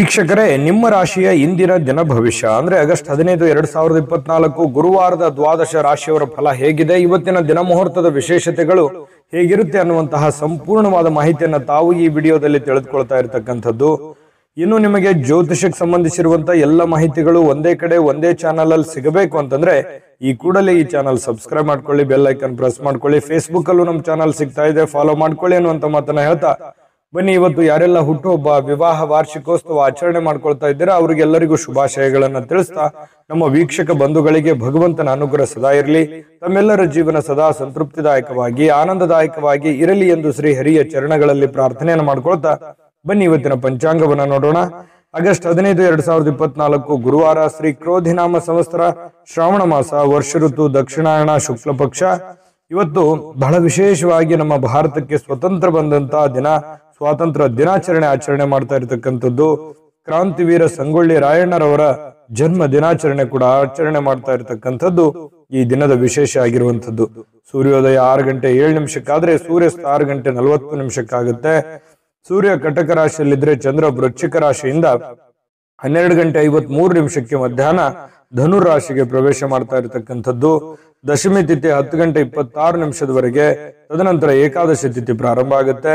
ವೀಕ್ಷಕರೇ ನಿಮ್ಮ ರಾಶಿಯ ಇಂದಿನ ದಿನ ಭವಿಷ್ಯ ಅಂದ್ರೆ ಆಗಸ್ಟ್ ಹದಿನೈದು ಎರಡ್ ಸಾವಿರದ ಇಪ್ಪತ್ನಾಲ್ಕು ಗುರುವಾರದ ದ್ವಾದಶ ರಾಶಿಯವರ ಫಲ ಹೇಗಿದೆ ಇವತ್ತಿನ ದಿನ ಮುಹೂರ್ತದ ವಿಶೇಷತೆಗಳು ಹೇಗಿರುತ್ತೆ ಅನ್ನುವಂತಹ ಸಂಪೂರ್ಣವಾದ ಮಾಹಿತಿಯನ್ನ ತಾವು ಈ ವಿಡಿಯೋದಲ್ಲಿ ತಿಳಿದುಕೊಳ್ತಾ ಇರತಕ್ಕಂಥದ್ದು ಇನ್ನು ನಿಮಗೆ ಜ್ಯೋತಿಷಕ್ಕೆ ಸಂಬಂಧಿಸಿರುವಂತಹ ಎಲ್ಲ ಮಾಹಿತಿಗಳು ಒಂದೇ ಕಡೆ ಒಂದೇ ಚಾನಲ್ ಅಲ್ಲಿ ಸಿಗಬೇಕು ಅಂತಂದ್ರೆ ಈ ಕೂಡಲೇ ಈ ಚಾನಲ್ ಸಬ್ಸ್ಕ್ರೈಬ್ ಮಾಡ್ಕೊಳ್ಳಿ ಬೆಲ್ ಐಕನ್ ಪ್ರೆಸ್ ಮಾಡ್ಕೊಳ್ಳಿ ಫೇಸ್ಬುಕ್ ಅಲ್ಲೂ ನಮ್ಮ ಚಾನಲ್ ಸಿಗ್ತಾ ಇದೆ ಫಾಲೋ ಮಾಡ್ಕೊಳ್ಳಿ ಅನ್ನುವಂತ ಮಾತನ್ನ ಹೇಳ್ತಾ ಬನ್ನಿ ಇವತ್ತು ಯಾರೆಲ್ಲ ಹುಟ್ಟುಹಬ್ಬ ವಿವಾಹ ವಾರ್ಷಿಕೋತ್ಸವ ಆಚರಣೆ ಮಾಡ್ಕೊಳ್ತಾ ಇದ್ದೀರಾ ಅವರಿಗೆಲ್ಲರಿಗೂ ಶುಭಾಶಯಗಳನ್ನ ತಿಳಿಸ್ತಾ ನಮ್ಮ ವೀಕ್ಷಕ ಬಂಧುಗಳಿಗೆ ಭಗವಂತನ ಅನುಗ್ರಹ ಸದಾ ಇರಲಿ ತಮ್ಮೆಲ್ಲರ ಜೀವನ ಸದಾ ಸಂತೃಪ್ತಿದಾಯಕವಾಗಿ ಆನಂದದಾಯಕವಾಗಿ ಇರಲಿ ಎಂದು ಶ್ರೀ ಹರಿಯ ಚರಣಗಳಲ್ಲಿ ಪ್ರಾರ್ಥನೆಯನ್ನು ಮಾಡ್ಕೊಳ್ತಾ ಬನ್ನಿ ಇವತ್ತಿನ ಪಂಚಾಂಗವನ್ನ ನೋಡೋಣ ಆಗಸ್ಟ್ ಹದಿನೈದು ಎರಡ್ ಸಾವಿರದ ಇಪ್ಪತ್ನಾಲ್ಕು ಗುರುವಾರ ಶ್ರೀ ಕ್ರೋಧಿನಾಮ ಸಂವತ್ಸರ ಶ್ರಾವಣ ಮಾಸ ವರ್ಷ ಋತು ದಕ್ಷಿಣಾಯಣ ಶುಕ್ಲ ಪಕ್ಷ ಇವತ್ತು ಬಹಳ ವಿಶೇಷವಾಗಿ ನಮ್ಮ ಭಾರತಕ್ಕೆ ಸ್ವತಂತ್ರ ಬಂದಂತಹ ದಿನ ಸ್ವಾತಂತ್ರ್ಯ ದಿನಾಚರಣೆ ಆಚರಣೆ ಮಾಡ್ತಾ ಇರತಕ್ಕಂಥದ್ದು ಕ್ರಾಂತಿವೀರ ಸಂಗೊಳ್ಳಿ ರಾಯಣ್ಣರವರ ಜನ್ಮ ದಿನಾಚರಣೆ ಕೂಡ ಆಚರಣೆ ಮಾಡ್ತಾ ಇರತಕ್ಕಂಥದ್ದು ಈ ದಿನದ ವಿಶೇಷ ಆಗಿರುವಂಥದ್ದು ಸೂರ್ಯೋದಯ ಆರು ಗಂಟೆ ಏಳು ನಿಮಿಷಕ್ಕಾದ್ರೆ ಸೂರ್ಯಸ್ತ ಆರು ಗಂಟೆ ನಲವತ್ತು ನಿಮಿಷಕ್ಕಾಗುತ್ತೆ ಸೂರ್ಯ ಕಟಕ ರಾಶಿಯಲ್ಲಿದ್ರೆ ಚಂದ್ರ ವೃಶ್ಚಿಕ ರಾಶಿಯಿಂದ ಹನ್ನೆರಡು ಗಂಟೆ ಐವತ್ ಮೂರು ನಿಮಿಷಕ್ಕೆ ಮಧ್ಯಾಹ್ನ ಧನು ರಾಶಿಗೆ ಪ್ರವೇಶ ಮಾಡ್ತಾ ಇರತಕ್ಕಂಥದ್ದು ದಶಮಿ ತಿಥಿ ಹತ್ತು ಗಂಟೆ ಇಪ್ಪತ್ತಾರು ನಿಮಿಷದವರೆಗೆ ತದನಂತರ ಏಕಾದಶಿ ತಿಥಿ ಪ್ರಾರಂಭ ಆಗುತ್ತೆ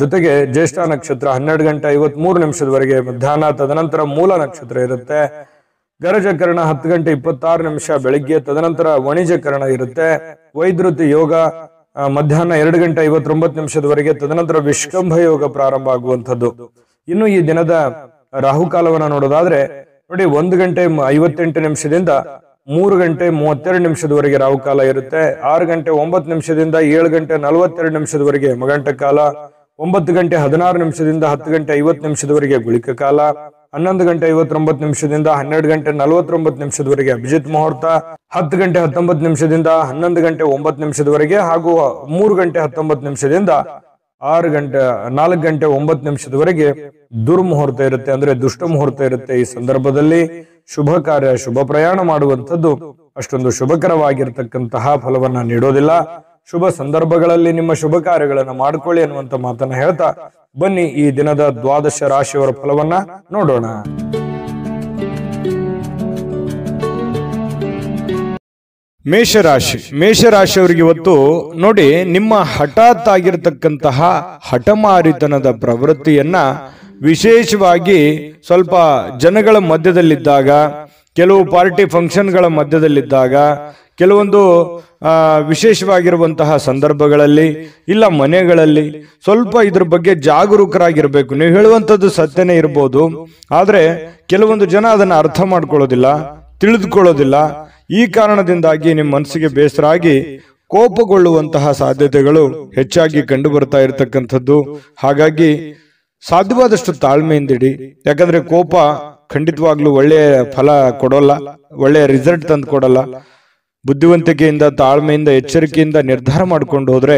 ಜೊತೆಗೆ ಜ್ಯೇಷ್ಠ ನಕ್ಷತ್ರ ಹನ್ನೆರಡು ಗಂಟೆ ಐವತ್ ಮೂರು ನಿಮಿಷದವರೆಗೆ ಮಧ್ಯಾಹ್ನ ತದನಂತರ ಮೂಲ ನಕ್ಷತ್ರ ಇರುತ್ತೆ ಗರಜಕರಣ ಹತ್ತು ಗಂಟೆ ಇಪ್ಪತ್ತಾರು ನಿಮಿಷ ಬೆಳಿಗ್ಗೆ ತದನಂತರ ವಣಿಜಕರಣ ಇರುತ್ತೆ ವೈದ್ಯತಿ ಯೋಗ ಮಧ್ಯಾಹ್ನ ಎರಡು ಗಂಟೆ ಐವತ್ತೊಂಬತ್ತು ನಿಮಿಷದವರೆಗೆ ತದನಂತರ ವಿಷ್ಕಂಭ ಯೋಗ ಪ್ರಾರಂಭ ಆಗುವಂಥದ್ದು ಇನ್ನು ಈ ದಿನದ ರಾಹುಕಾಲವನ್ನು ನೋಡೋದಾದ್ರೆ ನೋಡಿ ಒಂದು ಗಂಟೆ ಐವತ್ತೆಂಟು ನಿಮಿಷದಿಂದ ಮೂರು ಗಂಟೆ ಮೂವತ್ತೆರಡು ನಿಮಿಷದವರೆಗೆ ರಾಹುಕಾಲ ಕಾಲ ಇರುತ್ತೆ ಆರು ಗಂಟೆ ಒಂಬತ್ತು ನಿಮಿಷದಿಂದ ಏಳು ಗಂಟೆ ನಲವತ್ತೆರಡು ನಿಮಿಷದವರೆಗೆ ಮಗಂಟ ಕಾಲ ಒಂಬತ್ತು ಗಂಟೆ ಹದಿನಾರು ನಿಮಿಷದಿಂದ ಹತ್ತು ಗಂಟೆ ಐವತ್ತು ನಿಮಿಷದವರೆಗೆ ಗುಳಿಕ ಕಾಲ ಹನ್ನೊಂದು ಗಂಟೆ ಐವತ್ತೊಂಬತ್ತು ನಿಮಿಷದಿಂದ ಹನ್ನೆರಡು ಗಂಟೆ ನಲವತ್ತೊಂಬತ್ತು ನಿಮಿಷದವರೆಗೆ ಅಭಿಜಿತ್ ಮುಹೂರ್ತ ಹತ್ತು ಗಂಟೆ ಹತ್ತೊಂಬತ್ತು ನಿಮಿಷದಿಂದ ಹನ್ನೊಂದು ಗಂಟೆ ಒಂಬತ್ತು ನಿಮಿಷದವರೆಗೆ ಹಾಗೂ ಮೂರು ಗಂಟೆ ಹತ್ತೊಂಬತ್ತು ನಿಮಿಷದಿಂದ ಆರು ಗಂಟೆ ನಾಲ್ಕು ಗಂಟೆ ಒಂಬತ್ತು ನಿಮಿಷದವರೆಗೆ ದುರ್ಮುಹೂರ್ತ ಇರುತ್ತೆ ಅಂದ್ರೆ ದುಷ್ಟ ಮುಹೂರ್ತ ಇರುತ್ತೆ ಈ ಸಂದರ್ಭದಲ್ಲಿ ಶುಭ ಕಾರ್ಯ ಶುಭ ಪ್ರಯಾಣ ಮಾಡುವಂಥದ್ದು ಅಷ್ಟೊಂದು ಶುಭಕರವಾಗಿರ್ತಕ್ಕಂತಹ ಫಲವನ್ನ ನೀಡೋದಿಲ್ಲ ಶುಭ ಸಂದರ್ಭಗಳಲ್ಲಿ ನಿಮ್ಮ ಶುಭ ಕಾರ್ಯಗಳನ್ನು ಮಾಡ್ಕೊಳ್ಳಿ ಅನ್ನುವಂತ ಮಾತನ್ನ ಹೇಳ್ತಾ ಬನ್ನಿ ಈ ದಿನದ ದ್ವಾದಶ ರಾಶಿಯವರ ಫಲವನ್ನ ನೋಡೋಣ ಮೇಷರಾಶಿ ಮೇಷರಾಶಿಯವರಿಗೆ ಇವತ್ತು ನೋಡಿ ನಿಮ್ಮ ಹಠಾತ್ ಆಗಿರ್ತಕ್ಕಂತಹ ಹಠಮಾರಿತನದ ಪ್ರವೃತ್ತಿಯನ್ನ ವಿಶೇಷವಾಗಿ ಸ್ವಲ್ಪ ಜನಗಳ ಮಧ್ಯದಲ್ಲಿದ್ದಾಗ ಕೆಲವು ಪಾರ್ಟಿ ಫಂಕ್ಷನ್ಗಳ ಮಧ್ಯದಲ್ಲಿದ್ದಾಗ ಕೆಲವೊಂದು ವಿಶೇಷವಾಗಿರುವಂತಹ ಸಂದರ್ಭಗಳಲ್ಲಿ ಇಲ್ಲ ಮನೆಗಳಲ್ಲಿ ಸ್ವಲ್ಪ ಇದ್ರ ಬಗ್ಗೆ ಜಾಗರೂಕರಾಗಿರಬೇಕು ನೀವು ಹೇಳುವಂಥದ್ದು ಸತ್ಯನೇ ಇರ್ಬೋದು ಆದರೆ ಕೆಲವೊಂದು ಜನ ಅದನ್ನು ಅರ್ಥ ಮಾಡ್ಕೊಳ್ಳೋದಿಲ್ಲ ತಿಳಿದುಕೊಳ್ಳೋದಿಲ್ಲ ಈ ಕಾರಣದಿಂದಾಗಿ ನಿಮ್ಮ ಮನಸ್ಸಿಗೆ ಬೇಸರ ಆಗಿ ಕೋಪಗೊಳ್ಳುವಂತಹ ಸಾಧ್ಯತೆಗಳು ಹೆಚ್ಚಾಗಿ ಕಂಡು ಬರ್ತಾ ಇರತಕ್ಕಂಥದ್ದು ಹಾಗಾಗಿ ಸಾಧ್ಯವಾದಷ್ಟು ಇಡಿ ಯಾಕಂದ್ರೆ ಕೋಪ ಖಂಡಿತವಾಗ್ಲೂ ಒಳ್ಳೆಯ ಫಲ ಕೊಡೋಲ್ಲ ಒಳ್ಳೆಯ ರಿಸಲ್ಟ್ ತಂದು ಕೊಡಲ್ಲ ಬುದ್ಧಿವಂತಿಕೆಯಿಂದ ತಾಳ್ಮೆಯಿಂದ ಎಚ್ಚರಿಕೆಯಿಂದ ನಿರ್ಧಾರ ಮಾಡ್ಕೊಂಡು ಹೋದ್ರೆ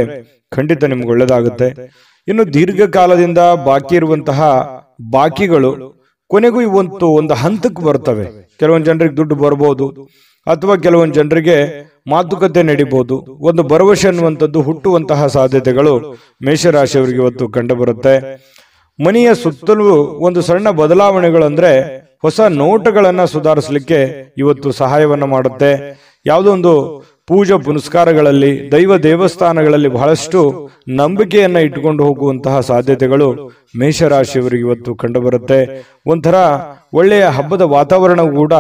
ಖಂಡಿತ ನಿಮ್ಗೆ ಒಳ್ಳೇದಾಗುತ್ತೆ ಇನ್ನು ದೀರ್ಘಕಾಲದಿಂದ ಬಾಕಿ ಇರುವಂತಹ ಬಾಕಿಗಳು ಕೊನೆಗೂ ಇವತ್ತು ಒಂದು ಹಂತಕ್ಕೆ ಬರ್ತವೆ ಕೆಲವೊಂದು ಜನರಿಗೆ ದುಡ್ಡು ಬರ್ಬೋದು ಅಥವಾ ಕೆಲವೊಂದು ಜನರಿಗೆ ಮಾತುಕತೆ ನಡಿಬಹುದು ಒಂದು ಭರವಸೆ ಅನ್ನುವಂಥದ್ದು ಹುಟ್ಟುವಂತಹ ಸಾಧ್ಯತೆಗಳು ಮೇಷರಾಶಿಯವರಿಗೆ ಇವತ್ತು ಕಂಡು ಬರುತ್ತೆ ಮನೆಯ ಸುತ್ತಲೂ ಒಂದು ಸಣ್ಣ ಅಂದ್ರೆ ಹೊಸ ನೋಟಗಳನ್ನು ಸುಧಾರಿಸಲಿಕ್ಕೆ ಇವತ್ತು ಸಹಾಯವನ್ನು ಮಾಡುತ್ತೆ ಯಾವುದೊಂದು ಪೂಜಾ ಪುನಸ್ಕಾರಗಳಲ್ಲಿ ದೈವ ದೇವಸ್ಥಾನಗಳಲ್ಲಿ ಬಹಳಷ್ಟು ನಂಬಿಕೆಯನ್ನು ಇಟ್ಟುಕೊಂಡು ಹೋಗುವಂತಹ ಸಾಧ್ಯತೆಗಳು ಮೇಷರಾಶಿಯವರಿಗೆ ಇವತ್ತು ಕಂಡುಬರುತ್ತೆ ಒಂಥರ ಒಳ್ಳೆಯ ಹಬ್ಬದ ವಾತಾವರಣ ಕೂಡ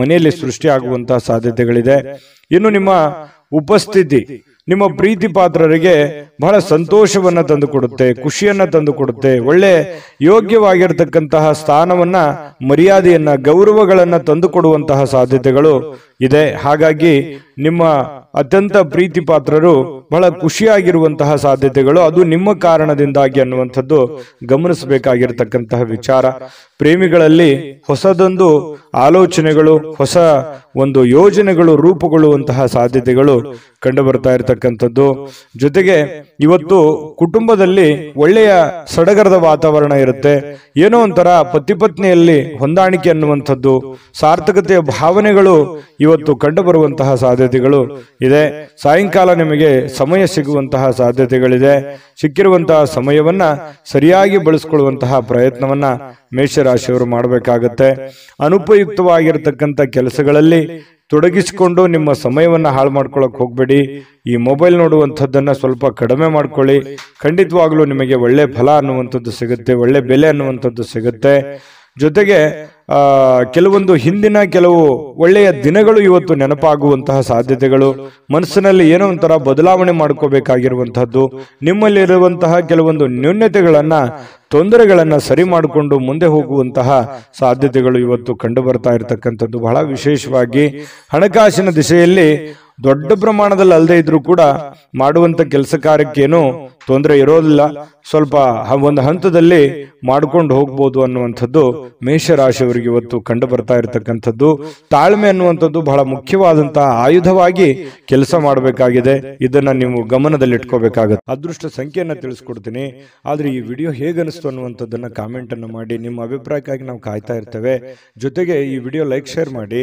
ಮನೆಯಲ್ಲಿ ಸೃಷ್ಟಿಯಾಗುವಂತಹ ಸಾಧ್ಯತೆಗಳಿದೆ ಇನ್ನು ನಿಮ್ಮ ಉಪಸ್ಥಿತಿ ನಿಮ್ಮ ಪ್ರೀತಿ ಪಾತ್ರರಿಗೆ ಬಹಳ ಸಂತೋಷವನ್ನು ತಂದುಕೊಡುತ್ತೆ ಖುಷಿಯನ್ನು ತಂದುಕೊಡುತ್ತೆ ಒಳ್ಳೆ ಯೋಗ್ಯವಾಗಿರ್ತಕ್ಕಂತಹ ಸ್ಥಾನವನ್ನ ಮರ್ಯಾದೆಯನ್ನ ಗೌರವಗಳನ್ನು ತಂದುಕೊಡುವಂತಹ ಸಾಧ್ಯತೆಗಳು ಇದೆ ಹಾಗಾಗಿ ನಿಮ್ಮ ಅತ್ಯಂತ ಪ್ರೀತಿ ಪಾತ್ರರು ಬಹಳ ಖುಷಿಯಾಗಿರುವಂತಹ ಸಾಧ್ಯತೆಗಳು ಅದು ನಿಮ್ಮ ಕಾರಣದಿಂದಾಗಿ ಅನ್ನುವಂಥದ್ದು ಗಮನಿಸಬೇಕಾಗಿರ್ತಕ್ಕಂತಹ ವಿಚಾರ ಪ್ರೇಮಿಗಳಲ್ಲಿ ಹೊಸದೊಂದು ಆಲೋಚನೆಗಳು ಹೊಸ ಒಂದು ಯೋಜನೆಗಳು ರೂಪುಗೊಳ್ಳುವಂತಹ ಸಾಧ್ಯತೆಗಳು ಕಂಡು ಬರ್ತಾ ಇರತಕ್ಕಂಥದ್ದು ಜೊತೆಗೆ ಇವತ್ತು ಕುಟುಂಬದಲ್ಲಿ ಒಳ್ಳೆಯ ಸಡಗರದ ವಾತಾವರಣ ಇರುತ್ತೆ ಏನೋ ಒಂಥರ ಪತಿ ಪತ್ನಿಯಲ್ಲಿ ಹೊಂದಾಣಿಕೆ ಅನ್ನುವಂಥದ್ದು ಸಾರ್ಥಕತೆಯ ಭಾವನೆಗಳು ಇವತ್ತು ಕಂಡುಬರುವಂತಹ ಸಾಧ್ಯತೆಗಳು ಇದೆ ಸಾಯಂಕಾಲ ನಿಮಗೆ ಸಮಯ ಸಿಗುವಂತಹ ಸಾಧ್ಯತೆಗಳಿದೆ ಸಿಕ್ಕಿರುವಂತಹ ಸಮಯವನ್ನ ಸರಿಯಾಗಿ ಬಳಸ್ಕೊಳ್ಳುವಂತಹ ಪ್ರಯತ್ನವನ್ನ ಮೇಷರಾಶಿಯವರು ಮಾಡಬೇಕಾಗತ್ತೆ ಅನುಪಯುಕ್ತವಾಗಿರತಕ್ಕಂಥ ಕೆಲಸಗಳಲ್ಲಿ ತೊಡಗಿಸಿಕೊಂಡು ನಿಮ್ಮ ಸಮಯವನ್ನು ಹಾಳು ಮಾಡ್ಕೊಳ್ಳೋಕೆ ಹೋಗಬೇಡಿ ಈ ಮೊಬೈಲ್ ನೋಡುವಂಥದ್ದನ್ನು ಸ್ವಲ್ಪ ಕಡಿಮೆ ಮಾಡಿಕೊಳ್ಳಿ ಖಂಡಿತವಾಗಲೂ ನಿಮಗೆ ಒಳ್ಳೆ ಫಲ ಅನ್ನುವಂಥದ್ದು ಸಿಗುತ್ತೆ ಒಳ್ಳೆ ಬೆಲೆ ಅನ್ನುವಂಥದ್ದು ಸಿಗುತ್ತೆ ಜೊತೆಗೆ ಕೆಲವೊಂದು ಹಿಂದಿನ ಕೆಲವು ಒಳ್ಳೆಯ ದಿನಗಳು ಇವತ್ತು ನೆನಪಾಗುವಂತಹ ಸಾಧ್ಯತೆಗಳು ಮನಸ್ಸಿನಲ್ಲಿ ಏನೋ ಒಂಥರ ಬದಲಾವಣೆ ಮಾಡ್ಕೋಬೇಕಾಗಿರುವಂತಹದ್ದು ನಿಮ್ಮಲ್ಲಿರುವಂತಹ ಕೆಲವೊಂದು ನ್ಯೂನ್ಯತೆಗಳನ್ನು ತೊಂದರೆಗಳನ್ನು ಸರಿ ಮಾಡಿಕೊಂಡು ಮುಂದೆ ಹೋಗುವಂತಹ ಸಾಧ್ಯತೆಗಳು ಇವತ್ತು ಕಂಡು ಬರ್ತಾ ಇರತಕ್ಕಂಥದ್ದು ಬಹಳ ವಿಶೇಷವಾಗಿ ಹಣಕಾಸಿನ ದಿಶೆಯಲ್ಲಿ ದೊಡ್ಡ ಪ್ರಮಾಣದಲ್ಲಿ ಅಲ್ಲದೆ ಇದ್ರು ಕೂಡ ಮಾಡುವಂತ ಕೆಲಸ ಕಾರ್ಯಕ್ಕೇನು ತೊಂದರೆ ಇರೋದಿಲ್ಲ ಸ್ವಲ್ಪ ಒಂದು ಹಂತದಲ್ಲಿ ಮಾಡ್ಕೊಂಡು ಹೋಗ್ಬೋದು ಅನ್ನುವಂಥದ್ದು ಮೇಷರಾಶಿಯವರಿಗೆ ಇವತ್ತು ಕಂಡು ಬರ್ತಾ ಇರತಕ್ಕಂಥದ್ದು ತಾಳ್ಮೆ ಅನ್ನುವಂಥದ್ದು ಬಹಳ ಮುಖ್ಯವಾದಂತಹ ಆಯುಧವಾಗಿ ಕೆಲಸ ಮಾಡಬೇಕಾಗಿದೆ ಇದನ್ನ ನೀವು ಗಮನದಲ್ಲಿ ಇಟ್ಕೋಬೇಕಾಗುತ್ತೆ ಅದೃಷ್ಟ ಸಂಖ್ಯೆಯನ್ನ ತಿಳಿಸ್ಕೊಡ್ತೀನಿ ಆದ್ರೆ ಈ ವಿಡಿಯೋ ಹೇಗನಿಸ್ತು ಅನ್ನುವಂಥದ್ದನ್ನ ಕಾಮೆಂಟ್ ಅನ್ನು ಮಾಡಿ ನಿಮ್ಮ ಅಭಿಪ್ರಾಯಕ್ಕಾಗಿ ನಾವು ಕಾಯ್ತಾ ಇರ್ತೇವೆ ಜೊತೆಗೆ ಈ ವಿಡಿಯೋ ಲೈಕ್ ಶೇರ್ ಮಾಡಿ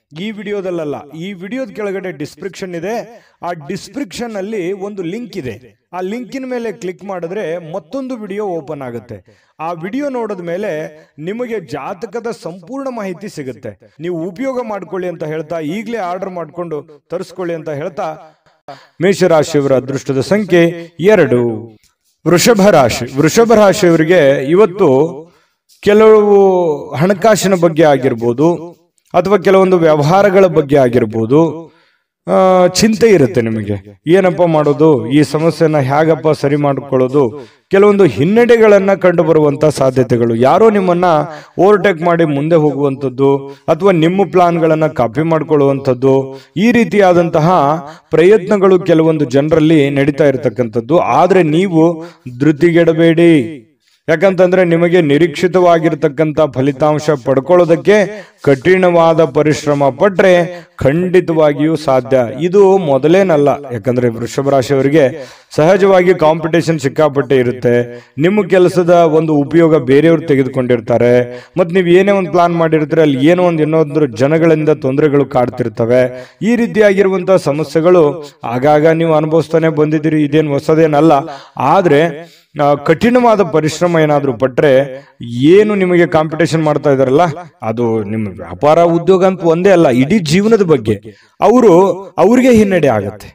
ಈ ವಿಡಿಯೋದಲ್ಲ ಈ ವಿಡಿಯೋದ ಕೆಳಗಡೆ ಡಿಸ್ಕ್ರಿಪ್ಷನ್ ಇದೆ ಆ ಡಿಸ್ಕ್ರಿಪ್ಷನ್ ಅಲ್ಲಿ ಒಂದು ಲಿಂಕ್ ಇದೆ ಆ ಲಿಂಕಿನ ಮೇಲೆ ಕ್ಲಿಕ್ ಮಾಡಿದ್ರೆ ಮತ್ತೊಂದು ವಿಡಿಯೋ ಓಪನ್ ಆಗುತ್ತೆ ಆ ವಿಡಿಯೋ ನೋಡಿದ ಮೇಲೆ ನಿಮಗೆ ಜಾತಕದ ಸಂಪೂರ್ಣ ಮಾಹಿತಿ ಸಿಗುತ್ತೆ ನೀವು ಉಪಯೋಗ ಮಾಡ್ಕೊಳ್ಳಿ ಅಂತ ಹೇಳ್ತಾ ಈಗಲೇ ಆರ್ಡರ್ ಮಾಡಿಕೊಂಡು ತರಿಸ್ಕೊಳ್ಳಿ ಅಂತ ಹೇಳ್ತಾ ಮೇಷರಾಶಿಯವರ ಅದೃಷ್ಟದ ಸಂಖ್ಯೆ ಎರಡು ವೃಷಭ ರಾಶಿ ವೃಷಭ ರಾಶಿಯವರಿಗೆ ಇವತ್ತು ಕೆಲವು ಹಣಕಾಸಿನ ಬಗ್ಗೆ ಆಗಿರ್ಬೋದು ಅಥವಾ ಕೆಲವೊಂದು ವ್ಯವಹಾರಗಳ ಬಗ್ಗೆ ಆಗಿರ್ಬೋದು ಚಿಂತೆ ಇರುತ್ತೆ ನಿಮಗೆ ಏನಪ್ಪ ಮಾಡೋದು ಈ ಸಮಸ್ಯೆನ ಹೇಗಪ್ಪ ಸರಿ ಮಾಡಿಕೊಳ್ಳೋದು ಕೆಲವೊಂದು ಹಿನ್ನಡೆಗಳನ್ನು ಕಂಡು ಬರುವಂತ ಸಾಧ್ಯತೆಗಳು ಯಾರೋ ನಿಮ್ಮನ್ನ ಓವರ್ಟೇಕ್ ಮಾಡಿ ಮುಂದೆ ಹೋಗುವಂಥದ್ದು ಅಥವಾ ನಿಮ್ಮ ಪ್ಲಾನ್ಗಳನ್ನು ಕಾಪಿ ಮಾಡಿಕೊಳ್ಳುವಂಥದ್ದು ಈ ರೀತಿಯಾದಂತಹ ಪ್ರಯತ್ನಗಳು ಕೆಲವೊಂದು ಜನರಲ್ಲಿ ನಡೀತಾ ಇರತಕ್ಕಂಥದ್ದು ಆದರೆ ನೀವು ಧೃತಿಗೆಡಬೇಡಿ ಯಾಕಂತಂದ್ರೆ ನಿಮಗೆ ನಿರೀಕ್ಷಿತವಾಗಿರ್ತಕ್ಕಂಥ ಫಲಿತಾಂಶ ಪಡ್ಕೊಳ್ಳೋದಕ್ಕೆ ಕಠಿಣವಾದ ಪರಿಶ್ರಮ ಪಟ್ರೆ ಖಂಡಿತವಾಗಿಯೂ ಸಾಧ್ಯ ಇದು ಮೊದಲೇನಲ್ಲ ಯಾಕಂದ್ರೆ ವೃಷಭ ರಾಶಿಯವರಿಗೆ ಸಹಜವಾಗಿ ಕಾಂಪಿಟೇಷನ್ ಸಿಕ್ಕಾಪಟ್ಟೆ ಇರುತ್ತೆ ನಿಮ್ಮ ಕೆಲಸದ ಒಂದು ಉಪಯೋಗ ಬೇರೆಯವರು ತೆಗೆದುಕೊಂಡಿರ್ತಾರೆ ಮತ್ತು ನೀವು ಏನೇ ಒಂದು ಪ್ಲಾನ್ ಮಾಡಿರ್ತೀರಿ ಅಲ್ಲಿ ಏನೋ ಒಂದು ಇನ್ನೊಂದು ಜನಗಳಿಂದ ತೊಂದರೆಗಳು ಕಾಡ್ತಿರ್ತವೆ ಈ ರೀತಿಯಾಗಿರುವಂಥ ಸಮಸ್ಯೆಗಳು ಆಗಾಗ ನೀವು ಅನುಭವಿಸ್ತಾನೆ ಬಂದಿದ್ದೀರಿ ಇದೇನು ಹೊಸದೇನಲ್ಲ ಆದರೆ ಕಠಿಣವಾದ ಪರಿಶ್ರಮ ಏನಾದರೂ ಪಟ್ಟರೆ ಏನು ನಿಮಗೆ ಕಾಂಪಿಟೇಷನ್ ಮಾಡ್ತಾ ಇದಾರಲ್ಲ ಅದು ನಿಮ್ಮ ವ್ಯಾಪಾರ ಉದ್ಯೋಗ ಅಂತ ಒಂದೇ ಅಲ್ಲ ಇಡೀ ಜೀವನದ ಬಗ್ಗೆ ಅವರು ಅವ್ರಿಗೆ ಹಿನ್ನಡೆ ಆಗುತ್ತೆ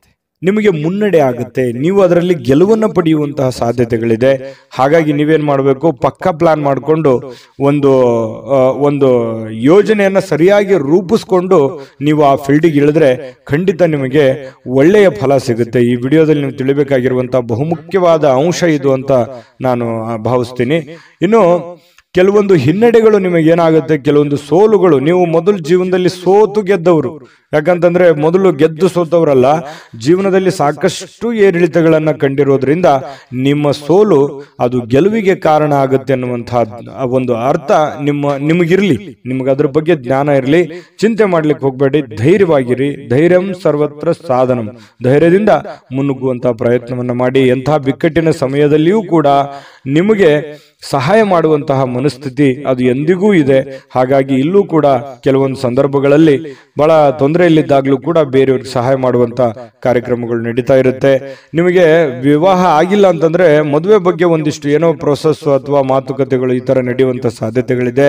ನಿಮಗೆ ಮುನ್ನಡೆ ಆಗುತ್ತೆ ನೀವು ಅದರಲ್ಲಿ ಗೆಲುವನ್ನು ಪಡೆಯುವಂತಹ ಸಾಧ್ಯತೆಗಳಿದೆ ಹಾಗಾಗಿ ನೀವೇನು ಮಾಡಬೇಕು ಪಕ್ಕ ಪ್ಲಾನ್ ಮಾಡಿಕೊಂಡು ಒಂದು ಒಂದು ಯೋಜನೆಯನ್ನು ಸರಿಯಾಗಿ ರೂಪಿಸ್ಕೊಂಡು ನೀವು ಆ ಫೀಲ್ಡಿಗೆ ಇಳಿದ್ರೆ ಖಂಡಿತ ನಿಮಗೆ ಒಳ್ಳೆಯ ಫಲ ಸಿಗುತ್ತೆ ಈ ವಿಡಿಯೋದಲ್ಲಿ ನೀವು ತಿಳಿಬೇಕಾಗಿರುವಂಥ ಬಹುಮುಖ್ಯವಾದ ಅಂಶ ಇದು ಅಂತ ನಾನು ಭಾವಿಸ್ತೀನಿ ಇನ್ನು ಕೆಲವೊಂದು ಹಿನ್ನಡೆಗಳು ನಿಮಗೆ ಏನಾಗುತ್ತೆ ಕೆಲವೊಂದು ಸೋಲುಗಳು ನೀವು ಮೊದಲು ಜೀವನದಲ್ಲಿ ಸೋತು ಗೆದ್ದವರು ಯಾಕಂತಂದ್ರೆ ಮೊದಲು ಗೆದ್ದು ಸೋತವರಲ್ಲ ಜೀವನದಲ್ಲಿ ಸಾಕಷ್ಟು ಏರಿಳಿತಗಳನ್ನು ಕಂಡಿರೋದ್ರಿಂದ ನಿಮ್ಮ ಸೋಲು ಅದು ಗೆಲುವಿಗೆ ಕಾರಣ ಆಗುತ್ತೆ ಅನ್ನುವಂತಹ ಒಂದು ಅರ್ಥ ನಿಮ್ಮ ನಿಮಗಿರಲಿ ನಿಮ್ಗೆ ಅದ್ರ ಬಗ್ಗೆ ಜ್ಞಾನ ಇರಲಿ ಚಿಂತೆ ಮಾಡ್ಲಿಕ್ಕೆ ಹೋಗಬೇಡಿ ಧೈರ್ಯವಾಗಿರಿ ಧೈರ್ಯಂ ಸರ್ವತ್ರ ಸಾಧನಂ ಧೈರ್ಯದಿಂದ ಮುನ್ನುಗ್ಗುವಂತಹ ಪ್ರಯತ್ನವನ್ನು ಮಾಡಿ ಎಂಥ ಬಿಕ್ಕಟ್ಟಿನ ಸಮಯದಲ್ಲಿಯೂ ಕೂಡ ನಿಮಗೆ ಸಹಾಯ ಮಾಡುವಂತಹ ಮನಸ್ಥಿತಿ ಅದು ಎಂದಿಗೂ ಇದೆ ಹಾಗಾಗಿ ಇಲ್ಲೂ ಕೂಡ ಕೆಲವೊಂದು ಸಂದರ್ಭಗಳಲ್ಲಿ ಬಹಳ ತೊಂದರೆಯಲ್ಲಿದ್ದಾಗಲೂ ಕೂಡ ಬೇರೆಯವ್ರಿಗೆ ಸಹಾಯ ಮಾಡುವಂತಹ ಕಾರ್ಯಕ್ರಮಗಳು ನಡೀತಾ ಇರುತ್ತೆ ನಿಮಗೆ ವಿವಾಹ ಆಗಿಲ್ಲ ಅಂತಂದ್ರೆ ಮದುವೆ ಬಗ್ಗೆ ಒಂದಿಷ್ಟು ಏನೋ ಪ್ರೊಸೆಸ್ ಅಥವಾ ಮಾತುಕತೆಗಳು ಈ ತರ ನಡೆಯುವಂತಹ ಸಾಧ್ಯತೆಗಳಿದೆ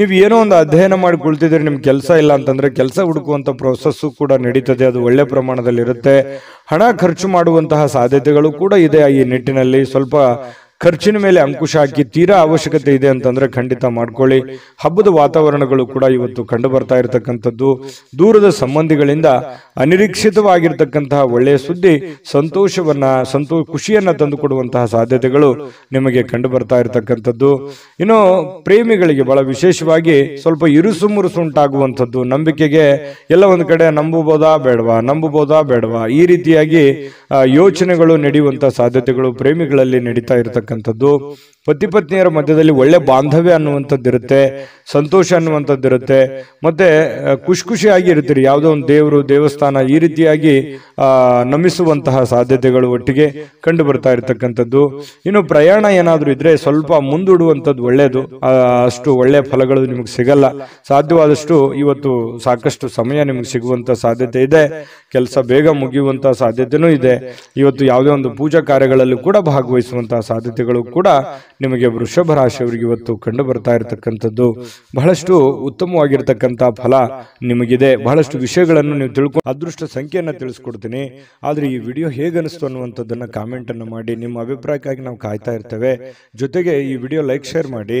ನೀವು ಏನೋ ಒಂದು ಅಧ್ಯಯನ ಮಾಡಿ ಕುಳಿತಿದ್ರೆ ನಿಮ್ಗೆ ಕೆಲಸ ಇಲ್ಲ ಅಂತಂದ್ರೆ ಕೆಲಸ ಹುಡುಕುವಂತ ಪ್ರೊಸೆಸ್ಸು ಕೂಡ ನಡೀತದೆ ಅದು ಒಳ್ಳೆ ಪ್ರಮಾಣದಲ್ಲಿ ಇರುತ್ತೆ ಹಣ ಖರ್ಚು ಮಾಡುವಂತಹ ಸಾಧ್ಯತೆಗಳು ಕೂಡ ಇದೆ ಈ ನಿಟ್ಟಿನಲ್ಲಿ ಸ್ವಲ್ಪ ಖರ್ಚಿನ ಮೇಲೆ ಅಂಕುಶ ಹಾಕಿ ತೀರಾ ಅವಶ್ಯಕತೆ ಇದೆ ಅಂತಂದ್ರೆ ಖಂಡಿತ ಮಾಡ್ಕೊಳ್ಳಿ ಹಬ್ಬದ ವಾತಾವರಣಗಳು ಕೂಡ ಇವತ್ತು ಕಂಡು ಬರ್ತಾ ಇರತಕ್ಕಂಥದ್ದು ದೂರದ ಸಂಬಂಧಿಗಳಿಂದ ಅನಿರೀಕ್ಷಿತವಾಗಿರ್ತಕ್ಕಂತಹ ಒಳ್ಳೆಯ ಸುದ್ದಿ ಸಂತೋಷವನ್ನ ಸಂತೋ ಖುಷಿಯನ್ನ ತಂದುಕೊಡುವಂತಹ ಸಾಧ್ಯತೆಗಳು ನಿಮಗೆ ಕಂಡು ಬರ್ತಾ ಇರತಕ್ಕಂಥದ್ದು ಇನ್ನು ಪ್ರೇಮಿಗಳಿಗೆ ಬಹಳ ವಿಶೇಷವಾಗಿ ಸ್ವಲ್ಪ ಇರುಸು ಮುರುಸು ಉಂಟಾಗುವಂಥದ್ದು ನಂಬಿಕೆಗೆ ಎಲ್ಲ ಒಂದು ಕಡೆ ನಂಬಬೋದಾ ಬೇಡವಾ ನಂಬಬಹುದಾ ಬೇಡವಾ ಈ ರೀತಿಯಾಗಿ ಯೋಚನೆಗಳು ನಡೆಯುವಂತಹ ಸಾಧ್ಯತೆಗಳು ಪ್ರೇಮಿಗಳಲ್ಲಿ ನಡೀತಾ ಇರತಕ್ಕ cantador ಪತಿ ಪತ್ನಿಯರ ಮಧ್ಯದಲ್ಲಿ ಒಳ್ಳೆ ಬಾಂಧವ್ಯ ಅನ್ನುವಂಥದ್ದಿರುತ್ತೆ ಸಂತೋಷ ಅನ್ನುವಂಥದ್ದಿರುತ್ತೆ ಮತ್ತೆ ಖುಷಿ ಖುಷಿಯಾಗಿ ಇರ್ತೀರಿ ಯಾವುದೋ ಒಂದು ದೇವರು ದೇವಸ್ಥಾನ ಈ ರೀತಿಯಾಗಿ ನಮಿಸುವಂತಹ ಸಾಧ್ಯತೆಗಳು ಒಟ್ಟಿಗೆ ಕಂಡು ಬರ್ತಾ ಇರತಕ್ಕಂಥದ್ದು ಇನ್ನು ಪ್ರಯಾಣ ಏನಾದರೂ ಇದ್ರೆ ಸ್ವಲ್ಪ ಮುಂದೂಡುವಂಥದ್ದು ಒಳ್ಳೆಯದು ಅಷ್ಟು ಒಳ್ಳೆಯ ಫಲಗಳು ನಿಮಗೆ ಸಿಗಲ್ಲ ಸಾಧ್ಯವಾದಷ್ಟು ಇವತ್ತು ಸಾಕಷ್ಟು ಸಮಯ ನಿಮಗೆ ಸಿಗುವಂಥ ಸಾಧ್ಯತೆ ಇದೆ ಕೆಲಸ ಬೇಗ ಮುಗಿಯುವಂಥ ಸಾಧ್ಯತೆನೂ ಇದೆ ಇವತ್ತು ಯಾವುದೇ ಒಂದು ಪೂಜಾ ಕಾರ್ಯಗಳಲ್ಲೂ ಕೂಡ ಭಾಗವಹಿಸುವಂತಹ ಸಾಧ್ಯತೆಗಳು ಕೂಡ ನಿಮಗೆ ವೃಷಭ ರಾಶಿಯವರಿಗೆ ಇವತ್ತು ಕಂಡು ಬರ್ತಾ ಇರತಕ್ಕಂಥದ್ದು ಬಹಳಷ್ಟು ಉತ್ತಮವಾಗಿರ್ತಕ್ಕಂಥ ಫಲ ನಿಮಗಿದೆ ಬಹಳಷ್ಟು ವಿಷಯಗಳನ್ನು ನೀವು ತಿಳ್ಕೊ ಅದೃಷ್ಟ ಸಂಖ್ಯೆಯನ್ನು ತಿಳಿಸ್ಕೊಡ್ತೀನಿ ಆದರೆ ಈ ವಿಡಿಯೋ ಹೇಗೆ ಅನಿಸ್ತು ಅನ್ನುವಂಥದ್ದನ್ನು ಕಾಮೆಂಟನ್ನು ಮಾಡಿ ನಿಮ್ಮ ಅಭಿಪ್ರಾಯಕ್ಕಾಗಿ ನಾವು ಕಾಯ್ತಾ ಇರ್ತೇವೆ ಜೊತೆಗೆ ಈ ವಿಡಿಯೋ ಲೈಕ್ ಶೇರ್ ಮಾಡಿ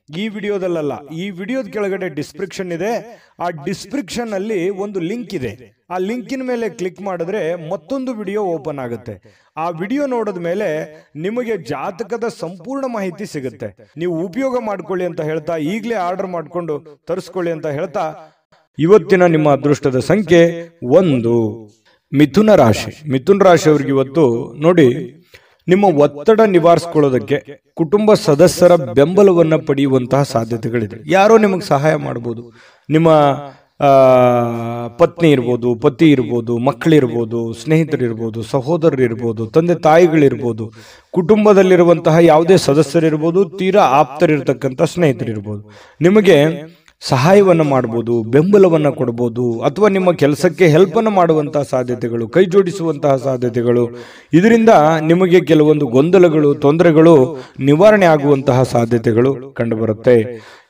ಈ ವಿಡಿಯೋದಲ್ಲ ಈ ವಿಡಿಯೋದ ಕೆಳಗಡೆ ಡಿಸ್ಕ್ರಿಪ್ಷನ್ ಇದೆ ಆ ಡಿಸ್ಕ್ರಿಪ್ಷನ್ ಅಲ್ಲಿ ಒಂದು ಲಿಂಕ್ ಇದೆ ಆ ಲಿಂಕಿನ ಮೇಲೆ ಕ್ಲಿಕ್ ಮಾಡಿದ್ರೆ ಮತ್ತೊಂದು ವಿಡಿಯೋ ಓಪನ್ ಆಗುತ್ತೆ ಆ ವಿಡಿಯೋ ನೋಡಿದ ಮೇಲೆ ನಿಮಗೆ ಜಾತಕದ ಸಂಪೂರ್ಣ ಮಾಹಿತಿ ಸಿಗುತ್ತೆ ನೀವು ಉಪಯೋಗ ಮಾಡ್ಕೊಳ್ಳಿ ಅಂತ ಹೇಳ್ತಾ ಈಗಲೇ ಆರ್ಡರ್ ಮಾಡಿಕೊಂಡು ತರಿಸ್ಕೊಳ್ಳಿ ಅಂತ ಹೇಳ್ತಾ ಇವತ್ತಿನ ನಿಮ್ಮ ಅದೃಷ್ಟದ ಸಂಖ್ಯೆ ಒಂದು ಮಿಥುನ ರಾಶಿ ಮಿಥುನ ರಾಶಿ ಅವ್ರಿಗೆ ಇವತ್ತು ನೋಡಿ ನಿಮ್ಮ ಒತ್ತಡ ನಿವಾರಿಸ್ಕೊಳ್ಳೋದಕ್ಕೆ ಕುಟುಂಬ ಸದಸ್ಯರ ಬೆಂಬಲವನ್ನು ಪಡೆಯುವಂತಹ ಸಾಧ್ಯತೆಗಳಿದೆ ಯಾರೋ ನಿಮಗೆ ಸಹಾಯ ಮಾಡ್ಬೋದು ನಿಮ್ಮ ಪತ್ನಿ ಇರ್ಬೋದು ಪತಿ ಇರ್ಬೋದು ಮಕ್ಕಳಿರ್ಬೋದು ಸ್ನೇಹಿತರಿರ್ಬೋದು ಸಹೋದರರಿರ್ಬೋದು ತಂದೆ ತಾಯಿಗಳಿರ್ಬೋದು ಕುಟುಂಬದಲ್ಲಿರುವಂತಹ ಯಾವುದೇ ಸದಸ್ಯರಿರ್ಬೋದು ತೀರಾ ಆಪ್ತರಿರ್ತಕ್ಕಂಥ ಸ್ನೇಹಿತರಿರ್ಬೋದು ನಿಮಗೆ ಸಹಾಯವನ್ನು ಮಾಡ್ಬೋದು ಬೆಂಬಲವನ್ನು ಕೊಡ್ಬೋದು ಅಥವಾ ನಿಮ್ಮ ಕೆಲಸಕ್ಕೆ ಹೆಲ್ಪನ್ನು ಮಾಡುವಂತಹ ಸಾಧ್ಯತೆಗಳು ಕೈ ಜೋಡಿಸುವಂತಹ ಸಾಧ್ಯತೆಗಳು ಇದರಿಂದ ನಿಮಗೆ ಕೆಲವೊಂದು ಗೊಂದಲಗಳು ತೊಂದರೆಗಳು ನಿವಾರಣೆ ಆಗುವಂತಹ ಸಾಧ್ಯತೆಗಳು ಕಂಡುಬರುತ್ತೆ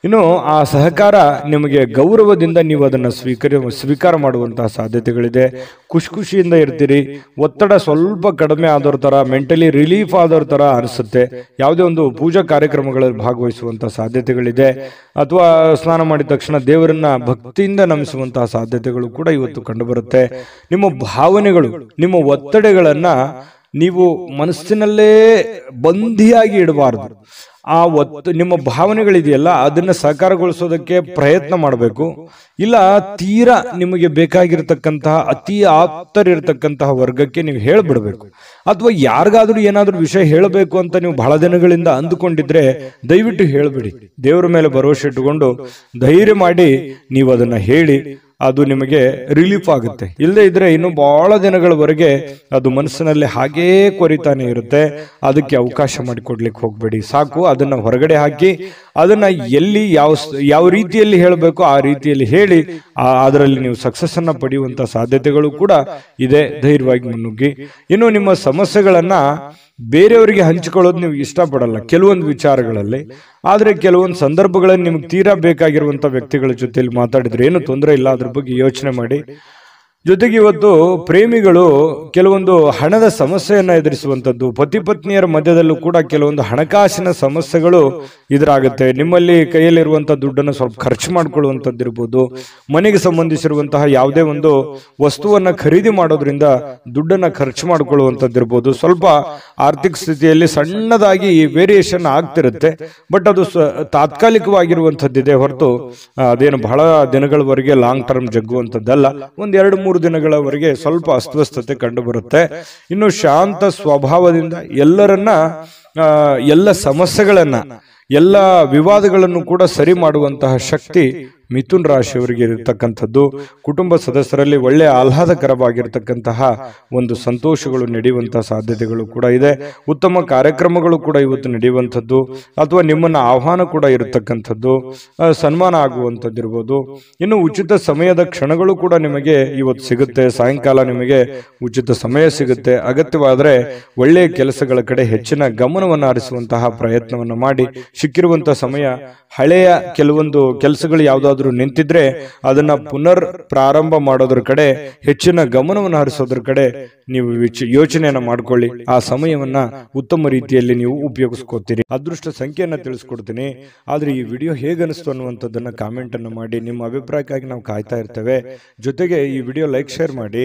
ಇನ್ನು ಆ ಸಹಕಾರ ನಿಮಗೆ ಗೌರವದಿಂದ ನೀವು ಅದನ್ನು ಸ್ವೀಕರಿ ಸ್ವೀಕಾರ ಮಾಡುವಂತಹ ಸಾಧ್ಯತೆಗಳಿದೆ ಖುಷಿ ಖುಷಿಯಿಂದ ಇರ್ತೀರಿ ಒತ್ತಡ ಸ್ವಲ್ಪ ಕಡಿಮೆ ಆದೋರ ಥರ ಮೆಂಟಲಿ ರಿಲೀಫ್ ಆದೋರ ಥರ ಅನಿಸುತ್ತೆ ಯಾವುದೇ ಒಂದು ಪೂಜಾ ಕಾರ್ಯಕ್ರಮಗಳಲ್ಲಿ ಭಾಗವಹಿಸುವಂಥ ಸಾಧ್ಯತೆಗಳಿದೆ ಅಥವಾ ಸ್ನಾನ ಮಾಡಿದ ತಕ್ಷಣ ದೇವರನ್ನು ಭಕ್ತಿಯಿಂದ ನಮಿಸುವಂತಹ ಸಾಧ್ಯತೆಗಳು ಕೂಡ ಇವತ್ತು ಕಂಡುಬರುತ್ತೆ ನಿಮ್ಮ ಭಾವನೆಗಳು ನಿಮ್ಮ ಒತ್ತಡಗಳನ್ನು ನೀವು ಮನಸ್ಸಿನಲ್ಲೇ ಬಂಧಿಯಾಗಿ ಇಡಬಾರದು ಆ ಒತ್ತು ನಿಮ್ಮ ಭಾವನೆಗಳಿದೆಯಲ್ಲ ಅದನ್ನು ಸಾಕಾರಗೊಳಿಸೋದಕ್ಕೆ ಪ್ರಯತ್ನ ಮಾಡಬೇಕು ಇಲ್ಲ ತೀರಾ ನಿಮಗೆ ಬೇಕಾಗಿರ್ತಕ್ಕಂತಹ ಅತಿ ಆಪ್ತರಿರ್ತಕ್ಕಂತಹ ವರ್ಗಕ್ಕೆ ನೀವು ಹೇಳ್ಬಿಡ್ಬೇಕು ಅಥವಾ ಯಾರಿಗಾದ್ರೂ ಏನಾದರೂ ವಿಷಯ ಹೇಳಬೇಕು ಅಂತ ನೀವು ಬಹಳ ದಿನಗಳಿಂದ ಅಂದುಕೊಂಡಿದ್ರೆ ದಯವಿಟ್ಟು ಹೇಳ್ಬಿಡಿ ದೇವರ ಮೇಲೆ ಭರವಸೆ ಇಟ್ಟುಕೊಂಡು ಧೈರ್ಯ ಮಾಡಿ ನೀವು ಅದನ್ನು ಹೇಳಿ ಅದು ನಿಮಗೆ ರಿಲೀಫ್ ಆಗುತ್ತೆ ಇಲ್ಲದೆ ಇದ್ರೆ ಇನ್ನು ಬಹಳ ದಿನಗಳವರೆಗೆ ಅದು ಮನಸ್ಸಿನಲ್ಲಿ ಹಾಗೇ ಕೊರಿತಾನೆ ಇರುತ್ತೆ ಅದಕ್ಕೆ ಅವಕಾಶ ಮಾಡಿಕೊಡ್ಲಿಕ್ಕೆ ಹೋಗಬೇಡಿ ಸಾಕು ಅದನ್ನ ಹೊರಗಡೆ ಹಾಕಿ ಅದನ್ನ ಎಲ್ಲಿ ಯಾವ ಯಾವ ರೀತಿಯಲ್ಲಿ ಹೇಳಬೇಕು ಆ ರೀತಿಯಲ್ಲಿ ಹೇಳಿ ಅದರಲ್ಲಿ ನೀವು ಸಕ್ಸಸ್ ಅನ್ನ ಪಡೆಯುವಂತ ಸಾಧ್ಯತೆಗಳು ಕೂಡ ಇದೆ ಧೈರ್ಯವಾಗಿ ಮುನ್ನುಗ್ಗಿ ಇನ್ನು ನಿಮ್ಮ ಸಮಸ್ಯೆಗಳನ್ನ ಬೇರೆಯವರಿಗೆ ಹಂಚಿಕೊಳ್ಳೋದು ನೀವು ಇಷ್ಟಪಡಲ್ಲ ಕೆಲವೊಂದು ವಿಚಾರಗಳಲ್ಲಿ ಆದರೆ ಕೆಲವೊಂದು ಸಂದರ್ಭಗಳಲ್ಲಿ ನಿಮ್ಗೆ ತೀರಾ ಬೇಕಾಗಿರುವಂಥ ವ್ಯಕ್ತಿಗಳ ಜೊತೆಯಲ್ಲಿ ಮಾತಾಡಿದ್ರೆ ಏನು ತೊಂದರೆ ಇಲ್ಲ ಅದ್ರ ಬಗ್ಗೆ ಯೋಚನೆ ಮಾಡಿ ಜೊತೆಗೆ ಇವತ್ತು ಪ್ರೇಮಿಗಳು ಕೆಲವೊಂದು ಹಣದ ಸಮಸ್ಯೆಯನ್ನು ಎದುರಿಸುವಂಥದ್ದು ಪತಿ ಪತ್ನಿಯರ ಮಧ್ಯದಲ್ಲೂ ಕೂಡ ಕೆಲವೊಂದು ಹಣಕಾಸಿನ ಸಮಸ್ಯೆಗಳು ಇದರಾಗುತ್ತೆ ನಿಮ್ಮಲ್ಲಿ ಕೈಯಲ್ಲಿರುವಂಥ ದುಡ್ಡನ್ನು ಸ್ವಲ್ಪ ಖರ್ಚು ಮಾಡಿಕೊಳ್ಳುವಂಥದ್ದು ಇರ್ಬೋದು ಮನೆಗೆ ಸಂಬಂಧಿಸಿರುವಂತಹ ಯಾವುದೇ ಒಂದು ವಸ್ತುವನ್ನು ಖರೀದಿ ಮಾಡೋದ್ರಿಂದ ದುಡ್ಡನ್ನು ಖರ್ಚು ಮಾಡಿಕೊಳ್ಳುವಂಥದ್ದು ಇರ್ಬೋದು ಸ್ವಲ್ಪ ಆರ್ಥಿಕ ಸ್ಥಿತಿಯಲ್ಲಿ ಸಣ್ಣದಾಗಿ ವೇರಿಯೇಷನ್ ಆಗ್ತಿರುತ್ತೆ ಬಟ್ ಅದು ತಾತ್ಕಾಲಿಕವಾಗಿರುವಂಥದ್ದಿದೆ ಹೊರತು ಅದೇನು ಬಹಳ ದಿನಗಳವರೆಗೆ ಲಾಂಗ್ ಟರ್ಮ್ ಜಗ್ಗುವಂಥದ್ದಲ್ಲ ಒಂದು ಎರಡು ಮೂರು ಮೂರು ದಿನಗಳವರೆಗೆ ಸ್ವಲ್ಪ ಅಸ್ವಸ್ಥತೆ ಕಂಡುಬರುತ್ತೆ ಇನ್ನು ಶಾಂತ ಸ್ವಭಾವದಿಂದ ಎಲ್ಲರನ್ನ ಎಲ್ಲ ಸಮಸ್ಯೆಗಳನ್ನ ಎಲ್ಲ ವಿವಾದಗಳನ್ನು ಕೂಡ ಸರಿ ಮಾಡುವಂತಹ ಶಕ್ತಿ ಮಿಥುನ್ ರಾಶಿಯವರಿಗೆ ಇರತಕ್ಕಂಥದ್ದು ಕುಟುಂಬ ಸದಸ್ಯರಲ್ಲಿ ಒಳ್ಳೆಯ ಆಹ್ಲಾದಕರವಾಗಿರ್ತಕ್ಕಂತಹ ಒಂದು ಸಂತೋಷಗಳು ನಡೆಯುವಂತಹ ಸಾಧ್ಯತೆಗಳು ಕೂಡ ಇದೆ ಉತ್ತಮ ಕಾರ್ಯಕ್ರಮಗಳು ಕೂಡ ಇವತ್ತು ನಡೆಯುವಂಥದ್ದು ಅಥವಾ ನಿಮ್ಮನ್ನು ಆಹ್ವಾನ ಕೂಡ ಇರತಕ್ಕಂಥದ್ದು ಸನ್ಮಾನ ಆಗುವಂಥದ್ದಿರ್ಬೋದು ಇನ್ನು ಉಚಿತ ಸಮಯದ ಕ್ಷಣಗಳು ಕೂಡ ನಿಮಗೆ ಇವತ್ತು ಸಿಗುತ್ತೆ ಸಾಯಂಕಾಲ ನಿಮಗೆ ಉಚಿತ ಸಮಯ ಸಿಗುತ್ತೆ ಅಗತ್ಯವಾದರೆ ಒಳ್ಳೆಯ ಕೆಲಸಗಳ ಕಡೆ ಹೆಚ್ಚಿನ ಗಮನವನ್ನು ಹರಿಸುವಂತಹ ಪ್ರಯತ್ನವನ್ನು ಮಾಡಿ ಸಿಕ್ಕಿರುವಂತಹ ಸಮಯ ಹಳೆಯ ಕೆಲವೊಂದು ಕೆಲಸಗಳು ಯಾವುದಾದ್ರೂ ನಿಂತಿದ್ರೆ ಅದನ್ನ ಪುನರ್ ಪ್ರಾರಂಭ ಮಾಡೋದ್ರ ಕಡೆ ಹೆಚ್ಚಿನ ಗಮನವನ್ನು ಹರಿಸೋದ್ರ ಕಡೆ ನೀವು ಯೋಚನೆಯನ್ನ ಮಾಡ್ಕೊಳ್ಳಿ ಆ ಸಮಯವನ್ನ ಉತ್ತಮ ರೀತಿಯಲ್ಲಿ ನೀವು ಉಪಯೋಗಿಸ್ಕೋತೀರಿ ಅದೃಷ್ಟ ಸಂಖ್ಯೆಯನ್ನ ತಿಳಿಸ್ಕೊಡ್ತೀನಿ ಆದ್ರೆ ಈ ವಿಡಿಯೋ ಹೇಗೆ ಅನಿಸ್ತು ಅನ್ನುವಂಥದ್ದನ್ನ ಕಾಮೆಂಟ್ ಅನ್ನು ಮಾಡಿ ನಿಮ್ಮ ಅಭಿಪ್ರಾಯಕ್ಕಾಗಿ ನಾವು ಕಾಯ್ತಾ ಇರ್ತೇವೆ ಜೊತೆಗೆ ಈ ವಿಡಿಯೋ ಲೈಕ್ ಶೇರ್ ಮಾಡಿ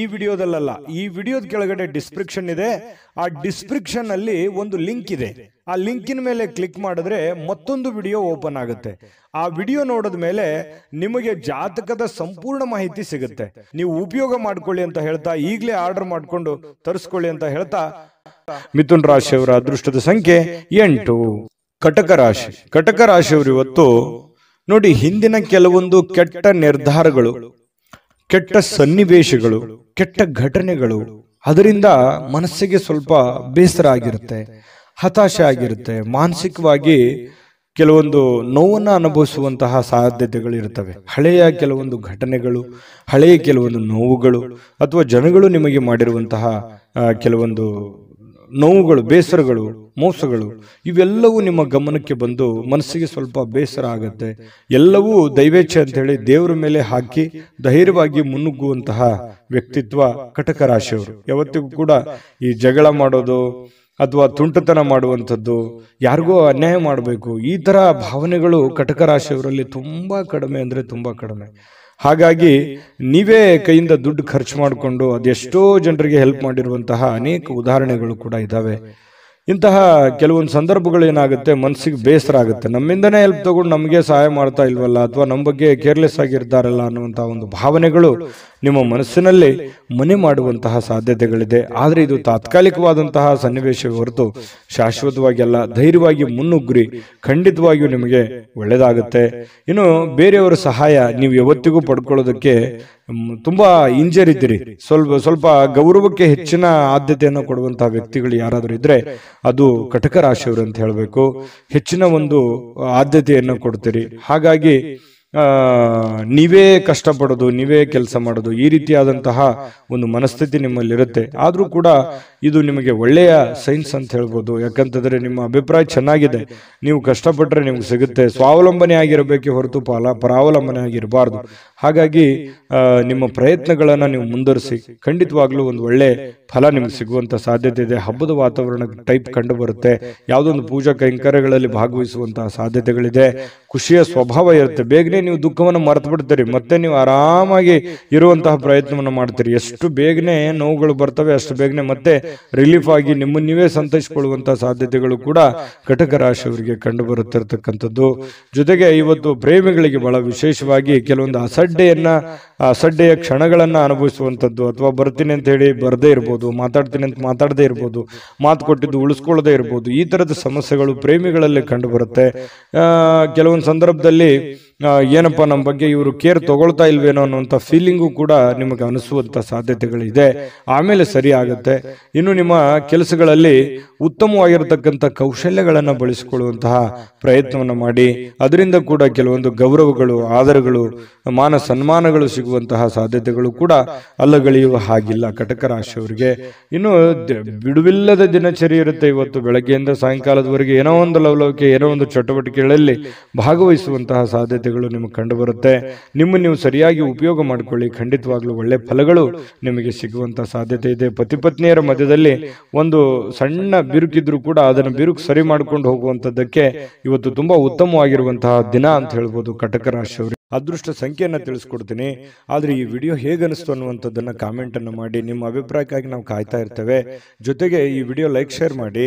ಈ ವಿಡಿಯೋದಲ್ಲ ಈ ವಿಡಿಯೋದ ಕೆಳಗಡೆ ಡಿಸ್ಕ್ರಿಪ್ಷನ್ ಇದೆ ಆ ಡಿಸ್ಕ್ರಿಪ್ಷನ್ ಅಲ್ಲಿ ಒಂದು ಲಿಂಕ್ ಇದೆ ಆ ಲಿಂಕಿನ ಮೇಲೆ ಕ್ಲಿಕ್ ಮಾಡಿದ್ರೆ ಮತ್ತೊಂದು ವಿಡಿಯೋ ಓಪನ್ ಆಗುತ್ತೆ ಆ ವಿಡಿಯೋ ನೋಡಿದ ಮೇಲೆ ನಿಮಗೆ ಜಾತಕದ ಸಂಪೂರ್ಣ ಮಾಹಿತಿ ಸಿಗುತ್ತೆ ನೀವು ಉಪಯೋಗ ಮಾಡ್ಕೊಳ್ಳಿ ಅಂತ ಹೇಳ್ತಾ ಈಗಲೇ ಆರ್ಡರ್ ಮಾಡಿಕೊಂಡು ತರಿಸ್ಕೊಳ್ಳಿ ಅಂತ ಹೇಳ್ತಾ ಮಿಥುನ್ ರಾಶಿಯವರ ಅದೃಷ್ಟದ ಸಂಖ್ಯೆ ಎಂಟು ಕಟಕ ರಾಶಿ ಕಟಕ ರಾಶಿಯವರು ಇವತ್ತು ನೋಡಿ ಹಿಂದಿನ ಕೆಲವೊಂದು ಕೆಟ್ಟ ನಿರ್ಧಾರಗಳು ಕೆಟ್ಟ ಸನ್ನಿವೇಶಗಳು ಕೆಟ್ಟ ಘಟನೆಗಳು ಅದರಿಂದ ಮನಸ್ಸಿಗೆ ಸ್ವಲ್ಪ ಬೇಸರ ಆಗಿರುತ್ತೆ ಹತಾಶೆ ಆಗಿರುತ್ತೆ ಮಾನಸಿಕವಾಗಿ ಕೆಲವೊಂದು ನೋವನ್ನು ಅನುಭವಿಸುವಂತಹ ಸಾಧ್ಯತೆಗಳು ಇರ್ತವೆ ಹಳೆಯ ಕೆಲವೊಂದು ಘಟನೆಗಳು ಹಳೆಯ ಕೆಲವೊಂದು ನೋವುಗಳು ಅಥವಾ ಜನಗಳು ನಿಮಗೆ ಮಾಡಿರುವಂತಹ ಕೆಲವೊಂದು ನೋವುಗಳು ಬೇಸರಗಳು ಮೋಸಗಳು ಇವೆಲ್ಲವೂ ನಿಮ್ಮ ಗಮನಕ್ಕೆ ಬಂದು ಮನಸ್ಸಿಗೆ ಸ್ವಲ್ಪ ಬೇಸರ ಆಗುತ್ತೆ ಎಲ್ಲವೂ ದೈವೇಚ್ಛೆ ಅಂತೇಳಿ ದೇವರ ಮೇಲೆ ಹಾಕಿ ಧೈರ್ಯವಾಗಿ ಮುನ್ನುಗ್ಗುವಂತಹ ವ್ಯಕ್ತಿತ್ವ ಕಟಕ ರಾಶಿಯವರು ಯಾವತ್ತಿಗೂ ಕೂಡ ಈ ಜಗಳ ಮಾಡೋದು ಅಥವಾ ತುಂಟತನ ಮಾಡುವಂಥದ್ದು ಯಾರಿಗೋ ಅನ್ಯಾಯ ಮಾಡಬೇಕು ಈ ಥರ ಭಾವನೆಗಳು ಕಟಕ ರಾಶಿಯವರಲ್ಲಿ ತುಂಬ ಕಡಿಮೆ ಅಂದರೆ ತುಂಬ ಕಡಿಮೆ ಹಾಗಾಗಿ ನೀವೇ ಕೈಯಿಂದ ದುಡ್ಡು ಖರ್ಚು ಮಾಡಿಕೊಂಡು ಅದೆಷ್ಟೋ ಜನರಿಗೆ ಹೆಲ್ಪ್ ಮಾಡಿರುವಂತಹ ಅನೇಕ ಉದಾಹರಣೆಗಳು ಕೂಡ ಇದ್ದಾವೆ ಇಂತಹ ಕೆಲವೊಂದು ಸಂದರ್ಭಗಳು ಏನಾಗುತ್ತೆ ಮನಸ್ಸಿಗೆ ಬೇಸರ ಆಗುತ್ತೆ ನಮ್ಮಿಂದನೇ ಹೆಲ್ಪ್ ತಗೊಂಡು ನಮಗೆ ಸಹಾಯ ಮಾಡ್ತಾ ಇಲ್ವಲ್ಲ ಅಥವಾ ನಮ್ಮ ಬಗ್ಗೆ ಕೇರ್ಲೆಸ್ ಆಗಿರ್ತಾರಲ್ಲ ಅನ್ನುವಂಥ ಒಂದು ಭಾವನೆಗಳು ನಿಮ್ಮ ಮನಸ್ಸಿನಲ್ಲಿ ಮನೆ ಮಾಡುವಂತಹ ಸಾಧ್ಯತೆಗಳಿದೆ ಆದರೆ ಇದು ತಾತ್ಕಾಲಿಕವಾದಂತಹ ಸನ್ನಿವೇಶ ಹೊರತು ಶಾಶ್ವತವಾಗಿ ಅಲ್ಲ ಧೈರ್ಯವಾಗಿ ಮುನ್ನುಗ್ಗುರಿ ಖಂಡಿತವಾಗಿಯೂ ನಿಮಗೆ ಒಳ್ಳೆಯದಾಗುತ್ತೆ ಇನ್ನು ಬೇರೆಯವರ ಸಹಾಯ ನೀವು ಯಾವತ್ತಿಗೂ ಪಡ್ಕೊಳ್ಳೋದಕ್ಕೆ ತುಂಬಾ ಇಂಜರ್ ಇದ್ದೀರಿ ಸ್ವಲ್ಪ ಸ್ವಲ್ಪ ಗೌರವಕ್ಕೆ ಹೆಚ್ಚಿನ ಆದ್ಯತೆಯನ್ನು ಕೊಡುವಂತಹ ವ್ಯಕ್ತಿಗಳು ಯಾರಾದರೂ ಇದ್ರೆ ಅದು ಕಟಕ ರಾಶಿಯವರು ಅಂತ ಹೇಳಬೇಕು ಹೆಚ್ಚಿನ ಒಂದು ಆದ್ಯತೆಯನ್ನು ಕೊಡ್ತೀರಿ ಹಾಗಾಗಿ ನೀವೇ ಕಷ್ಟಪಡೋದು ನೀವೇ ಕೆಲಸ ಮಾಡೋದು ಈ ರೀತಿಯಾದಂತಹ ಒಂದು ಮನಸ್ಥಿತಿ ನಿಮ್ಮಲ್ಲಿರುತ್ತೆ ಆದರೂ ಕೂಡ ಇದು ನಿಮಗೆ ಒಳ್ಳೆಯ ಸೈನ್ಸ್ ಅಂತ ಹೇಳ್ಬೋದು ಯಾಕಂತಂದರೆ ನಿಮ್ಮ ಅಭಿಪ್ರಾಯ ಚೆನ್ನಾಗಿದೆ ನೀವು ಕಷ್ಟಪಟ್ಟರೆ ನಿಮ್ಗೆ ಸಿಗುತ್ತೆ ಸ್ವಾವಲಂಬನೆ ಆಗಿರಬೇಕೆ ಹೊರತು ಪಾಲ ಪರಾವಲಂಬನೆ ಆಗಿರಬಾರ್ದು ಹಾಗಾಗಿ ನಿಮ್ಮ ಪ್ರಯತ್ನಗಳನ್ನು ನೀವು ಮುಂದುವರಿಸಿ ಖಂಡಿತವಾಗ್ಲೂ ಒಂದು ಒಳ್ಳೆ ಫಲ ನಿಮ್ಗೆ ಸಿಗುವಂಥ ಸಾಧ್ಯತೆ ಇದೆ ಹಬ್ಬದ ವಾತಾವರಣ ಟೈಪ್ ಕಂಡು ಬರುತ್ತೆ ಯಾವುದೊಂದು ಪೂಜಾ ಕೈಂಕರ್ಯಗಳಲ್ಲಿ ಭಾಗವಹಿಸುವಂತಹ ಸಾಧ್ಯತೆಗಳಿದೆ ಖುಷಿಯ ಸ್ವಭಾವ ಇರುತ್ತೆ ಬೇಗನೆ ನೀವು ದುಃಖವನ್ನು ಮರೆತು ಬಿಡ್ತೀರಿ ಮತ್ತೆ ನೀವು ಆರಾಮಾಗಿ ಇರುವಂತಹ ಪ್ರಯತ್ನವನ್ನು ಮಾಡ್ತೀರಿ ಎಷ್ಟು ಬೇಗನೆ ನೋವುಗಳು ಬರ್ತವೆ ಅಷ್ಟು ಬೇಗನೆ ಮತ್ತೆ ರಿಲೀಫ್ ಆಗಿ ನಿಮ್ಮನ್ನು ನೀವೇ ಸಂತೈಸಿಕೊಳ್ಳುವಂಥ ಸಾಧ್ಯತೆಗಳು ಕೂಡ ಘಟಕ ರಾಶಿಯವರಿಗೆ ಕಂಡು ಬರುತ್ತಿರತಕ್ಕಂಥದ್ದು ಜೊತೆಗೆ ಇವತ್ತು ಪ್ರೇಮಿಗಳಿಗೆ ಬಹಳ ವಿಶೇಷವಾಗಿ ಕೆಲವೊಂದು ಅಸಡ್ಡೆಯನ್ನು ಅಸಡ್ಡೆಯ ಕ್ಷಣಗಳನ್ನು ಅನುಭವಿಸುವಂಥದ್ದು ಅಥವಾ ಬರ್ತೀನಿ ಅಂತ ಹೇಳಿ ಬರದೇ ಇರ್ಬೋದು ಮಾತಾಡ್ತೀನಿ ಅಂತ ಮಾತಾಡದೇ ಇರ್ಬೋದು ಮಾತು ಕೊಟ್ಟಿದ್ದು ಉಳಿಸ್ಕೊಳ್ಳದೇ ಇರ್ಬೋದು ಈ ಥರದ ಸಮಸ್ಯೆಗಳು ಪ್ರೇಮಿಗಳಲ್ಲಿ ಕಂಡು ಬರುತ್ತೆ ಕೆಲವೊಂದು ಸಂದರ್ಭದಲ್ಲಿ ಏನಪ್ಪ ನಮ್ಮ ಬಗ್ಗೆ ಇವರು ಕೇರ್ ತಗೊಳ್ತಾ ಇಲ್ವೇನೋ ಅನ್ನುವಂಥ ಫೀಲಿಂಗು ಕೂಡ ನಿಮಗೆ ಅನಿಸುವಂಥ ಸಾಧ್ಯತೆಗಳಿದೆ ಆಮೇಲೆ ಸರಿ ಆಗುತ್ತೆ ಇನ್ನು ನಿಮ್ಮ ಕೆಲಸಗಳಲ್ಲಿ ಉತ್ತಮವಾಗಿರತಕ್ಕಂಥ ಕೌಶಲ್ಯಗಳನ್ನು ಬಳಸಿಕೊಳ್ಳುವಂತಹ ಪ್ರಯತ್ನವನ್ನು ಮಾಡಿ ಅದರಿಂದ ಕೂಡ ಕೆಲವೊಂದು ಗೌರವಗಳು ಆಧಾರಗಳು ಮಾನ ಸನ್ಮಾನಗಳು ಸಿಗುವಂತಹ ಸಾಧ್ಯತೆಗಳು ಕೂಡ ಅಲ್ಲಗಳೆಯುವ ಹಾಗಿಲ್ಲ ಕಟಕ ರಾಶಿಯವರಿಗೆ ಇನ್ನು ಬಿಡುವಿಲ್ಲದ ದಿನಚರಿ ಇರುತ್ತೆ ಇವತ್ತು ಬೆಳಗ್ಗೆಯಿಂದ ಸಾಯಂಕಾಲದವರೆಗೆ ಏನೋ ಒಂದು ಲವಲವಿಕೆ ಏನೋ ಒಂದು ಚಟುವಟಿಕೆಗಳಲ್ಲಿ ಭಾಗವಹಿಸುವಂತಹ ಸಾಧ್ಯತೆ ಸಾಧ್ಯತೆಗಳು ನಿಮಗೆ ಕಂಡುಬರುತ್ತೆ ನಿಮ್ಮ ನೀವು ಸರಿಯಾಗಿ ಉಪಯೋಗ ಮಾಡಿಕೊಳ್ಳಿ ಖಂಡಿತವಾಗ್ಲೂ ಒಳ್ಳೆ ಫಲಗಳು ನಿಮಗೆ ಸಿಗುವಂತ ಸಾಧ್ಯತೆ ಇದೆ ಪತಿ ಪತ್ನಿಯರ ಮಧ್ಯದಲ್ಲಿ ಒಂದು ಸಣ್ಣ ಬಿರುಕಿದ್ರು ಕೂಡ ಅದನ್ನು ಬಿರುಕು ಸರಿ ಮಾಡಿಕೊಂಡು ಹೋಗುವಂಥದ್ದಕ್ಕೆ ಇವತ್ತು ತುಂಬಾ ಉತ್ತಮವಾಗಿರುವಂತಹ ದಿನ ಅಂತ ಹೇಳ್ಬೋದು ಕಟಕ ರಾಶಿಯವರು ಅದೃಷ್ಟ ಸಂಖ್ಯೆಯನ್ನು ತಿಳಿಸ್ಕೊಡ್ತೀನಿ ಆದರೆ ಈ ವಿಡಿಯೋ ಹೇಗನಿಸ್ತು ಅನ್ನುವಂಥದ್ದನ್ನು ಕಾಮೆಂಟನ್ನು ಮಾಡಿ ನಿಮ್ಮ ಅಭಿಪ್ರಾಯಕ್ಕಾಗಿ ನಾವು ಕಾಯ್ತಾ ಇರ್ತೇವೆ ಜೊತೆಗೆ ಈ ವಿಡಿಯೋ ಲೈಕ್ ಶೇರ್ ಮಾಡಿ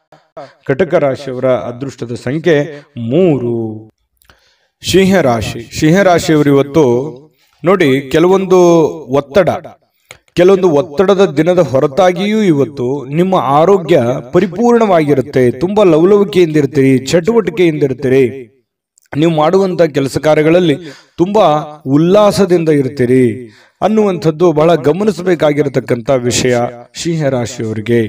ಕಟಕ ರಾಶಿಯವರ ಅದೃಷ್ಟದ ಸಂಖ್ಯೆ ಮೂರು ಸಿಂಹರಾಶಿ ಸಿಂಹರಾಶಿಯವರು ಇವತ್ತು ನೋಡಿ ಕೆಲವೊಂದು ಒತ್ತಡ ಕೆಲವೊಂದು ಒತ್ತಡದ ದಿನದ ಹೊರತಾಗಿಯೂ ಇವತ್ತು ನಿಮ್ಮ ಆರೋಗ್ಯ ಪರಿಪೂರ್ಣವಾಗಿರುತ್ತೆ ತುಂಬಾ ಲವಲವಿಕೆಯಿಂದಿರ್ತೀರಿ ಚಟುವಟಿಕೆಯಿಂದಿರ್ತೀರಿ ನೀವು ಮಾಡುವಂತ ಕೆಲಸ ಕಾರ್ಯಗಳಲ್ಲಿ ತುಂಬಾ ಉಲ್ಲಾಸದಿಂದ ಇರ್ತೀರಿ ಅನ್ನುವಂಥದ್ದು ಬಹಳ ಗಮನಿಸಬೇಕಾಗಿರತಕ್ಕಂತ ವಿಷಯ ಸಿಂಹರಾಶಿಯವರಿಗೆ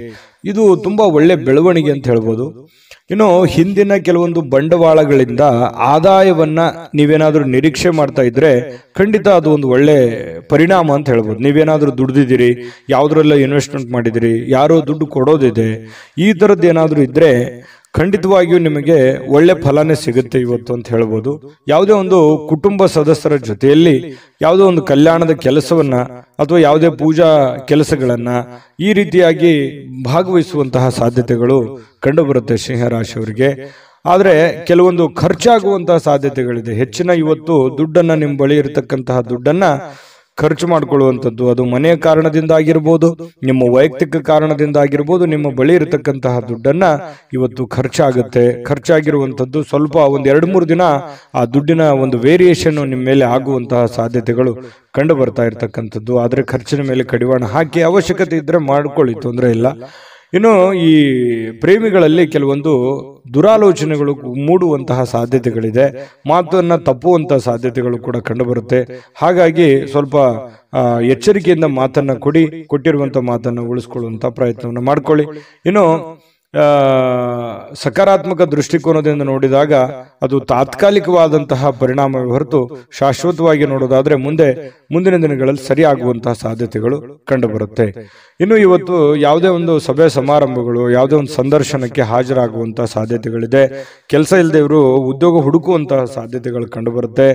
ಇದು ತುಂಬಾ ಒಳ್ಳೆ ಬೆಳವಣಿಗೆ ಅಂತ ಹೇಳ್ಬೋದು ಇನ್ನು ಹಿಂದಿನ ಕೆಲವೊಂದು ಬಂಡವಾಳಗಳಿಂದ ಆದಾಯವನ್ನ ನೀವೇನಾದರೂ ನಿರೀಕ್ಷೆ ಮಾಡ್ತಾ ಇದ್ರೆ ಖಂಡಿತ ಅದು ಒಂದು ಒಳ್ಳೆ ಪರಿಣಾಮ ಅಂತ ಹೇಳ್ಬೋದು ನೀವೇನಾದ್ರೂ ದುಡ್ದಿದ್ದೀರಿ ಯಾವುದ್ರಲ್ಲ ಇನ್ವೆಸ್ಟ್ಮೆಂಟ್ ಮಾಡಿದಿರಿ ಯಾರೋ ದುಡ್ಡು ಕೊಡೋದಿದೆ ಈ ಥರದ್ದು ಏನಾದರೂ ಇದ್ರೆ ಖಂಡಿತವಾಗಿಯೂ ನಿಮಗೆ ಒಳ್ಳೆ ಫಲನೇ ಸಿಗುತ್ತೆ ಇವತ್ತು ಅಂತ ಹೇಳ್ಬೋದು ಯಾವುದೇ ಒಂದು ಕುಟುಂಬ ಸದಸ್ಯರ ಜೊತೆಯಲ್ಲಿ ಯಾವುದೋ ಒಂದು ಕಲ್ಯಾಣದ ಕೆಲಸವನ್ನ ಅಥವಾ ಯಾವುದೇ ಪೂಜಾ ಕೆಲಸಗಳನ್ನ ಈ ರೀತಿಯಾಗಿ ಭಾಗವಹಿಸುವಂತಹ ಸಾಧ್ಯತೆಗಳು ಕಂಡುಬರುತ್ತೆ ಸಿಂಹರಾಶಿಯವರಿಗೆ ಆದರೆ ಕೆಲವೊಂದು ಖರ್ಚಾಗುವಂತಹ ಸಾಧ್ಯತೆಗಳಿದೆ ಹೆಚ್ಚಿನ ಇವತ್ತು ದುಡ್ಡನ್ನು ನಿಮ್ಮ ಬಳಿ ಇರತಕ್ಕಂತಹ ದುಡ್ಡನ್ನು ಖರ್ಚು ಮಾಡಿಕೊಳ್ಳುವಂಥದ್ದು ಅದು ಮನೆಯ ಕಾರಣದಿಂದ ಆಗಿರ್ಬೋದು ನಿಮ್ಮ ವೈಯಕ್ತಿಕ ಕಾರಣದಿಂದ ಆಗಿರ್ಬೋದು ನಿಮ್ಮ ಬಳಿ ಇರತಕ್ಕಂತಹ ದುಡ್ಡನ್ನು ಇವತ್ತು ಖರ್ಚಾಗುತ್ತೆ ಖರ್ಚಾಗಿರುವಂಥದ್ದು ಸ್ವಲ್ಪ ಒಂದು ಎರಡು ಮೂರು ದಿನ ಆ ದುಡ್ಡಿನ ಒಂದು ವೇರಿಯೇಷನ್ ನಿಮ್ಮ ಮೇಲೆ ಆಗುವಂತಹ ಸಾಧ್ಯತೆಗಳು ಕಂಡು ಬರ್ತಾ ಇರತಕ್ಕಂಥದ್ದು ಆದರೆ ಖರ್ಚಿನ ಮೇಲೆ ಕಡಿವಾಣ ಹಾಕಿ ಅವಶ್ಯಕತೆ ಇದ್ದರೆ ಮಾಡಿಕೊಳ್ಳಿ ತೊಂದರೆ ಇಲ್ಲ ಇನ್ನು ಈ ಪ್ರೇಮಿಗಳಲ್ಲಿ ಕೆಲವೊಂದು ದುರಾಲೋಚನೆಗಳು ಮೂಡುವಂತಹ ಸಾಧ್ಯತೆಗಳಿದೆ ಮಾತನ್ನು ತಪ್ಪುವಂತಹ ಸಾಧ್ಯತೆಗಳು ಕೂಡ ಕಂಡುಬರುತ್ತೆ ಹಾಗಾಗಿ ಸ್ವಲ್ಪ ಎಚ್ಚರಿಕೆಯಿಂದ ಮಾತನ್ನು ಕೊಡಿ ಕೊಟ್ಟಿರುವಂಥ ಮಾತನ್ನು ಉಳಿಸ್ಕೊಳ್ಳುವಂಥ ಪ್ರಯತ್ನವನ್ನು ಮಾಡ್ಕೊಳ್ಳಿ ಇನ್ನು ಸಕಾರಾತ್ಮಕ ದೃಷ್ಟಿಕೋನದಿಂದ ನೋಡಿದಾಗ ಅದು ತಾತ್ಕಾಲಿಕವಾದಂತಹ ಪರಿಣಾಮ ಹೊರತು ಶಾಶ್ವತವಾಗಿ ನೋಡೋದಾದ್ರೆ ಮುಂದೆ ಮುಂದಿನ ದಿನಗಳಲ್ಲಿ ಸರಿಯಾಗುವಂತಹ ಸಾಧ್ಯತೆಗಳು ಕಂಡುಬರುತ್ತೆ ಇನ್ನು ಇವತ್ತು ಯಾವುದೇ ಒಂದು ಸಭೆ ಸಮಾರಂಭಗಳು ಯಾವುದೇ ಒಂದು ಸಂದರ್ಶನಕ್ಕೆ ಹಾಜರಾಗುವಂತಹ ಸಾಧ್ಯತೆಗಳಿದೆ ಕೆಲಸ ಇಲ್ಲದೆ ಇವರು ಉದ್ಯೋಗ ಹುಡುಕುವಂತಹ ಸಾಧ್ಯತೆಗಳು ಕಂಡುಬರುತ್ತೆ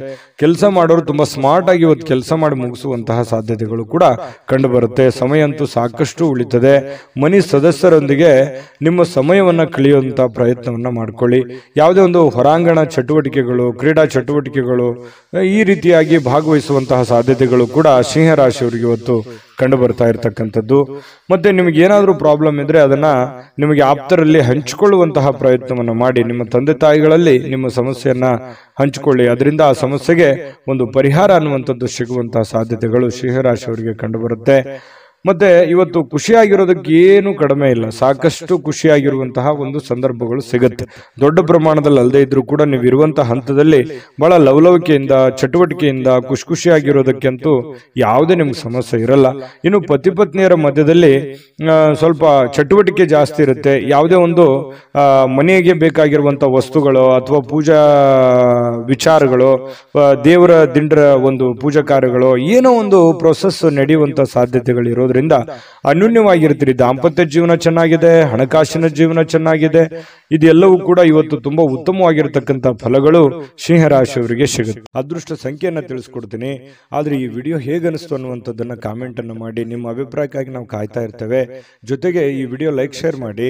ಕೆಲಸ ಮಾಡೋರು ತುಂಬಾ ಸ್ಮಾರ್ಟ್ ಆಗಿ ಇವತ್ತು ಕೆಲಸ ಮಾಡಿ ಮುಗಿಸುವಂತಹ ಸಾಧ್ಯತೆಗಳು ಕೂಡ ಕಂಡುಬರುತ್ತೆ ಸಮಯ ಅಂತೂ ಸಾಕಷ್ಟು ಉಳಿತದೆ ಮನಿ ಸದಸ್ಯರೊಂದಿಗೆ ನಿಮ್ಮ ಸಮಯವನ್ನು ಕಳೆಯುವಂಥ ಪ್ರಯತ್ನವನ್ನು ಮಾಡಿಕೊಳ್ಳಿ ಯಾವುದೇ ಒಂದು ಹೊರಾಂಗಣ ಚಟುವಟಿಕೆಗಳು ಕ್ರೀಡಾ ಚಟುವಟಿಕೆಗಳು ಈ ರೀತಿಯಾಗಿ ಭಾಗವಹಿಸುವಂತಹ ಸಾಧ್ಯತೆಗಳು ಕೂಡ ಸಿಂಹರಾಶಿಯವರಿಗೆ ಇವತ್ತು ಕಂಡು ಬರ್ತಾ ಇರತಕ್ಕಂಥದ್ದು ಮತ್ತು ನಿಮಗೆ ಏನಾದರೂ ಪ್ರಾಬ್ಲಮ್ ಇದ್ದರೆ ಅದನ್ನು ನಿಮಗೆ ಆಪ್ತರಲ್ಲಿ ಹಂಚಿಕೊಳ್ಳುವಂತಹ ಪ್ರಯತ್ನವನ್ನು ಮಾಡಿ ನಿಮ್ಮ ತಂದೆ ತಾಯಿಗಳಲ್ಲಿ ನಿಮ್ಮ ಸಮಸ್ಯೆಯನ್ನು ಹಂಚಿಕೊಳ್ಳಿ ಅದರಿಂದ ಆ ಸಮಸ್ಯೆಗೆ ಒಂದು ಪರಿಹಾರ ಅನ್ನುವಂಥದ್ದು ಸಿಗುವಂತಹ ಸಾಧ್ಯತೆಗಳು ಸಿಂಹರಾಶಿಯವರಿಗೆ ಕಂಡುಬರುತ್ತೆ ಮತ್ತೆ ಇವತ್ತು ಖುಷಿಯಾಗಿರೋದಕ್ಕೆ ಏನು ಕಡಿಮೆ ಇಲ್ಲ ಸಾಕಷ್ಟು ಖುಷಿಯಾಗಿರುವಂತಹ ಒಂದು ಸಂದರ್ಭಗಳು ಸಿಗುತ್ತೆ ದೊಡ್ಡ ಪ್ರಮಾಣದಲ್ಲಿ ಅಲ್ಲದೆ ಇದ್ರೂ ಕೂಡ ನೀವು ಇರುವಂತಹ ಹಂತದಲ್ಲಿ ಬಹಳ ಲವಲವಿಕೆಯಿಂದ ಚಟುವಟಿಕೆಯಿಂದ ಖುಷಿ ಖುಷಿಯಾಗಿರೋದಕ್ಕಂತೂ ಯಾವುದೇ ನಿಮ್ಗೆ ಸಮಸ್ಯೆ ಇರಲ್ಲ ಇನ್ನು ಪತಿಪತ್ನಿಯರ ಪತ್ನಿಯರ ಮಧ್ಯದಲ್ಲಿ ಸ್ವಲ್ಪ ಚಟುವಟಿಕೆ ಜಾಸ್ತಿ ಇರುತ್ತೆ ಯಾವುದೇ ಒಂದು ಮನೆಗೆ ಬೇಕಾಗಿರುವಂಥ ವಸ್ತುಗಳು ಅಥವಾ ಪೂಜಾ ವಿಚಾರಗಳು ದೇವರ ದಿಂಡ್ರ ಒಂದು ಪೂಜಾ ಕಾರ್ಯಗಳು ಏನೋ ಒಂದು ಪ್ರೊಸೆಸ್ ನಡೆಯುವಂಥ ಸಾಧ್ಯತೆಗಳಿರೋದ್ರಿಂದ ಇರೋದ್ರಿಂದ ಅನ್ಯೂನ್ಯವಾಗಿರ್ತೀರಿ ದಾಂಪತ್ಯ ಜೀವನ ಚೆನ್ನಾಗಿದೆ ಹಣಕಾಸಿನ ಜೀವನ ಚೆನ್ನಾಗಿದೆ ಇದೆಲ್ಲವೂ ಕೂಡ ಇವತ್ತು ತುಂಬಾ ಉತ್ತಮವಾಗಿರತಕ್ಕಂಥ ಫಲಗಳು ಸಿಂಹರಾಶಿಯವರಿಗೆ ಸಿಗುತ್ತೆ ಅದೃಷ್ಟ ಸಂಖ್ಯೆಯನ್ನ ತಿಳಿಸ್ಕೊಡ್ತೀನಿ ಆದ್ರೆ ಈ ವಿಡಿಯೋ ಹೇಗೆ ಅನಿಸ್ತು ಅನ್ನುವಂಥದ್ದನ್ನ ಕಾಮೆಂಟ್ ಅನ್ನು ಮಾಡಿ ನಿಮ್ಮ ಅಭಿಪ್ರಾಯಕ್ಕಾಗಿ ನಾವು ಕಾಯ್ತಾ ಇರ್ತೇವೆ ಜೊತೆಗೆ ಈ ವಿಡಿಯೋ ಲೈಕ್ ಶೇರ್ ಮಾಡಿ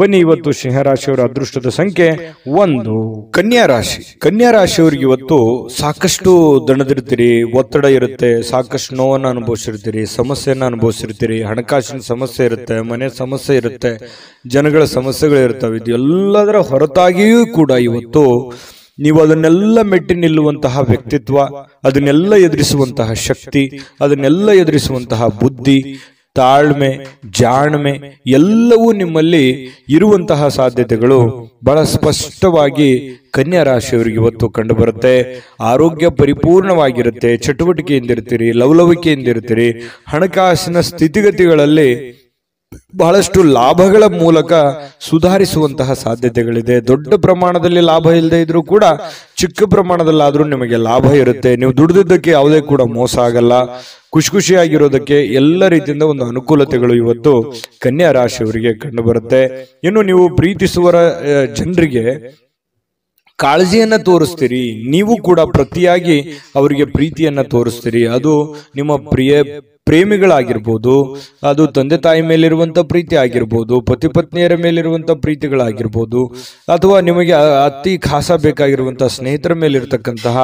ಬನ್ನಿ ಇವತ್ತು ಸಿಂಹರಾಶಿಯವರ ಅದೃಷ್ಟದ ಸಂಖ್ಯೆ ಒಂದು ಕನ್ಯಾ ರಾಶಿ ಕನ್ಯಾ ರಾಶಿಯವರಿಗೆ ಇವತ್ತು ಸಾಕಷ್ಟು ದಣದಿರ್ತೀರಿ ಒತ್ತಡ ಇರುತ್ತೆ ಸಾಕಷ್ಟು ನೋವನ್ನು ಅನುಭವಿಸಿರ್ತೀರಿ ಸಮಸ್ಯೆಯನ್ನು ಅನುಭವಿಸಿರ್ತೀರಿ ಹಣಕಾಸಿನ ಸಮಸ್ಯೆ ಇರುತ್ತೆ ಮನೆ ಸಮಸ್ಯೆ ಇರುತ್ತೆ ಜನಗಳ ಸಮಸ್ಯೆಗಳಿರ್ತವೆ ಇದು ಎಲ್ಲದರ ಹೊರತಾಗಿಯೂ ಕೂಡ ಇವತ್ತು ನೀವು ಅದನ್ನೆಲ್ಲ ಮೆಟ್ಟಿ ನಿಲ್ಲುವಂತಹ ವ್ಯಕ್ತಿತ್ವ ಅದನ್ನೆಲ್ಲ ಎದುರಿಸುವಂತಹ ಶಕ್ತಿ ಅದನ್ನೆಲ್ಲ ಎದುರಿಸುವಂತಹ ಬುದ್ಧಿ ತಾಳ್ಮೆ ಜಾಣ್ಮೆ ಎಲ್ಲವೂ ನಿಮ್ಮಲ್ಲಿ ಇರುವಂತಹ ಸಾಧ್ಯತೆಗಳು ಬಹಳ ಸ್ಪಷ್ಟವಾಗಿ ಕನ್ಯಾ ರಾಶಿಯವರಿಗೆ ಇವತ್ತು ಕಂಡುಬರುತ್ತೆ ಆರೋಗ್ಯ ಪರಿಪೂರ್ಣವಾಗಿರುತ್ತೆ ಲವಲವಿಕೆಯಿಂದ ಇರ್ತೀರಿ ಹಣಕಾಸಿನ ಸ್ಥಿತಿಗತಿಗಳಲ್ಲಿ ಬಹಳಷ್ಟು ಲಾಭಗಳ ಮೂಲಕ ಸುಧಾರಿಸುವಂತಹ ಸಾಧ್ಯತೆಗಳಿದೆ ದೊಡ್ಡ ಪ್ರಮಾಣದಲ್ಲಿ ಲಾಭ ಇಲ್ಲದೆ ಇದ್ರೂ ಕೂಡ ಚಿಕ್ಕ ಪ್ರಮಾಣದಲ್ಲಾದರೂ ನಿಮಗೆ ಲಾಭ ಇರುತ್ತೆ ನೀವು ದುಡಿದಿದ್ದಕ್ಕೆ ಯಾವುದೇ ಕೂಡ ಮೋಸ ಆಗಲ್ಲ ಖುಷಿ ಖುಷಿಯಾಗಿರೋದಕ್ಕೆ ಎಲ್ಲ ರೀತಿಯಿಂದ ಒಂದು ಅನುಕೂಲತೆಗಳು ಇವತ್ತು ಕನ್ಯಾ ರಾಶಿಯವರಿಗೆ ಕಂಡು ಬರುತ್ತೆ ಇನ್ನು ನೀವು ಪ್ರೀತಿಸುವರ ಜನರಿಗೆ ಕಾಳಜಿಯನ್ನ ತೋರಿಸ್ತೀರಿ ನೀವು ಕೂಡ ಪ್ರತಿಯಾಗಿ ಅವರಿಗೆ ಪ್ರೀತಿಯನ್ನ ತೋರಿಸ್ತೀರಿ ಅದು ನಿಮ್ಮ ಪ್ರಿಯ ಪ್ರೇಮಿಗಳಾಗಿರ್ಬೋದು ಅದು ತಂದೆ ತಾಯಿ ಮೇಲಿರುವಂಥ ಪ್ರೀತಿ ಆಗಿರ್ಬೋದು ಪತಿ ಪತ್ನಿಯರ ಮೇಲಿರುವಂಥ ಪ್ರೀತಿಗಳಾಗಿರ್ಬೋದು ಅಥವಾ ನಿಮಗೆ ಅತಿ ಖಾಸ ಬೇಕಾಗಿರುವಂಥ ಸ್ನೇಹಿತರ ಮೇಲಿರ್ತಕ್ಕಂತಹ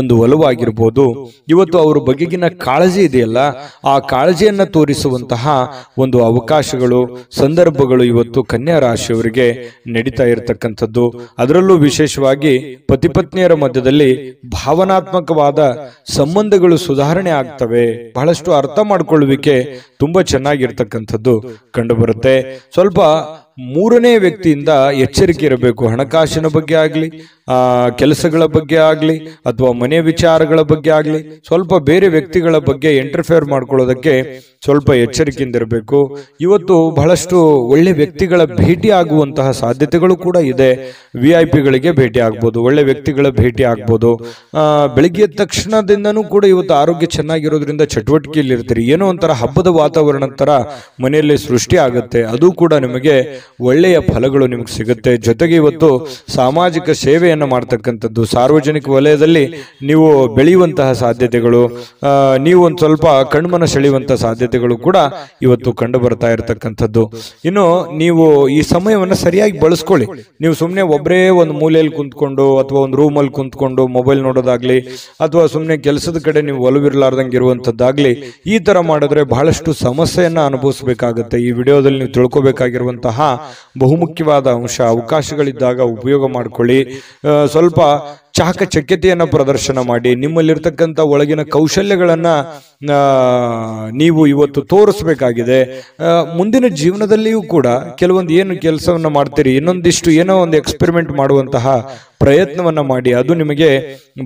ಒಂದು ಆಗಿರ್ಬೋದು ಇವತ್ತು ಅವ್ರ ಬಗೆಗಿನ ಕಾಳಜಿ ಇದೆಯಲ್ಲ ಆ ಕಾಳಜಿಯನ್ನು ತೋರಿಸುವಂತಹ ಒಂದು ಅವಕಾಶಗಳು ಸಂದರ್ಭಗಳು ಇವತ್ತು ಕನ್ಯಾ ರಾಶಿಯವರಿಗೆ ನಡೀತಾ ಇರತಕ್ಕಂಥದ್ದು ಅದರಲ್ಲೂ ವಿಶೇಷವಾಗಿ ಪತಿಪತ್ನಿಯರ ಪತ್ನಿಯರ ಮಧ್ಯದಲ್ಲಿ ಭಾವನಾತ್ಮಕವಾದ ಸಂಬಂಧಗಳು ಸುಧಾರಣೆ ಆಗ್ತವೆ ಬಹಳಷ್ಟು ಅರ್ಥ ಮಾಡ್ಕೊಳ್ಳುವಿಕೆ ತುಂಬಾ ಚೆನ್ನಾಗಿರ್ತಕ್ಕಂಥದ್ದು ಕಂಡುಬರುತ್ತೆ ಸ್ವಲ್ಪ ಮೂರನೇ ವ್ಯಕ್ತಿಯಿಂದ ಎಚ್ಚರಿಕೆ ಇರಬೇಕು ಹಣಕಾಸಿನ ಬಗ್ಗೆ ಆಗಲಿ ಕೆಲಸಗಳ ಬಗ್ಗೆ ಆಗಲಿ ಅಥವಾ ಮನೆ ವಿಚಾರಗಳ ಬಗ್ಗೆ ಆಗಲಿ ಸ್ವಲ್ಪ ಬೇರೆ ವ್ಯಕ್ತಿಗಳ ಬಗ್ಗೆ ಇಂಟರ್ಫೇರ್ ಮಾಡ್ಕೊಳ್ಳೋದಕ್ಕೆ ಸ್ವಲ್ಪ ಎಚ್ಚರಿಕೆಯಿಂದ ಇರಬೇಕು ಇವತ್ತು ಬಹಳಷ್ಟು ಒಳ್ಳೆ ವ್ಯಕ್ತಿಗಳ ಭೇಟಿ ಆಗುವಂತಹ ಸಾಧ್ಯತೆಗಳು ಕೂಡ ಇದೆ ವಿ ಐ ಪಿಗಳಿಗೆ ಭೇಟಿ ಆಗ್ಬೋದು ಒಳ್ಳೆ ವ್ಯಕ್ತಿಗಳ ಭೇಟಿ ಆಗ್ಬೋದು ಬೆಳಗ್ಗೆ ತಕ್ಷಣದಿಂದನೂ ಕೂಡ ಇವತ್ತು ಆರೋಗ್ಯ ಚೆನ್ನಾಗಿರೋದ್ರಿಂದ ಚಟುವಟಿಕೆಯಲ್ಲಿ ಇರ್ತೀರಿ ಏನೋ ಒಂಥರ ಹಬ್ಬದ ವಾತಾವರಣ ಥರ ಮನೆಯಲ್ಲಿ ಸೃಷ್ಟಿ ಆಗುತ್ತೆ ಅದು ಕೂಡ ನಿಮಗೆ ಒಳ್ಳೆಯ ಫಲಗಳು ನಿಮಗೆ ಸಿಗುತ್ತೆ ಜೊತೆಗೆ ಇವತ್ತು ಸಾಮಾಜಿಕ ಸೇವೆಯನ್ನು ಮಾಡ್ತಕ್ಕಂಥದ್ದು ಸಾರ್ವಜನಿಕ ವಲಯದಲ್ಲಿ ನೀವು ಬೆಳೆಯುವಂತಹ ಸಾಧ್ಯತೆಗಳು ನೀವು ಒಂದು ಸ್ವಲ್ಪ ಕಣ್ಮನ ಸೆಳೆಯುವಂತಹ ಸಾಧ್ಯತೆಗಳು ಕೂಡ ಇವತ್ತು ಕಂಡು ಬರ್ತಾ ಇರತಕ್ಕಂಥದ್ದು ಇನ್ನು ನೀವು ಈ ಸಮಯವನ್ನು ಸರಿಯಾಗಿ ಬಳಸ್ಕೊಳ್ಳಿ ನೀವು ಸುಮ್ಮನೆ ಒಬ್ಬರೇ ಒಂದು ಮೂಲೆಯಲ್ಲಿ ಕುಂತ್ಕೊಂಡು ಅಥವಾ ಒಂದು ರೂಮಲ್ಲಿ ಕುಂತ್ಕೊಂಡು ಮೊಬೈಲ್ ನೋಡೋದಾಗ್ಲಿ ಅಥವಾ ಸುಮ್ಮನೆ ಕೆಲಸದ ಕಡೆ ನೀವು ಒಲವಿರಲಾರ್ದಂಗೆ ಇರುವಂಥದ್ದಾಗಲಿ ಈ ಥರ ಮಾಡಿದ್ರೆ ಬಹಳಷ್ಟು ಸಮಸ್ಯೆಯನ್ನು ಅನುಭವಿಸಬೇಕಾಗತ್ತೆ ಈ ವಿಡಿಯೋದಲ್ಲಿ ನೀವು ತಿಳ್ಕೊಬೇಕಾಗಿರುವಂತಹ ಬಹುಮುಖ್ಯವಾದ ಅಂಶ ಅವಕಾಶಗಳಿದ್ದಾಗ ಉಪಯೋಗ ಮಾಡಿಕೊಳ್ಳಿ ಸ್ವಲ್ಪ ಚಾಕಚಕ್ಯತೆಯನ್ನು ಪ್ರದರ್ಶನ ಮಾಡಿ ನಿಮ್ಮಲ್ಲಿರ್ತಕ್ಕಂಥ ಒಳಗಿನ ಕೌಶಲ್ಯಗಳನ್ನು ನೀವು ಇವತ್ತು ತೋರಿಸ್ಬೇಕಾಗಿದೆ ಮುಂದಿನ ಜೀವನದಲ್ಲಿಯೂ ಕೂಡ ಕೆಲವೊಂದು ಏನು ಕೆಲಸವನ್ನು ಮಾಡ್ತೀರಿ ಇನ್ನೊಂದಿಷ್ಟು ಏನೋ ಒಂದು ಎಕ್ಸ್ಪೆರಿಮೆಂಟ್ ಮಾಡುವಂತಹ ಪ್ರಯತ್ನವನ್ನು ಮಾಡಿ ಅದು ನಿಮಗೆ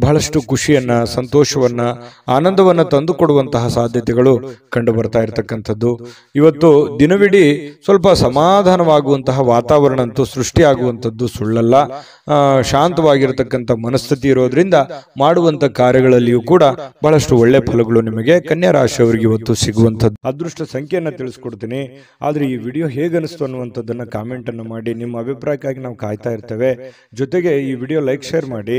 ಬಹಳಷ್ಟು ಖುಷಿಯನ್ನು ಸಂತೋಷವನ್ನು ಆನಂದವನ್ನು ತಂದುಕೊಡುವಂತಹ ಸಾಧ್ಯತೆಗಳು ಕಂಡು ಬರ್ತಾ ಇರತಕ್ಕಂಥದ್ದು ಇವತ್ತು ದಿನವಿಡೀ ಸ್ವಲ್ಪ ಸಮಾಧಾನವಾಗುವಂತಹ ವಾತಾವರಣ ಅಂತೂ ಸೃಷ್ಟಿಯಾಗುವಂಥದ್ದು ಸುಳ್ಳಲ್ಲ ಶಾಂತವಾಗಿರತಕ್ಕಂಥ ಮನಸ್ಸು ಮನಸ್ಥಿತಿ ಇರೋದ್ರಿಂದ ಮಾಡುವಂತ ಕಾರ್ಯಗಳಲ್ಲಿಯೂ ಕೂಡ ಬಹಳಷ್ಟು ಒಳ್ಳೆ ಫಲಗಳು ನಿಮಗೆ ಕನ್ಯಾ ರಾಶಿಯವರಿಗೆ ಇವತ್ತು ಸಿಗುವಂಥದ್ದು ಅದೃಷ್ಟ ಸಂಖ್ಯೆಯನ್ನ ತಿಳಿಸ್ಕೊಡ್ತೀನಿ ಆದ್ರೆ ಈ ವಿಡಿಯೋ ಹೇಗನಿಸ್ತು ಅನ್ನುವಂಥದ್ದನ್ನ ಕಾಮೆಂಟ್ ಅನ್ನು ಮಾಡಿ ನಿಮ್ಮ ಅಭಿಪ್ರಾಯಕ್ಕಾಗಿ ನಾವು ಕಾಯ್ತಾ ಇರ್ತೇವೆ ಜೊತೆಗೆ ಈ ವಿಡಿಯೋ ಲೈಕ್ ಶೇರ್ ಮಾಡಿ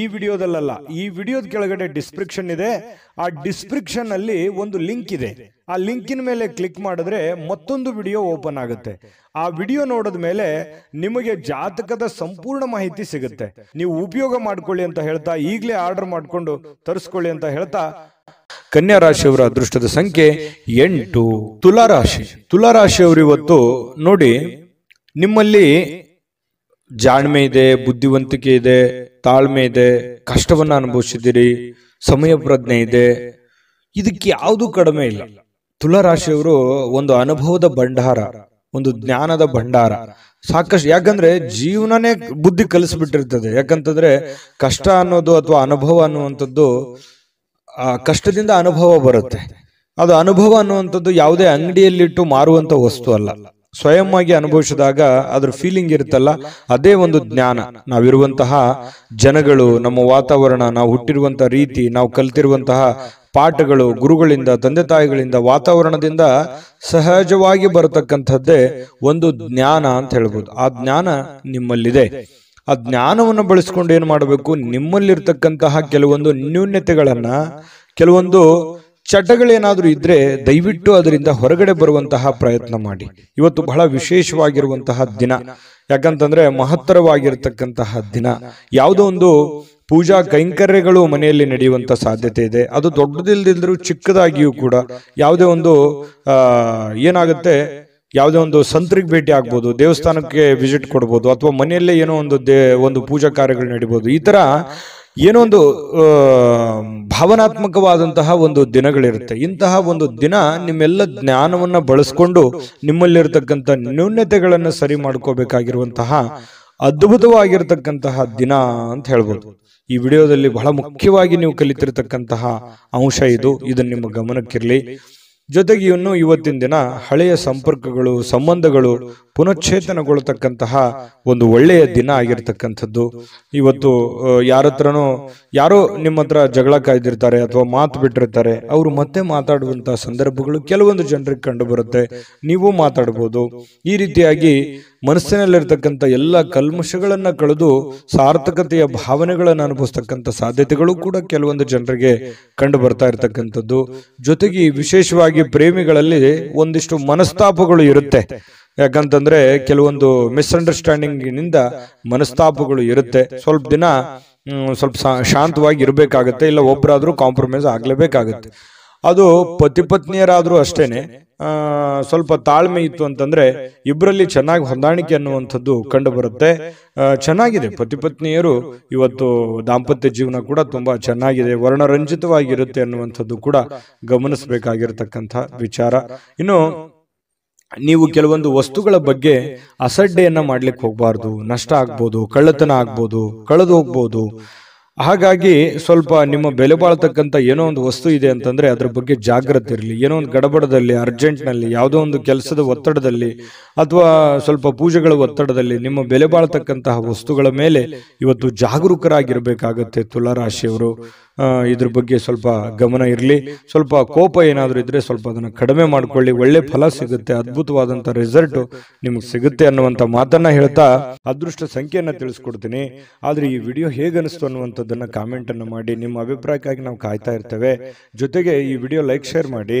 ಈ ವಿಡಿಯೋದಲ್ಲ ಈ ವಿಡಿಯೋದ ಕೆಳಗಡೆ ಡಿಸ್ಕ್ರಿಪ್ಷನ್ ಇದೆ ಆ ಡಿಸ್ಕ್ರಿಪ್ಷನ್ ಅಲ್ಲಿ ಒಂದು ಲಿಂಕ್ ಇದೆ ಆ ಲಿಂಕಿನ ಮೇಲೆ ಕ್ಲಿಕ್ ಮಾಡಿದ್ರೆ ಮತ್ತೊಂದು ವಿಡಿಯೋ ಓಪನ್ ಆಗುತ್ತೆ ಆ ವಿಡಿಯೋ ನೋಡಿದ ಮೇಲೆ ನಿಮಗೆ ಜಾತಕದ ಸಂಪೂರ್ಣ ಮಾಹಿತಿ ಸಿಗುತ್ತೆ ನೀವು ಉಪಯೋಗ ಮಾಡ್ಕೊಳ್ಳಿ ಅಂತ ಹೇಳ್ತಾ ಈಗಲೇ ಆರ್ಡರ್ ಮಾಡಿಕೊಂಡು ತರಿಸ್ಕೊಳ್ಳಿ ಅಂತ ಹೇಳ್ತಾ ಕನ್ಯಾ ರಾಶಿಯವರ ಅದೃಷ್ಟದ ಸಂಖ್ಯೆ ಎಂಟು ತುಲಾರಾಶಿ ತುಲಾರಾಶಿಯವರು ಇವತ್ತು ನೋಡಿ ನಿಮ್ಮಲ್ಲಿ ಜಾಣ್ಮೆ ಇದೆ ಬುದ್ಧಿವಂತಿಕೆ ಇದೆ ತಾಳ್ಮೆ ಇದೆ ಕಷ್ಟವನ್ನು ಅನುಭವಿಸಿದ್ದೀರಿ ಸಮಯ ಪ್ರಜ್ಞೆ ಇದೆ ಇದಕ್ಕೆ ಯಾವುದು ಕಡಿಮೆ ಇಲ್ಲ ತುಲಾರಾಶಿಯವರು ಒಂದು ಅನುಭವದ ಭಂಡಾರ ಒಂದು ಜ್ಞಾನದ ಭಂಡಾರ ಸಾಕಷ್ಟು ಯಾಕಂದ್ರೆ ಜೀವನನೇ ಬುದ್ಧಿ ಕಲಿಸ್ಬಿಟ್ಟಿರ್ತದೆ ಯಾಕಂತಂದ್ರೆ ಕಷ್ಟ ಅನ್ನೋದು ಅಥವಾ ಅನುಭವ ಅನ್ನುವಂಥದ್ದು ಆ ಕಷ್ಟದಿಂದ ಅನುಭವ ಬರುತ್ತೆ ಅದು ಅನುಭವ ಅನ್ನುವಂಥದ್ದು ಯಾವುದೇ ಅಂಗಡಿಯಲ್ಲಿಟ್ಟು ಮಾರುವಂತ ವಸ್ತು ಅಲ್ಲ ಸ್ವಯಂವಾಗಿ ಅನುಭವಿಸಿದಾಗ ಅದ್ರ ಫೀಲಿಂಗ್ ಇರುತ್ತಲ್ಲ ಅದೇ ಒಂದು ಜ್ಞಾನ ನಾವಿರುವಂತಹ ಜನಗಳು ನಮ್ಮ ವಾತಾವರಣ ನಾವು ಹುಟ್ಟಿರುವಂತಹ ರೀತಿ ನಾವು ಕಲ್ತಿರುವಂತಹ ಪಾಠಗಳು ಗುರುಗಳಿಂದ ತಂದೆ ತಾಯಿಗಳಿಂದ ವಾತಾವರಣದಿಂದ ಸಹಜವಾಗಿ ಬರತಕ್ಕಂಥದ್ದೇ ಒಂದು ಜ್ಞಾನ ಅಂತ ಹೇಳ್ಬೋದು ಆ ಜ್ಞಾನ ನಿಮ್ಮಲ್ಲಿದೆ ಆ ಜ್ಞಾನವನ್ನು ಬಳಸ್ಕೊಂಡು ಏನು ಮಾಡಬೇಕು ನಿಮ್ಮಲ್ಲಿರ್ತಕ್ಕಂತಹ ಕೆಲವೊಂದು ನ್ಯೂನ್ಯತೆಗಳನ್ನು ಕೆಲವೊಂದು ಚಟಗಳೇನಾದರೂ ಇದ್ದರೆ ದಯವಿಟ್ಟು ಅದರಿಂದ ಹೊರಗಡೆ ಬರುವಂತಹ ಪ್ರಯತ್ನ ಮಾಡಿ ಇವತ್ತು ಬಹಳ ವಿಶೇಷವಾಗಿರುವಂತಹ ದಿನ ಯಾಕಂತಂದ್ರೆ ಮಹತ್ತರವಾಗಿರ್ತಕ್ಕಂತಹ ದಿನ ಯಾವುದೋ ಒಂದು ಪೂಜಾ ಕೈಂಕರ್ಯಗಳು ಮನೆಯಲ್ಲಿ ನಡೆಯುವಂಥ ಸಾಧ್ಯತೆ ಇದೆ ಅದು ದೊಡ್ಡದಿಲ್ಲದಿದ್ರೂ ಚಿಕ್ಕದಾಗಿಯೂ ಕೂಡ ಯಾವುದೇ ಒಂದು ಏನಾಗುತ್ತೆ ಯಾವುದೇ ಒಂದು ಸಂತರಿಗೆ ಭೇಟಿ ಆಗ್ಬೋದು ದೇವಸ್ಥಾನಕ್ಕೆ ವಿಸಿಟ್ ಕೊಡ್ಬೋದು ಅಥವಾ ಮನೆಯಲ್ಲೇ ಏನೋ ಒಂದು ದೇ ಒಂದು ಪೂಜಾ ಕಾರ್ಯಗಳು ನಡೀಬೋದು ಈ ಥರ ಏನೋ ಒಂದು ಭಾವನಾತ್ಮಕವಾದಂತಹ ಒಂದು ದಿನಗಳಿರುತ್ತೆ ಇಂತಹ ಒಂದು ದಿನ ನಿಮ್ಮೆಲ್ಲ ಜ್ಞಾನವನ್ನ ಬಳಸ್ಕೊಂಡು ನಿಮ್ಮಲ್ಲಿರತಕ್ಕಂಥ ನ್ಯೂನ್ಯತೆಗಳನ್ನು ಸರಿ ಮಾಡ್ಕೋಬೇಕಾಗಿರುವಂತಹ ಅದ್ಭುತವಾಗಿರ್ತಕ್ಕಂತಹ ದಿನ ಅಂತ ಹೇಳ್ಬೋದು ಈ ವಿಡಿಯೋದಲ್ಲಿ ಬಹಳ ಮುಖ್ಯವಾಗಿ ನೀವು ಕಲಿತಿರ್ತಕ್ಕಂತಹ ಅಂಶ ಇದು ಇದನ್ನು ನಿಮ್ಮ ಗಮನಕ್ಕಿರಲಿ ಜೊತೆಗೆ ಇನ್ನು ಇವತ್ತಿನ ದಿನ ಹಳೆಯ ಸಂಪರ್ಕಗಳು ಸಂಬಂಧಗಳು ಪುನಶ್ಚೇತನಗೊಳ್ತಕ್ಕಂತಹ ಒಂದು ಒಳ್ಳೆಯ ದಿನ ಆಗಿರ್ತಕ್ಕಂಥದ್ದು ಇವತ್ತು ಯಾರತ್ರನೂ ಯಾರೋ ನಿಮ್ಮ ಹತ್ರ ಜಗಳ ಕಾಯ್ದಿರ್ತಾರೆ ಅಥವಾ ಮಾತು ಬಿಟ್ಟಿರ್ತಾರೆ ಅವರು ಮತ್ತೆ ಮಾತಾಡುವಂತಹ ಸಂದರ್ಭಗಳು ಕೆಲವೊಂದು ಜನರಿಗೆ ಕಂಡು ಬರುತ್ತೆ ನೀವು ಮಾತಾಡ್ಬೋದು ಈ ರೀತಿಯಾಗಿ ಮನಸ್ಸಿನಲ್ಲಿರ್ತಕ್ಕಂಥ ಎಲ್ಲ ಕಲ್ಮಶಗಳನ್ನು ಕಳೆದು ಸಾರ್ಥಕತೆಯ ಭಾವನೆಗಳನ್ನು ಅನುಭವಿಸ್ತಕ್ಕಂಥ ಸಾಧ್ಯತೆಗಳು ಕೂಡ ಕೆಲವೊಂದು ಜನರಿಗೆ ಕಂಡು ಬರ್ತಾ ಇರತಕ್ಕಂಥದ್ದು ಜೊತೆಗೆ ವಿಶೇಷವಾಗಿ ಪ್ರೇಮಿಗಳಲ್ಲಿ ಒಂದಿಷ್ಟು ಮನಸ್ತಾಪಗಳು ಇರುತ್ತೆ ಯಾಕಂತಂದ್ರೆ ಕೆಲವೊಂದು ನಿಂದ ಮನಸ್ತಾಪಗಳು ಇರುತ್ತೆ ಸ್ವಲ್ಪ ದಿನ ಸ್ವಲ್ಪ ಶಾಂತವಾಗಿ ಇರಬೇಕಾಗತ್ತೆ ಇಲ್ಲ ಒಬ್ಬರಾದರೂ ಕಾಂಪ್ರಮೈಸ್ ಆಗಲೇಬೇಕಾಗುತ್ತೆ ಅದು ಪತಿ ಪತ್ನಿಯರಾದರೂ ಅಷ್ಟೇನೆ ಸ್ವಲ್ಪ ತಾಳ್ಮೆ ಇತ್ತು ಅಂತಂದ್ರೆ ಇಬ್ಬರಲ್ಲಿ ಚೆನ್ನಾಗಿ ಹೊಂದಾಣಿಕೆ ಅನ್ನುವಂಥದ್ದು ಕಂಡು ಬರುತ್ತೆ ಚೆನ್ನಾಗಿದೆ ಪತಿಪತ್ನಿಯರು ಇವತ್ತು ದಾಂಪತ್ಯ ಜೀವನ ಕೂಡ ತುಂಬಾ ಚೆನ್ನಾಗಿದೆ ವರ್ಣರಂಜಿತವಾಗಿರುತ್ತೆ ಅನ್ನುವಂಥದ್ದು ಕೂಡ ಗಮನಿಸ್ಬೇಕಾಗಿರ್ತಕ್ಕಂಥ ವಿಚಾರ ಇನ್ನು ನೀವು ಕೆಲವೊಂದು ವಸ್ತುಗಳ ಬಗ್ಗೆ ಅಸಡ್ಡೆಯನ್ನ ಮಾಡ್ಲಿಕ್ಕೆ ಹೋಗಬಾರ್ದು ನಷ್ಟ ಆಗ್ಬೋದು ಕಳ್ಳತನ ಆಗ್ಬೋದು ಕಳೆದು ಹೋಗ್ಬೋದು ಹಾಗಾಗಿ ಸ್ವಲ್ಪ ನಿಮ್ಮ ಬೆಲೆ ಬಾಳ್ತಕ್ಕಂಥ ಏನೋ ಒಂದು ವಸ್ತು ಇದೆ ಅಂತಂದರೆ ಅದ್ರ ಬಗ್ಗೆ ಜಾಗ್ರತೆ ಇರಲಿ ಏನೋ ಒಂದು ಗಡಬಡದಲ್ಲಿ ಅರ್ಜೆಂಟ್ನಲ್ಲಿ ಯಾವುದೋ ಒಂದು ಕೆಲಸದ ಒತ್ತಡದಲ್ಲಿ ಅಥವಾ ಸ್ವಲ್ಪ ಪೂಜೆಗಳ ಒತ್ತಡದಲ್ಲಿ ನಿಮ್ಮ ಬೆಲೆ ಬಾಳ್ತಕ್ಕಂತಹ ವಸ್ತುಗಳ ಮೇಲೆ ಇವತ್ತು ಜಾಗರೂಕರಾಗಿರಬೇಕಾಗತ್ತೆ ತುಲಾರಾಶಿಯವರು ಇದ್ರ ಬಗ್ಗೆ ಸ್ವಲ್ಪ ಗಮನ ಇರಲಿ ಸ್ವಲ್ಪ ಕೋಪ ಏನಾದರೂ ಇದ್ದರೆ ಸ್ವಲ್ಪ ಅದನ್ನು ಕಡಿಮೆ ಮಾಡಿಕೊಳ್ಳಿ ಒಳ್ಳೆ ಫಲ ಸಿಗುತ್ತೆ ಅದ್ಭುತವಾದಂಥ ರಿಸಲ್ಟು ನಿಮಗೆ ಸಿಗುತ್ತೆ ಅನ್ನುವಂಥ ಮಾತನ್ನು ಹೇಳ್ತಾ ಅದೃಷ್ಟ ಸಂಖ್ಯೆಯನ್ನು ತಿಳಿಸ್ಕೊಡ್ತೀನಿ ಆದರೆ ಈ ವಿಡಿಯೋ ಹೇಗೆ ಅನ್ನುವಂಥದ್ದನ್ನು ಕಾಮೆಂಟನ್ನು ಮಾಡಿ ನಿಮ್ಮ ಅಭಿಪ್ರಾಯಕ್ಕಾಗಿ ನಾವು ಕಾಯ್ತಾ ಇರ್ತೇವೆ ಜೊತೆಗೆ ಈ ವಿಡಿಯೋ ಲೈಕ್ ಶೇರ್ ಮಾಡಿ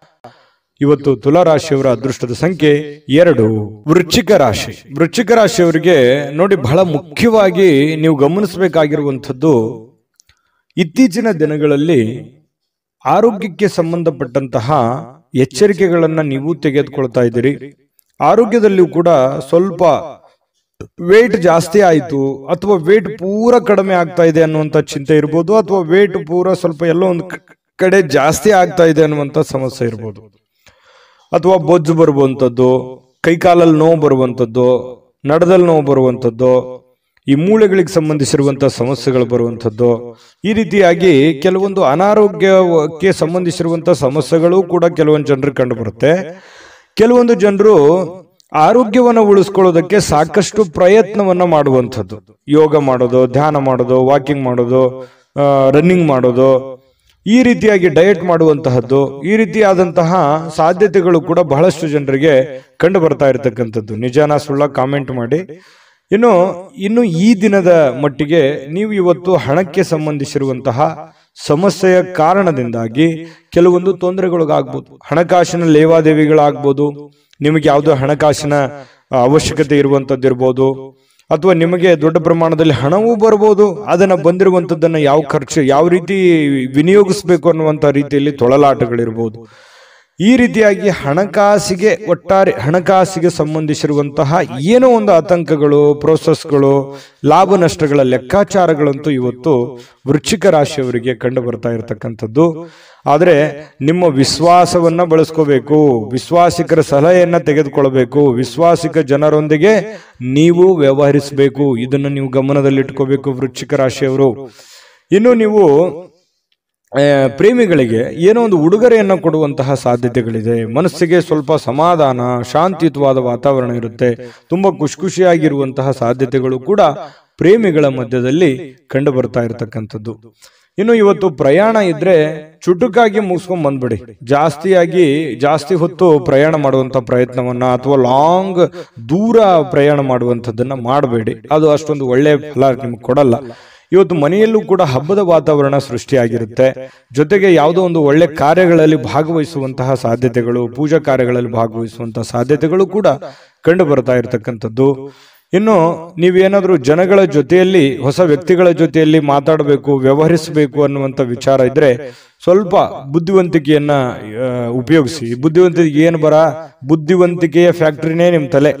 ಇವತ್ತು ತುಲಾರಾಶಿಯವರ ಅದೃಷ್ಟದ ಸಂಖ್ಯೆ ಎರಡು ವೃಶ್ಚಿಕ ರಾಶಿ ವೃಶ್ಚಿಕ ರಾಶಿಯವರಿಗೆ ನೋಡಿ ಬಹಳ ಮುಖ್ಯವಾಗಿ ನೀವು ಗಮನಿಸಬೇಕಾಗಿರುವಂಥದ್ದು ಇತ್ತೀಚಿನ ದಿನಗಳಲ್ಲಿ ಆರೋಗ್ಯಕ್ಕೆ ಸಂಬಂಧಪಟ್ಟಂತಹ ಎಚ್ಚರಿಕೆಗಳನ್ನು ನೀವು ತೆಗೆದುಕೊಳ್ತಾ ಇದ್ದೀರಿ ಆರೋಗ್ಯದಲ್ಲಿಯೂ ಕೂಡ ಸ್ವಲ್ಪ ವೇಟ್ ಜಾಸ್ತಿ ಆಯಿತು ಅಥವಾ ವೇಟ್ ಪೂರ ಕಡಿಮೆ ಆಗ್ತಾ ಇದೆ ಅನ್ನುವಂಥ ಚಿಂತೆ ಇರ್ಬೋದು ಅಥವಾ ವೇಟ್ ಪೂರ ಸ್ವಲ್ಪ ಎಲ್ಲೋ ಒಂದು ಕಡೆ ಜಾಸ್ತಿ ಆಗ್ತಾ ಇದೆ ಅನ್ನುವಂಥ ಸಮಸ್ಯೆ ಇರ್ಬೋದು ಅಥವಾ ಬೊಜ್ಜು ಬರುವಂಥದ್ದು ಕೈಕಾಲಲ್ಲಿ ನೋವು ಬರುವಂಥದ್ದು ನಡದಲ್ಲಿ ನೋವು ಬರುವಂಥದ್ದು ಈ ಮೂಳೆಗಳಿಗೆ ಸಂಬಂಧಿಸಿರುವಂಥ ಸಮಸ್ಯೆಗಳು ಬರುವಂಥದ್ದು ಈ ರೀತಿಯಾಗಿ ಕೆಲವೊಂದು ಅನಾರೋಗ್ಯಕ್ಕೆ ಸಂಬಂಧಿಸಿರುವಂಥ ಸಮಸ್ಯೆಗಳು ಕೂಡ ಕೆಲವೊಂದು ಜನರು ಕಂಡು ಬರುತ್ತೆ ಕೆಲವೊಂದು ಜನರು ಆರೋಗ್ಯವನ್ನು ಉಳಿಸ್ಕೊಳ್ಳೋದಕ್ಕೆ ಸಾಕಷ್ಟು ಪ್ರಯತ್ನವನ್ನು ಮಾಡುವಂಥದ್ದು ಯೋಗ ಮಾಡೋದು ಧ್ಯಾನ ಮಾಡೋದು ವಾಕಿಂಗ್ ಮಾಡೋದು ರನ್ನಿಂಗ್ ಮಾಡೋದು ಈ ರೀತಿಯಾಗಿ ಡಯಟ್ ಮಾಡುವಂತಹದ್ದು ಈ ರೀತಿಯಾದಂತಹ ಸಾಧ್ಯತೆಗಳು ಕೂಡ ಬಹಳಷ್ಟು ಜನರಿಗೆ ಕಂಡು ಬರ್ತಾ ಇರತಕ್ಕಂಥದ್ದು ನಿಜಾನ ಸುಳ್ಳ ಕಾಮೆಂಟ್ ಮಾಡಿ ಇನ್ನು ಇನ್ನು ಈ ದಿನದ ಮಟ್ಟಿಗೆ ನೀವು ಇವತ್ತು ಹಣಕ್ಕೆ ಸಂಬಂಧಿಸಿರುವಂತಹ ಸಮಸ್ಯೆಯ ಕಾರಣದಿಂದಾಗಿ ಕೆಲವೊಂದು ತೊಂದರೆಗಳಿಗಾಗ್ಬೋದು ಹಣಕಾಸಿನ ಲೇವಾದೇವಿಗಳಾಗ್ಬೋದು ನಿಮಗೆ ಯಾವುದೋ ಹಣಕಾಸಿನ ಅವಶ್ಯಕತೆ ಇರುವಂಥದ್ದು ಇರ್ಬೋದು ಅಥವಾ ನಿಮಗೆ ದೊಡ್ಡ ಪ್ರಮಾಣದಲ್ಲಿ ಹಣವೂ ಬರ್ಬೋದು ಅದನ್ನು ಬಂದಿರುವಂಥದ್ದನ್ನು ಯಾವ ಖರ್ಚು ಯಾವ ರೀತಿ ವಿನಿಯೋಗಿಸ್ಬೇಕು ಅನ್ನುವಂಥ ರೀತಿಯಲ್ಲಿ ತೊಳಲಾಟಗಳಿರ್ಬೋದು ಈ ರೀತಿಯಾಗಿ ಹಣಕಾಸಿಗೆ ಒಟ್ಟಾರೆ ಹಣಕಾಸಿಗೆ ಸಂಬಂಧಿಸಿರುವಂತಹ ಏನೋ ಒಂದು ಆತಂಕಗಳು ಪ್ರೋಸೆಸ್ಗಳು ಲಾಭ ನಷ್ಟಗಳ ಲೆಕ್ಕಾಚಾರಗಳಂತೂ ಇವತ್ತು ವೃಶ್ಚಿಕ ರಾಶಿಯವರಿಗೆ ಕಂಡು ಬರ್ತಾ ಇರತಕ್ಕಂಥದ್ದು ಆದರೆ ನಿಮ್ಮ ವಿಶ್ವಾಸವನ್ನು ಬಳಸ್ಕೋಬೇಕು ವಿಶ್ವಾಸಿಕರ ಸಲಹೆಯನ್ನು ತೆಗೆದುಕೊಳ್ಬೇಕು ವಿಶ್ವಾಸಿಕ ಜನರೊಂದಿಗೆ ನೀವು ವ್ಯವಹರಿಸಬೇಕು ಇದನ್ನು ನೀವು ಗಮನದಲ್ಲಿಟ್ಕೋಬೇಕು ವೃಶ್ಚಿಕ ರಾಶಿಯವರು ಇನ್ನು ನೀವು ಪ್ರೇಮಿಗಳಿಗೆ ಏನೋ ಒಂದು ಉಡುಗೊರೆಯನ್ನು ಕೊಡುವಂತಹ ಸಾಧ್ಯತೆಗಳಿದೆ ಮನಸ್ಸಿಗೆ ಸ್ವಲ್ಪ ಸಮಾಧಾನ ಶಾಂತಿಯುತವಾದ ವಾತಾವರಣ ಇರುತ್ತೆ ತುಂಬ ಖುಷಿ ಖುಷಿಯಾಗಿರುವಂತಹ ಸಾಧ್ಯತೆಗಳು ಕೂಡ ಪ್ರೇಮಿಗಳ ಮಧ್ಯದಲ್ಲಿ ಕಂಡು ಬರ್ತಾ ಇರತಕ್ಕಂಥದ್ದು ಇನ್ನು ಇವತ್ತು ಪ್ರಯಾಣ ಇದ್ರೆ ಚುಟುಕಾಗಿ ಮುಗಿಸ್ಕೊಂಡ್ ಬಂದ್ಬಿಡಿ ಜಾಸ್ತಿಯಾಗಿ ಜಾಸ್ತಿ ಹೊತ್ತು ಪ್ರಯಾಣ ಮಾಡುವಂತ ಪ್ರಯತ್ನವನ್ನ ಅಥವಾ ಲಾಂಗ್ ದೂರ ಪ್ರಯಾಣ ಮಾಡುವಂಥದ್ದನ್ನ ಮಾಡಬೇಡಿ ಅದು ಅಷ್ಟೊಂದು ಒಳ್ಳೆ ಫಲ ನಿಮ್ಗೆ ಕೊಡಲ್ಲ ಇವತ್ತು ಮನೆಯಲ್ಲೂ ಕೂಡ ಹಬ್ಬದ ವಾತಾವರಣ ಸೃಷ್ಟಿಯಾಗಿರುತ್ತೆ ಜೊತೆಗೆ ಯಾವುದೋ ಒಂದು ಒಳ್ಳೆ ಕಾರ್ಯಗಳಲ್ಲಿ ಭಾಗವಹಿಸುವಂತಹ ಸಾಧ್ಯತೆಗಳು ಪೂಜಾ ಕಾರ್ಯಗಳಲ್ಲಿ ಭಾಗವಹಿಸುವಂತಹ ಸಾಧ್ಯತೆಗಳು ಕೂಡ ಕಂಡು ಬರ್ತಾ ಇರತಕ್ಕಂಥದ್ದು ಇನ್ನು ನೀವೇನಾದರೂ ಜನಗಳ ಜೊತೆಯಲ್ಲಿ ಹೊಸ ವ್ಯಕ್ತಿಗಳ ಜೊತೆಯಲ್ಲಿ ಮಾತಾಡಬೇಕು ವ್ಯವಹರಿಸಬೇಕು ಅನ್ನುವಂಥ ವಿಚಾರ ಇದ್ರೆ ಸ್ವಲ್ಪ ಬುದ್ಧಿವಂತಿಕೆಯನ್ನ ಉಪಯೋಗಿಸಿ ಬುದ್ಧಿವಂತಿಕೆ ಏನು ಬರ ಬುದ್ಧಿವಂತಿಕೆಯ ಫ್ಯಾಕ್ಟ್ರಿನೇ ನಿಮ್ಮ ತಲೆ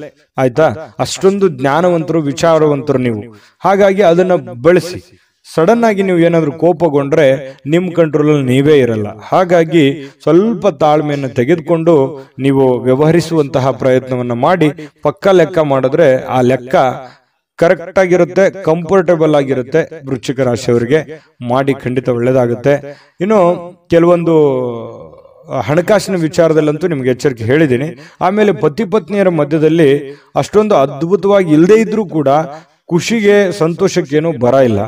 ಆಯ್ತಾ ಅಷ್ಟೊಂದು ಜ್ಞಾನವಂತರು ವಿಚಾರವಂತರು ನೀವು ಹಾಗಾಗಿ ಅದನ್ನ ಬಳಸಿ ಸಡನ್ ಆಗಿ ನೀವು ಏನಾದರೂ ಕೋಪಗೊಂಡ್ರೆ ನಿಮ್ಮ ಕಂಟ್ರೋಲಲ್ಲಿ ನೀವೇ ಇರಲ್ಲ ಹಾಗಾಗಿ ಸ್ವಲ್ಪ ತಾಳ್ಮೆಯನ್ನು ತೆಗೆದುಕೊಂಡು ನೀವು ವ್ಯವಹರಿಸುವಂತಹ ಪ್ರಯತ್ನವನ್ನು ಮಾಡಿ ಪಕ್ಕ ಲೆಕ್ಕ ಮಾಡಿದ್ರೆ ಆ ಲೆಕ್ಕ ಕರೆಕ್ಟ್ ಆಗಿರುತ್ತೆ ಕಂಫರ್ಟಬಲ್ ಆಗಿರುತ್ತೆ ವೃಶ್ಚಿಕ ರಾಶಿಯವರಿಗೆ ಮಾಡಿ ಖಂಡಿತ ಒಳ್ಳೆಯದಾಗುತ್ತೆ ಇನ್ನು ಕೆಲವೊಂದು ಹಣಕಾಸಿನ ವಿಚಾರದಲ್ಲಂತೂ ನಿಮ್ಗೆ ಎಚ್ಚರಿಕೆ ಹೇಳಿದ್ದೀನಿ ಆಮೇಲೆ ಪತಿ ಪತ್ನಿಯರ ಮಧ್ಯದಲ್ಲಿ ಅಷ್ಟೊಂದು ಅದ್ಭುತವಾಗಿ ಇಲ್ಲದೇ ಇದ್ರೂ ಕೂಡ ಖುಷಿಗೆ ಸಂತೋಷಕ್ಕೇನು ಬರ ಇಲ್ಲ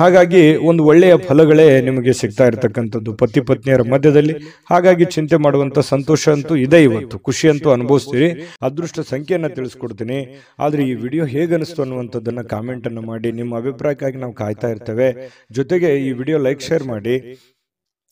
ಹಾಗಾಗಿ ಒಂದು ಒಳ್ಳೆಯ ಫಲಗಳೇ ನಿಮಗೆ ಸಿಗ್ತಾ ಇರತಕ್ಕಂಥದ್ದು ಪತಿ ಪತ್ನಿಯರ ಮಧ್ಯದಲ್ಲಿ ಹಾಗಾಗಿ ಚಿಂತೆ ಮಾಡುವಂಥ ಸಂತೋಷ ಅಂತೂ ಇದೆ ಇವತ್ತು ಖುಷಿ ಅಂತೂ ಅನುಭವಿಸ್ತೀರಿ ಅದೃಷ್ಟ ಸಂಖ್ಯೆಯನ್ನು ತಿಳಿಸ್ಕೊಡ್ತೀನಿ ಆದರೆ ಈ ವಿಡಿಯೋ ಹೇಗನಿಸ್ತು ಅನ್ನುವಂಥದ್ದನ್ನು ಕಾಮೆಂಟನ್ನು ಮಾಡಿ ನಿಮ್ಮ ಅಭಿಪ್ರಾಯಕ್ಕಾಗಿ ನಾವು ಕಾಯ್ತಾ ಇರ್ತೇವೆ ಜೊತೆಗೆ ಈ ವಿಡಿಯೋ ಲೈಕ್ ಶೇರ್ ಮಾಡಿ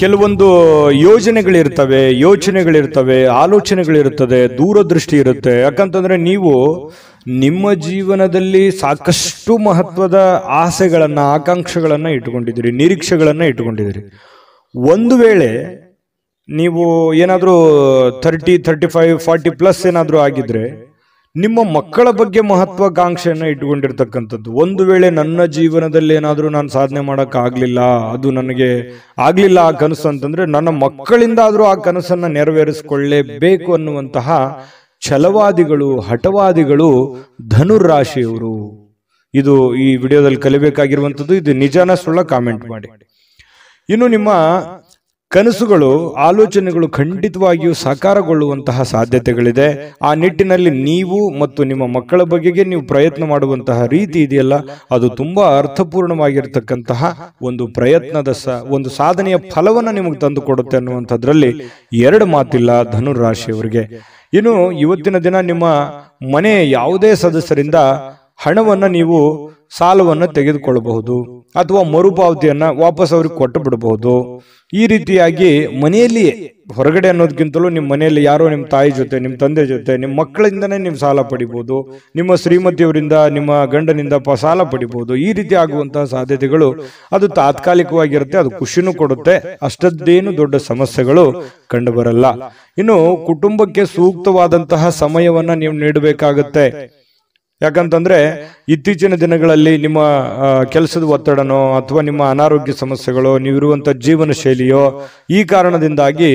ಕೆಲವೊಂದು ಯೋಜನೆಗಳಿರ್ತವೆ ಯೋಚನೆಗಳಿರ್ತವೆ ಆಲೋಚನೆಗಳಿರುತ್ತದೆ ದೂರದೃಷ್ಟಿ ಇರುತ್ತೆ ಯಾಕಂತಂದರೆ ನೀವು ನಿಮ್ಮ ಜೀವನದಲ್ಲಿ ಸಾಕಷ್ಟು ಮಹತ್ವದ ಆಸೆಗಳನ್ನು ಆಕಾಂಕ್ಷೆಗಳನ್ನು ಇಟ್ಕೊಂಡಿದ್ದೀರಿ ನಿರೀಕ್ಷೆಗಳನ್ನು ಇಟ್ಕೊಂಡಿದ್ದೀರಿ ಒಂದು ವೇಳೆ ನೀವು ಏನಾದರೂ thirty thirty five forty plus ಏನಾದರೂ ಆಗಿದ್ರೆ ನಿಮ್ಮ ಮಕ್ಕಳ ಬಗ್ಗೆ ಮಹತ್ವಾಕಾಂಕ್ಷೆಯನ್ನು ಇಟ್ಕೊಂಡಿರ್ತಕ್ಕಂಥದ್ದು ಒಂದು ವೇಳೆ ನನ್ನ ಜೀವನದಲ್ಲಿ ಏನಾದರೂ ನಾನು ಸಾಧನೆ ಮಾಡೋಕ್ಕಾಗಲಿಲ್ಲ ಅದು ನನಗೆ ಆಗಲಿಲ್ಲ ಆ ಕನಸು ಅಂತಂದರೆ ನನ್ನ ಮಕ್ಕಳಿಂದಾದರೂ ಆ ಕನಸನ್ನು ನೆರವೇರಿಸಿಕೊಳ್ಳೇಬೇಕು ಅನ್ನುವಂತಹ ಛಲವಾದಿಗಳು ಹಠವಾದಿಗಳು ಧನುರಾಶಿಯವರು ಇದು ಈ ವಿಡಿಯೋದಲ್ಲಿ ಕಲಿಬೇಕಾಗಿರುವಂಥದ್ದು ಇದು ನಿಜಾನ ಸುಳ್ಳ ಕಾಮೆಂಟ್ ಮಾಡಿ ಇನ್ನು ನಿಮ್ಮ ಕನಸುಗಳು ಆಲೋಚನೆಗಳು ಖಂಡಿತವಾಗಿಯೂ ಸಾಕಾರಗೊಳ್ಳುವಂತಹ ಸಾಧ್ಯತೆಗಳಿದೆ ಆ ನಿಟ್ಟಿನಲ್ಲಿ ನೀವು ಮತ್ತು ನಿಮ್ಮ ಮಕ್ಕಳ ಬಗೆಗೆ ನೀವು ಪ್ರಯತ್ನ ಮಾಡುವಂತಹ ರೀತಿ ಇದೆಯಲ್ಲ ಅದು ತುಂಬಾ ಅರ್ಥಪೂರ್ಣವಾಗಿರ್ತಕ್ಕಂತಹ ಒಂದು ಪ್ರಯತ್ನದ ಸ ಒಂದು ಸಾಧನೆಯ ಫಲವನ್ನು ನಿಮಗೆ ತಂದು ಕೊಡುತ್ತೆ ಅನ್ನುವಂಥದ್ರಲ್ಲಿ ಎರಡು ಮಾತಿಲ್ಲ ಧನುರಾಶಿಯವರಿಗೆ ಇನ್ನು ಇವತ್ತಿನ ದಿನ ನಿಮ್ಮ ಮನೆ ಯಾವುದೇ ಸದಸ್ಯರಿಂದ ಹಣವನ್ನು ನೀವು ಸಾಲವನ್ನು ತೆಗೆದುಕೊಳ್ಳಬಹುದು ಅಥವಾ ಮರುಪಾವತಿಯನ್ನು ವಾಪಸ್ ಅವ್ರಿಗೆ ಕೊಟ್ಟು ಬಿಡಬಹುದು ಈ ರೀತಿಯಾಗಿ ಮನೆಯಲ್ಲಿ ಹೊರಗಡೆ ಅನ್ನೋದಕ್ಕಿಂತಲೂ ನಿಮ್ಮ ಮನೆಯಲ್ಲಿ ಯಾರೋ ನಿಮ್ಮ ತಾಯಿ ಜೊತೆ ನಿಮ್ಮ ತಂದೆ ಜೊತೆ ನಿಮ್ಮ ಮಕ್ಕಳಿಂದನೇ ನೀವು ಸಾಲ ಪಡಿಬೋದು ನಿಮ್ಮ ಶ್ರೀಮತಿಯವರಿಂದ ನಿಮ್ಮ ಗಂಡನಿಂದ ಪ ಸಾಲ ಪಡಿಬೋದು ಈ ರೀತಿ ಆಗುವಂತಹ ಸಾಧ್ಯತೆಗಳು ಅದು ತಾತ್ಕಾಲಿಕವಾಗಿರುತ್ತೆ ಅದು ಖುಷಿನೂ ಕೊಡುತ್ತೆ ಅಷ್ಟದ್ದೇನು ದೊಡ್ಡ ಸಮಸ್ಯೆಗಳು ಕಂಡುಬರಲ್ಲ ಇನ್ನು ಕುಟುಂಬಕ್ಕೆ ಸೂಕ್ತವಾದಂತಹ ಸಮಯವನ್ನು ನೀವು ನೀಡಬೇಕಾಗತ್ತೆ ಯಾಕಂತಂದ್ರೆ ಇತ್ತೀಚಿನ ದಿನಗಳಲ್ಲಿ ನಿಮ್ಮ ಕೆಲಸದ ಒತ್ತಡನೋ ಅಥವಾ ನಿಮ್ಮ ಅನಾರೋಗ್ಯ ಸಮಸ್ಯೆಗಳು ನೀವಿರುವಂಥ ಜೀವನ ಶೈಲಿಯೋ ಈ ಕಾರಣದಿಂದಾಗಿ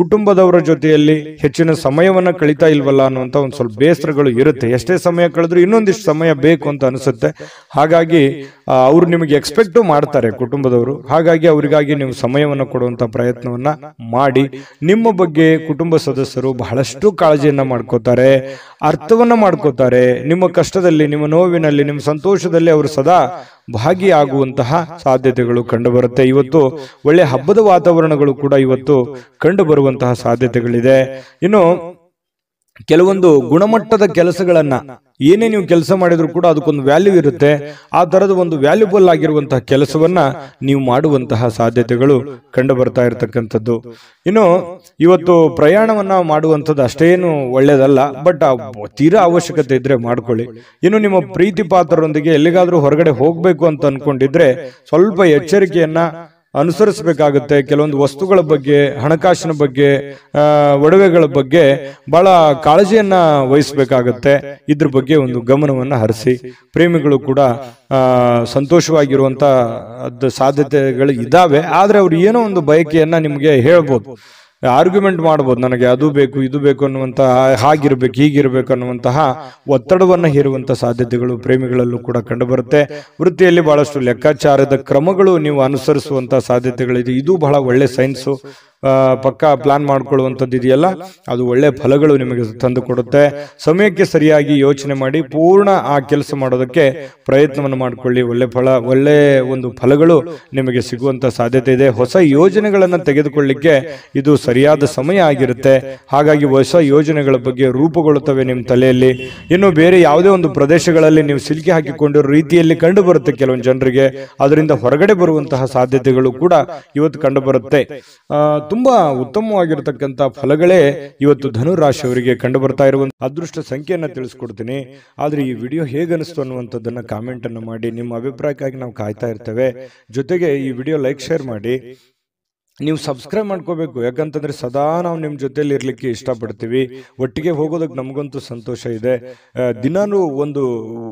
ಕುಟುಂಬದವರ ಜೊತೆಯಲ್ಲಿ ಹೆಚ್ಚಿನ ಸಮಯವನ್ನು ಕಳೀತಾ ಇಲ್ವಲ್ಲ ಅನ್ನುವಂಥ ಒಂದು ಸ್ವಲ್ಪ ಬೇಸರಗಳು ಇರುತ್ತೆ ಎಷ್ಟೇ ಸಮಯ ಕಳೆದ್ರೂ ಇನ್ನೊಂದಿಷ್ಟು ಸಮಯ ಬೇಕು ಅಂತ ಅನಿಸುತ್ತೆ ಹಾಗಾಗಿ ಅವರು ನಿಮಗೆ ಎಕ್ಸ್ಪೆಕ್ಟು ಮಾಡ್ತಾರೆ ಕುಟುಂಬದವರು ಹಾಗಾಗಿ ಅವರಿಗಾಗಿ ನೀವು ಸಮಯವನ್ನು ಕೊಡುವಂಥ ಪ್ರಯತ್ನವನ್ನು ಮಾಡಿ ನಿಮ್ಮ ಬಗ್ಗೆ ಕುಟುಂಬ ಸದಸ್ಯರು ಬಹಳಷ್ಟು ಕಾಳಜಿಯನ್ನು ಮಾಡ್ಕೋತಾರೆ ಅರ್ಥವನ್ನು ಮಾಡ್ಕೋತಾರೆ ನಿಮ್ಮ ಕಷ್ಟದಲ್ಲಿ ನಿಮ್ಮ ನೋವಿನ ನಿಮ್ಮ ಸಂತೋಷದಲ್ಲಿ ಅವರು ಸದಾ ಭಾಗಿಯಾಗುವಂತಹ ಸಾಧ್ಯತೆಗಳು ಕಂಡುಬರುತ್ತೆ ಇವತ್ತು ಒಳ್ಳೆ ಹಬ್ಬದ ವಾತಾವರಣಗಳು ಕೂಡ ಇವತ್ತು ಕಂಡು ಬರುವಂತಹ ಸಾಧ್ಯತೆಗಳಿದೆ ಇನ್ನು ಕೆಲವೊಂದು ಗುಣಮಟ್ಟದ ಕೆಲಸಗಳನ್ನ ಏನೇ ನೀವು ಕೆಲಸ ಮಾಡಿದ್ರು ಕೂಡ ಅದಕ್ಕೊಂದು ವ್ಯಾಲ್ಯೂ ಇರುತ್ತೆ ಆ ತರದ ಒಂದು ವ್ಯಾಲ್ಯೂಬಲ್ ಆಗಿರುವಂತಹ ಕೆಲಸವನ್ನ ನೀವು ಮಾಡುವಂತಹ ಸಾಧ್ಯತೆಗಳು ಕಂಡು ಬರ್ತಾ ಇರತಕ್ಕಂಥದ್ದು ಇನ್ನು ಇವತ್ತು ಪ್ರಯಾಣವನ್ನ ಮಾಡುವಂಥದ್ದು ಅಷ್ಟೇನು ಒಳ್ಳೇದಲ್ಲ ಬಟ್ ತೀರಾ ಅವಶ್ಯಕತೆ ಇದ್ರೆ ಮಾಡ್ಕೊಳ್ಳಿ ಇನ್ನು ನಿಮ್ಮ ಪ್ರೀತಿ ಪಾತ್ರರೊಂದಿಗೆ ಎಲ್ಲಿಗಾದ್ರೂ ಹೊರಗಡೆ ಹೋಗ್ಬೇಕು ಅಂತ ಅನ್ಕೊಂಡಿದ್ರೆ ಸ್ವಲ್ಪ ಎಚ್ಚರಿಕೆಯನ್ನ ಅನುಸರಿಸಬೇಕಾಗುತ್ತೆ ಕೆಲವೊಂದು ವಸ್ತುಗಳ ಬಗ್ಗೆ ಹಣಕಾಸಿನ ಬಗ್ಗೆ ಒಡವೆಗಳ ಬಗ್ಗೆ ಬಹಳ ಕಾಳಜಿಯನ್ನ ವಹಿಸಬೇಕಾಗತ್ತೆ ಇದ್ರ ಬಗ್ಗೆ ಒಂದು ಗಮನವನ್ನು ಹರಿಸಿ ಪ್ರೇಮಿಗಳು ಕೂಡ ಸಂತೋಷವಾಗಿರುವಂಥ ಸಾಧ್ಯತೆಗಳು ಇದ್ದಾವೆ ಆದರೆ ಅವ್ರು ಏನೋ ಒಂದು ಬಯಕೆಯನ್ನು ನಿಮಗೆ ಹೇಳ್ಬೋದು ಆರ್ಗ್ಯುಮೆಂಟ್ ಮಾಡ್ಬೋದು ನನಗೆ ಅದು ಬೇಕು ಇದು ಬೇಕು ಅನ್ನುವಂತಹ ಹಾಗಿರ್ಬೇಕು ಹೀಗಿರಬೇಕು ಅನ್ನುವಂತಹ ಒತ್ತಡವನ್ನು ಹೇರುವಂಥ ಸಾಧ್ಯತೆಗಳು ಪ್ರೇಮಿಗಳಲ್ಲೂ ಕೂಡ ಕಂಡುಬರುತ್ತೆ ವೃತ್ತಿಯಲ್ಲಿ ಬಹಳಷ್ಟು ಲೆಕ್ಕಾಚಾರದ ಕ್ರಮಗಳು ನೀವು ಅನುಸರಿಸುವಂಥ ಸಾಧ್ಯತೆಗಳಿದೆ ಇದು ಬಹಳ ಒಳ್ಳೆ ಸೈನ್ಸು ಪಕ್ಕಾ ಪ್ಲಾನ್ ಮಾಡಿಕೊಳ್ಳುವಂಥದ್ದು ಇದೆಯಲ್ಲ ಅದು ಒಳ್ಳೆ ಫಲಗಳು ನಿಮಗೆ ತಂದು ಕೊಡುತ್ತೆ ಸಮಯಕ್ಕೆ ಸರಿಯಾಗಿ ಯೋಚನೆ ಮಾಡಿ ಪೂರ್ಣ ಆ ಕೆಲಸ ಮಾಡೋದಕ್ಕೆ ಪ್ರಯತ್ನವನ್ನು ಮಾಡಿಕೊಳ್ಳಿ ಒಳ್ಳೆ ಫಲ ಒಳ್ಳೆ ಒಂದು ಫಲಗಳು ನಿಮಗೆ ಸಿಗುವಂಥ ಸಾಧ್ಯತೆ ಇದೆ ಹೊಸ ಯೋಜನೆಗಳನ್ನು ತೆಗೆದುಕೊಳ್ಳಿಕ್ಕೆ ಇದು ಸರಿಯಾದ ಸಮಯ ಆಗಿರುತ್ತೆ ಹಾಗಾಗಿ ಹೊಸ ಯೋಜನೆಗಳ ಬಗ್ಗೆ ರೂಪುಗೊಳ್ಳುತ್ತವೆ ನಿಮ್ಮ ತಲೆಯಲ್ಲಿ ಇನ್ನು ಬೇರೆ ಯಾವುದೇ ಒಂದು ಪ್ರದೇಶಗಳಲ್ಲಿ ನೀವು ಸಿಲುಕಿ ಹಾಕಿಕೊಂಡಿರೋ ರೀತಿಯಲ್ಲಿ ಕಂಡು ಬರುತ್ತೆ ಕೆಲವೊಂದು ಜನರಿಗೆ ಅದರಿಂದ ಹೊರಗಡೆ ಬರುವಂತಹ ಸಾಧ್ಯತೆಗಳು ಕೂಡ ಇವತ್ತು ಕಂಡು ಬರುತ್ತೆ ತುಂಬ ಉತ್ತಮವಾಗಿರ್ತಕ್ಕಂಥ ಫಲಗಳೇ ಇವತ್ತು ಧನು ಅವರಿಗೆ ಕಂಡು ಬರ್ತಾ ಇರುವಂಥ ಅದೃಷ್ಟ ಸಂಖ್ಯೆಯನ್ನು ತಿಳಿಸ್ಕೊಡ್ತೀನಿ ಆದರೆ ಈ ವಿಡಿಯೋ ಹೇಗೆ ಅನಿಸ್ತು ಅನ್ನುವಂಥದ್ದನ್ನು ಕಾಮೆಂಟನ್ನು ಮಾಡಿ ನಿಮ್ಮ ಅಭಿಪ್ರಾಯಕ್ಕಾಗಿ ನಾವು ಕಾಯ್ತಾ ಇರ್ತೇವೆ ಜೊತೆಗೆ ಈ ವಿಡಿಯೋ ಲೈಕ್ ಶೇರ್ ಮಾಡಿ ನೀವು ಸಬ್ಸ್ಕ್ರೈಬ್ ಮಾಡ್ಕೋಬೇಕು ಯಾಕಂತಂದ್ರೆ ಸದಾ ನಾವು ನಿಮ್ಮ ಜೊತೆಯಲ್ಲಿ ಇರಲಿಕ್ಕೆ ಇಷ್ಟಪಡ್ತೀವಿ ಒಟ್ಟಿಗೆ ಹೋಗೋದಕ್ಕೆ ನಮಗಂತೂ ಸಂತೋಷ ಇದೆ ದಿನಾನೂ ಒಂದು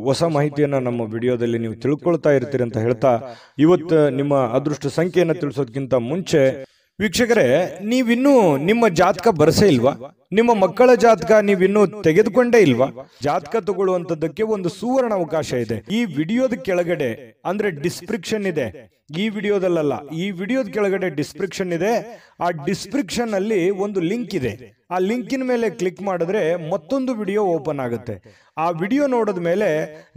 ಹೊಸ ಮಾಹಿತಿಯನ್ನು ನಮ್ಮ ವಿಡಿಯೋದಲ್ಲಿ ನೀವು ತಿಳ್ಕೊಳ್ತಾ ಇರ್ತೀರಿ ಅಂತ ಹೇಳ್ತಾ ಇವತ್ತು ನಿಮ್ಮ ಅದೃಷ್ಟ ಸಂಖ್ಯೆಯನ್ನು ತಿಳಿಸೋದಕ್ಕಿಂತ ಮುಂಚೆ ವೀಕ್ಷಕರೇ ನೀವಿನ್ನೂ ನಿಮ್ಮ ಜಾತಕ ಬರಸೇ ಇಲ್ವಾ ನಿಮ್ಮ ಮಕ್ಕಳ ಜಾತಕ ನೀವಿನ್ನೂ ತೆಗೆದುಕೊಂಡೇ ಇಲ್ವಾ ಜಾತಕ ತಗೊಳ್ಳುವಂತದಕ್ಕೆ ಒಂದು ಸುವರ್ಣ ಅವಕಾಶ ಇದೆ ಈ ವಿಡಿಯೋದ ಕೆಳಗಡೆ ಅಂದ್ರೆ ಡಿಸ್ಕ್ರಿಪ್ಷನ್ ಇದೆ ಈ ವಿಡಿಯೋದಲ್ಲ ಈ ವಿಡಿಯೋದ ಕೆಳಗಡೆ ಡಿಸ್ಕ್ರಿಪ್ಷನ್ ಇದೆ ಆ ಡಿಸ್ಕ್ರಿಪ್ಷನ್ ಅಲ್ಲಿ ಒಂದು ಲಿಂಕ್ ಇದೆ ಆ ಲಿಂಕಿನ ಮೇಲೆ ಕ್ಲಿಕ್ ಮಾಡಿದ್ರೆ ಮತ್ತೊಂದು ವಿಡಿಯೋ ಓಪನ್ ಆಗುತ್ತೆ ಆ ವಿಡಿಯೋ ನೋಡಿದ ಮೇಲೆ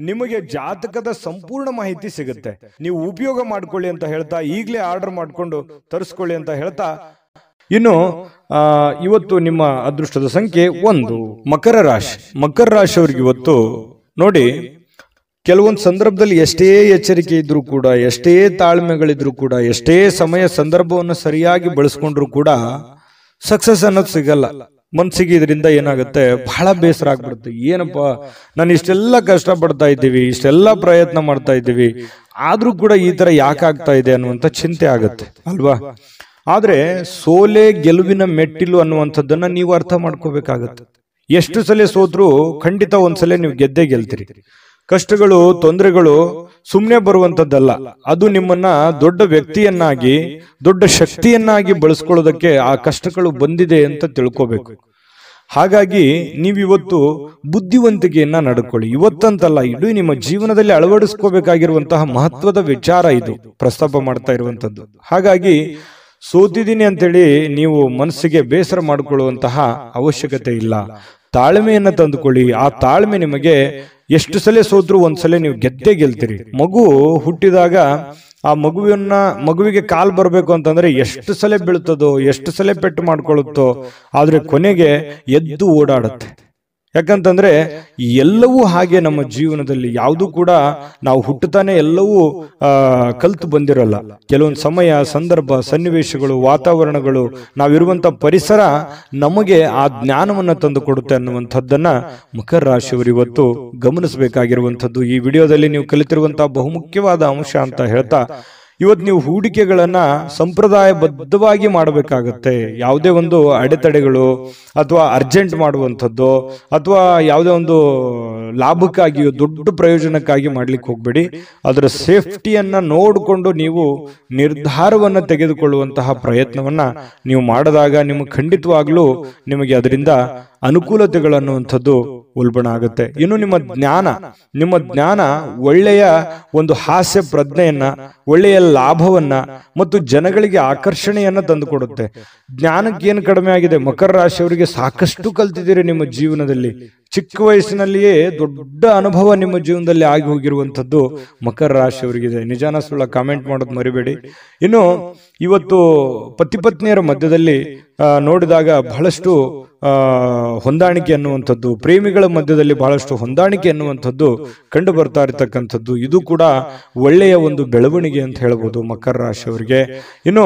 ನಿಮಗೆ ಜಾತಕದ ಸಂಪೂರ್ಣ ಮಾಹಿತಿ ಸಿಗುತ್ತೆ ನೀವು ಉಪಯೋಗ ಮಾಡ್ಕೊಳ್ಳಿ ಅಂತ ಹೇಳ್ತಾ ಈಗಲೇ ಆರ್ಡರ್ ಮಾಡಿಕೊಂಡು ತರಿಸ್ಕೊಳ್ಳಿ ಅಂತ ಹೇಳ್ತಾ ಇನ್ನು ಇವತ್ತು ನಿಮ್ಮ ಅದೃಷ್ಟದ ಸಂಖ್ಯೆ ಒಂದು ಮಕರ ರಾಶಿ ಮಕರ ಅವ್ರಿಗೆ ಇವತ್ತು ನೋಡಿ ಕೆಲವೊಂದು ಸಂದರ್ಭದಲ್ಲಿ ಎಷ್ಟೇ ಎಚ್ಚರಿಕೆ ಇದ್ರೂ ಕೂಡ ಎಷ್ಟೇ ತಾಳ್ಮೆಗಳಿದ್ರೂ ಕೂಡ ಎಷ್ಟೇ ಸಮಯ ಸಂದರ್ಭವನ್ನು ಸರಿಯಾಗಿ ಬಳಸ್ಕೊಂಡ್ರು ಕೂಡ ಸಕ್ಸಸ್ ಅನ್ನೋದು ಸಿಗಲ್ಲ ಮನ್ಸಿಗೆ ಇದರಿಂದ ಏನಾಗುತ್ತೆ ಬಹಳ ಬೇಸರ ಆಗ್ಬಿಡುತ್ತೆ ಏನಪ್ಪ ನಾನು ಇಷ್ಟೆಲ್ಲ ಪಡ್ತಾ ಇದ್ದೀವಿ ಇಷ್ಟೆಲ್ಲ ಪ್ರಯತ್ನ ಮಾಡ್ತಾ ಇದ್ದೀವಿ ಆದ್ರೂ ಕೂಡ ಈ ತರ ಯಾಕಾಗ್ತಾ ಇದೆ ಅನ್ನುವಂಥ ಚಿಂತೆ ಆಗುತ್ತೆ ಅಲ್ವಾ ಆದ್ರೆ ಸೋಲೆ ಗೆಲುವಿನ ಮೆಟ್ಟಿಲು ಅನ್ನುವಂಥದ್ದನ್ನ ನೀವು ಅರ್ಥ ಮಾಡ್ಕೋಬೇಕಾಗತ್ತೆ ಎಷ್ಟು ಸಲ ಸೋದ್ರು ಖಂಡಿತ ಒಂದ್ಸಲ ನೀವು ಗೆದ್ದೇ ಗೆಲ್ತೀರಿ ಕಷ್ಟಗಳು ತೊಂದರೆಗಳು ಸುಮ್ಮನೆ ಬರುವಂತದ್ದಲ್ಲ ಅದು ನಿಮ್ಮನ್ನ ದೊಡ್ಡ ವ್ಯಕ್ತಿಯನ್ನಾಗಿ ದೊಡ್ಡ ಶಕ್ತಿಯನ್ನಾಗಿ ಬಳಸ್ಕೊಳ್ಳೋದಕ್ಕೆ ಆ ಕಷ್ಟಗಳು ಬಂದಿದೆ ಅಂತ ತಿಳ್ಕೋಬೇಕು ಹಾಗಾಗಿ ನೀವಿವತ್ತು ಬುದ್ಧಿವಂತಿಕೆಯನ್ನ ನಡ್ಕೊಳ್ಳಿ ಇವತ್ತಂತಲ್ಲ ಇಡೀ ನಿಮ್ಮ ಜೀವನದಲ್ಲಿ ಅಳವಡಿಸ್ಕೋಬೇಕಾಗಿರುವಂತಹ ಮಹತ್ವದ ವಿಚಾರ ಇದು ಪ್ರಸ್ತಾಪ ಮಾಡ್ತಾ ಇರುವಂತದ್ದು ಹಾಗಾಗಿ ಸೋತಿದ್ದೀನಿ ಅಂತೇಳಿ ನೀವು ಮನಸ್ಸಿಗೆ ಬೇಸರ ಮಾಡಿಕೊಳ್ಳುವಂತಹ ಅವಶ್ಯಕತೆ ಇಲ್ಲ ತಾಳ್ಮೆಯನ್ನ ತಂದುಕೊಳ್ಳಿ ಆ ತಾಳ್ಮೆ ನಿಮಗೆ ಎಷ್ಟು ಸಲ ಸೋದ್ರು ಒಂದ್ಸಲ ನೀವು ಗೆದ್ದೇ ಗೆಲ್ತೀರಿ ಮಗು ಹುಟ್ಟಿದಾಗ ಆ ಮಗುವಿನ ಮಗುವಿಗೆ ಕಾಲ್ ಬರಬೇಕು ಅಂತಂದ್ರೆ ಎಷ್ಟು ಸಲ ಬೀಳ್ತದೋ ಎಷ್ಟು ಸಲ ಪೆಟ್ಟು ಮಾಡ್ಕೊಳ್ಳುತ್ತೋ ಆದ್ರೆ ಕೊನೆಗೆ ಎದ್ದು ಓಡಾಡುತ್ತೆ ಯಾಕಂತಂದ್ರೆ ಎಲ್ಲವೂ ಹಾಗೆ ನಮ್ಮ ಜೀವನದಲ್ಲಿ ಯಾವುದು ಕೂಡ ನಾವು ಹುಟ್ಟುತ್ತಾನೆ ಎಲ್ಲವೂ ಕಲ್ತು ಬಂದಿರಲ್ಲ ಕೆಲವೊಂದು ಸಮಯ ಸಂದರ್ಭ ಸನ್ನಿವೇಶಗಳು ವಾತಾವರಣಗಳು ನಾವಿರುವಂಥ ಪರಿಸರ ನಮಗೆ ಆ ಜ್ಞಾನವನ್ನು ತಂದು ಕೊಡುತ್ತೆ ಅನ್ನುವಂಥದ್ದನ್ನ ಮಕರ ರಾಶಿಯವರು ಇವತ್ತು ಗಮನಿಸಬೇಕಾಗಿರುವಂಥದ್ದು ಈ ವಿಡಿಯೋದಲ್ಲಿ ನೀವು ಕಲಿತಿರುವಂತಹ ಬಹುಮುಖ್ಯವಾದ ಅಂಶ ಅಂತ ಹೇಳ್ತಾ ಇವತ್ತು ನೀವು ಹೂಡಿಕೆಗಳನ್ನ ಸಂಪ್ರದಾಯಬದ್ಧವಾಗಿ ಮಾಡಬೇಕಾಗತ್ತೆ ಯಾವುದೇ ಒಂದು ಅಡೆತಡೆಗಳು ಅಥವಾ ಅರ್ಜೆಂಟ್ ಮಾಡುವಂಥದ್ದು ಅಥವಾ ಯಾವುದೇ ಒಂದು ಲಾಭಕ್ಕಾಗಿ ದೊಡ್ಡ ಪ್ರಯೋಜನಕ್ಕಾಗಿ ಮಾಡ್ಲಿಕ್ಕೆ ಹೋಗಬೇಡಿ ಅದರ ಸೇಫ್ಟಿಯನ್ನು ನೋಡಿಕೊಂಡು ನೀವು ನಿರ್ಧಾರವನ್ನು ತೆಗೆದುಕೊಳ್ಳುವಂತಹ ಪ್ರಯತ್ನವನ್ನು ನೀವು ಮಾಡಿದಾಗ ನಿಮಗೆ ಖಂಡಿತವಾಗ್ಲೂ ನಿಮಗೆ ಅದರಿಂದ ಅನುಕೂಲತೆಗಳು ಉಲ್ಬಣ ಆಗುತ್ತೆ ಇನ್ನು ನಿಮ್ಮ ಜ್ಞಾನ ನಿಮ್ಮ ಜ್ಞಾನ ಒಳ್ಳೆಯ ಒಂದು ಹಾಸ್ಯ ಪ್ರಜ್ಞೆಯನ್ನ ಒಳ್ಳೆಯ ಲಾಭವನ್ನ ಮತ್ತು ಜನಗಳಿಗೆ ಆಕರ್ಷಣೆಯನ್ನ ತಂದುಕೊಡುತ್ತೆ ಜ್ಞಾನಕ್ಕೆ ಏನು ಕಡಿಮೆ ಆಗಿದೆ ಮಕರ ರಾಶಿಯವರಿಗೆ ಸಾಕಷ್ಟು ಕಲ್ತಿದ್ದೀರಿ ನಿಮ್ಮ ಜೀವನದಲ್ಲಿ ಚಿಕ್ಕ ವಯಸ್ಸಿನಲ್ಲಿಯೇ ದೊಡ್ಡ ಅನುಭವ ನಿಮ್ಮ ಜೀವನದಲ್ಲಿ ಆಗಿ ಹೋಗಿರುವಂಥದ್ದು ಮಕರ ರಾಶಿಯವರಿಗಿದೆ ನಿಜಾನ ಸುಳ್ಳ ಕಾಮೆಂಟ್ ಮಾಡೋದು ಮರಿಬೇಡಿ ಇನ್ನು ಇವತ್ತು ಪತಿ ಪತ್ನಿಯರ ಮಧ್ಯದಲ್ಲಿ ನೋಡಿದಾಗ ಬಹಳಷ್ಟು ಹೊಂದಾಣಿಕೆ ಅನ್ನುವಂಥದ್ದು ಪ್ರೇಮಿಗಳ ಮಧ್ಯದಲ್ಲಿ ಬಹಳಷ್ಟು ಹೊಂದಾಣಿಕೆ ಅನ್ನುವಂಥದ್ದು ಕಂಡು ಬರ್ತಾ ಇರತಕ್ಕಂಥದ್ದು ಇದು ಕೂಡ ಒಳ್ಳೆಯ ಒಂದು ಬೆಳವಣಿಗೆ ಅಂತ ಹೇಳ್ಬೋದು ಮಕರ ರಾಶಿಯವರಿಗೆ ಇನ್ನು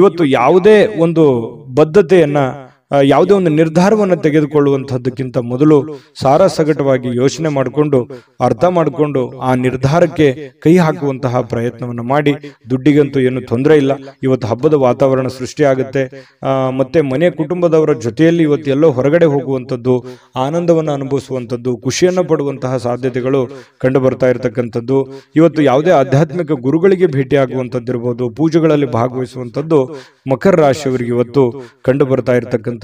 ಇವತ್ತು ಯಾವುದೇ ಒಂದು ಬದ್ಧತೆಯನ್ನು ಯಾವುದೇ ಒಂದು ನಿರ್ಧಾರವನ್ನು ತೆಗೆದುಕೊಳ್ಳುವಂಥದ್ದಕ್ಕಿಂತ ಮೊದಲು ಸಾರಸಗಟವಾಗಿ ಯೋಚನೆ ಮಾಡಿಕೊಂಡು ಅರ್ಥ ಮಾಡಿಕೊಂಡು ಆ ನಿರ್ಧಾರಕ್ಕೆ ಕೈ ಹಾಕುವಂತಹ ಪ್ರಯತ್ನವನ್ನು ಮಾಡಿ ದುಡ್ಡಿಗಂತೂ ಏನು ತೊಂದರೆ ಇಲ್ಲ ಇವತ್ತು ಹಬ್ಬದ ವಾತಾವರಣ ಸೃಷ್ಟಿಯಾಗುತ್ತೆ ಮತ್ತೆ ಮನೆ ಕುಟುಂಬದವರ ಜೊತೆಯಲ್ಲಿ ಇವತ್ತು ಎಲ್ಲೋ ಹೊರಗಡೆ ಹೋಗುವಂಥದ್ದು ಆನಂದವನ್ನು ಅನುಭವಿಸುವಂಥದ್ದು ಖುಷಿಯನ್ನು ಪಡುವಂತಹ ಸಾಧ್ಯತೆಗಳು ಕಂಡು ಬರ್ತಾ ಇರತಕ್ಕಂಥದ್ದು ಇವತ್ತು ಯಾವುದೇ ಆಧ್ಯಾತ್ಮಿಕ ಗುರುಗಳಿಗೆ ಭೇಟಿ ಭೇಟಿಯಾಗುವಂಥದ್ದಿರ್ಬೋದು ಪೂಜೆಗಳಲ್ಲಿ ಭಾಗವಹಿಸುವಂಥದ್ದು ಮಕರ ರಾಶಿಯವರಿಗೆ ಇವತ್ತು ಕಂಡು ಬರ್ತಾ ಇರತಕ್ಕಂಥ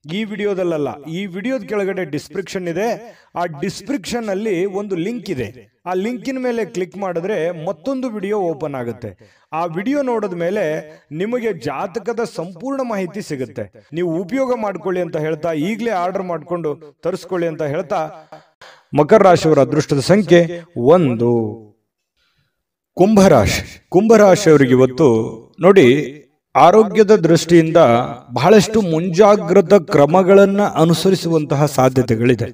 ಈ ವಿಡಿಯೋದಲ್ಲ ಈ ವಿಡಿಯೋದ ಕೆಳಗಡೆ ಡಿಸ್ಕ್ರಿಪ್ಷನ್ ಇದೆ ಆ ಡಿಸ್ಕ್ರಿಪ್ಷನ್ ಅಲ್ಲಿ ಒಂದು ಲಿಂಕ್ ಇದೆ ಆ ಲಿಂಕಿನ ಮೇಲೆ ಕ್ಲಿಕ್ ಮಾಡಿದ್ರೆ ಮತ್ತೊಂದು ವಿಡಿಯೋ ಓಪನ್ ಆಗುತ್ತೆ ಆ ವಿಡಿಯೋ ನೋಡಿದ ಮೇಲೆ ನಿಮಗೆ ಜಾತಕದ ಸಂಪೂರ್ಣ ಮಾಹಿತಿ ಸಿಗುತ್ತೆ ನೀವು ಉಪಯೋಗ ಮಾಡ್ಕೊಳ್ಳಿ ಅಂತ ಹೇಳ್ತಾ ಈಗಲೇ ಆರ್ಡರ್ ಮಾಡಿಕೊಂಡು ತರಿಸ್ಕೊಳ್ಳಿ ಅಂತ ಹೇಳ್ತಾ ಮಕರ ರಾಶಿಯವರ ಅದೃಷ್ಟದ ಸಂಖ್ಯೆ ಒಂದು ಕುಂಭರಾಶಿ ಕುಂಭರಾಶಿಯವರಿಗೆ ಇವತ್ತು ನೋಡಿ ಆರೋಗ್ಯದ ದೃಷ್ಟಿಯಿಂದ ಬಹಳಷ್ಟು ಮುಂಜಾಗ್ರತಾ ಕ್ರಮಗಳನ್ನು ಅನುಸರಿಸುವಂತಹ ಸಾಧ್ಯತೆಗಳಿದೆ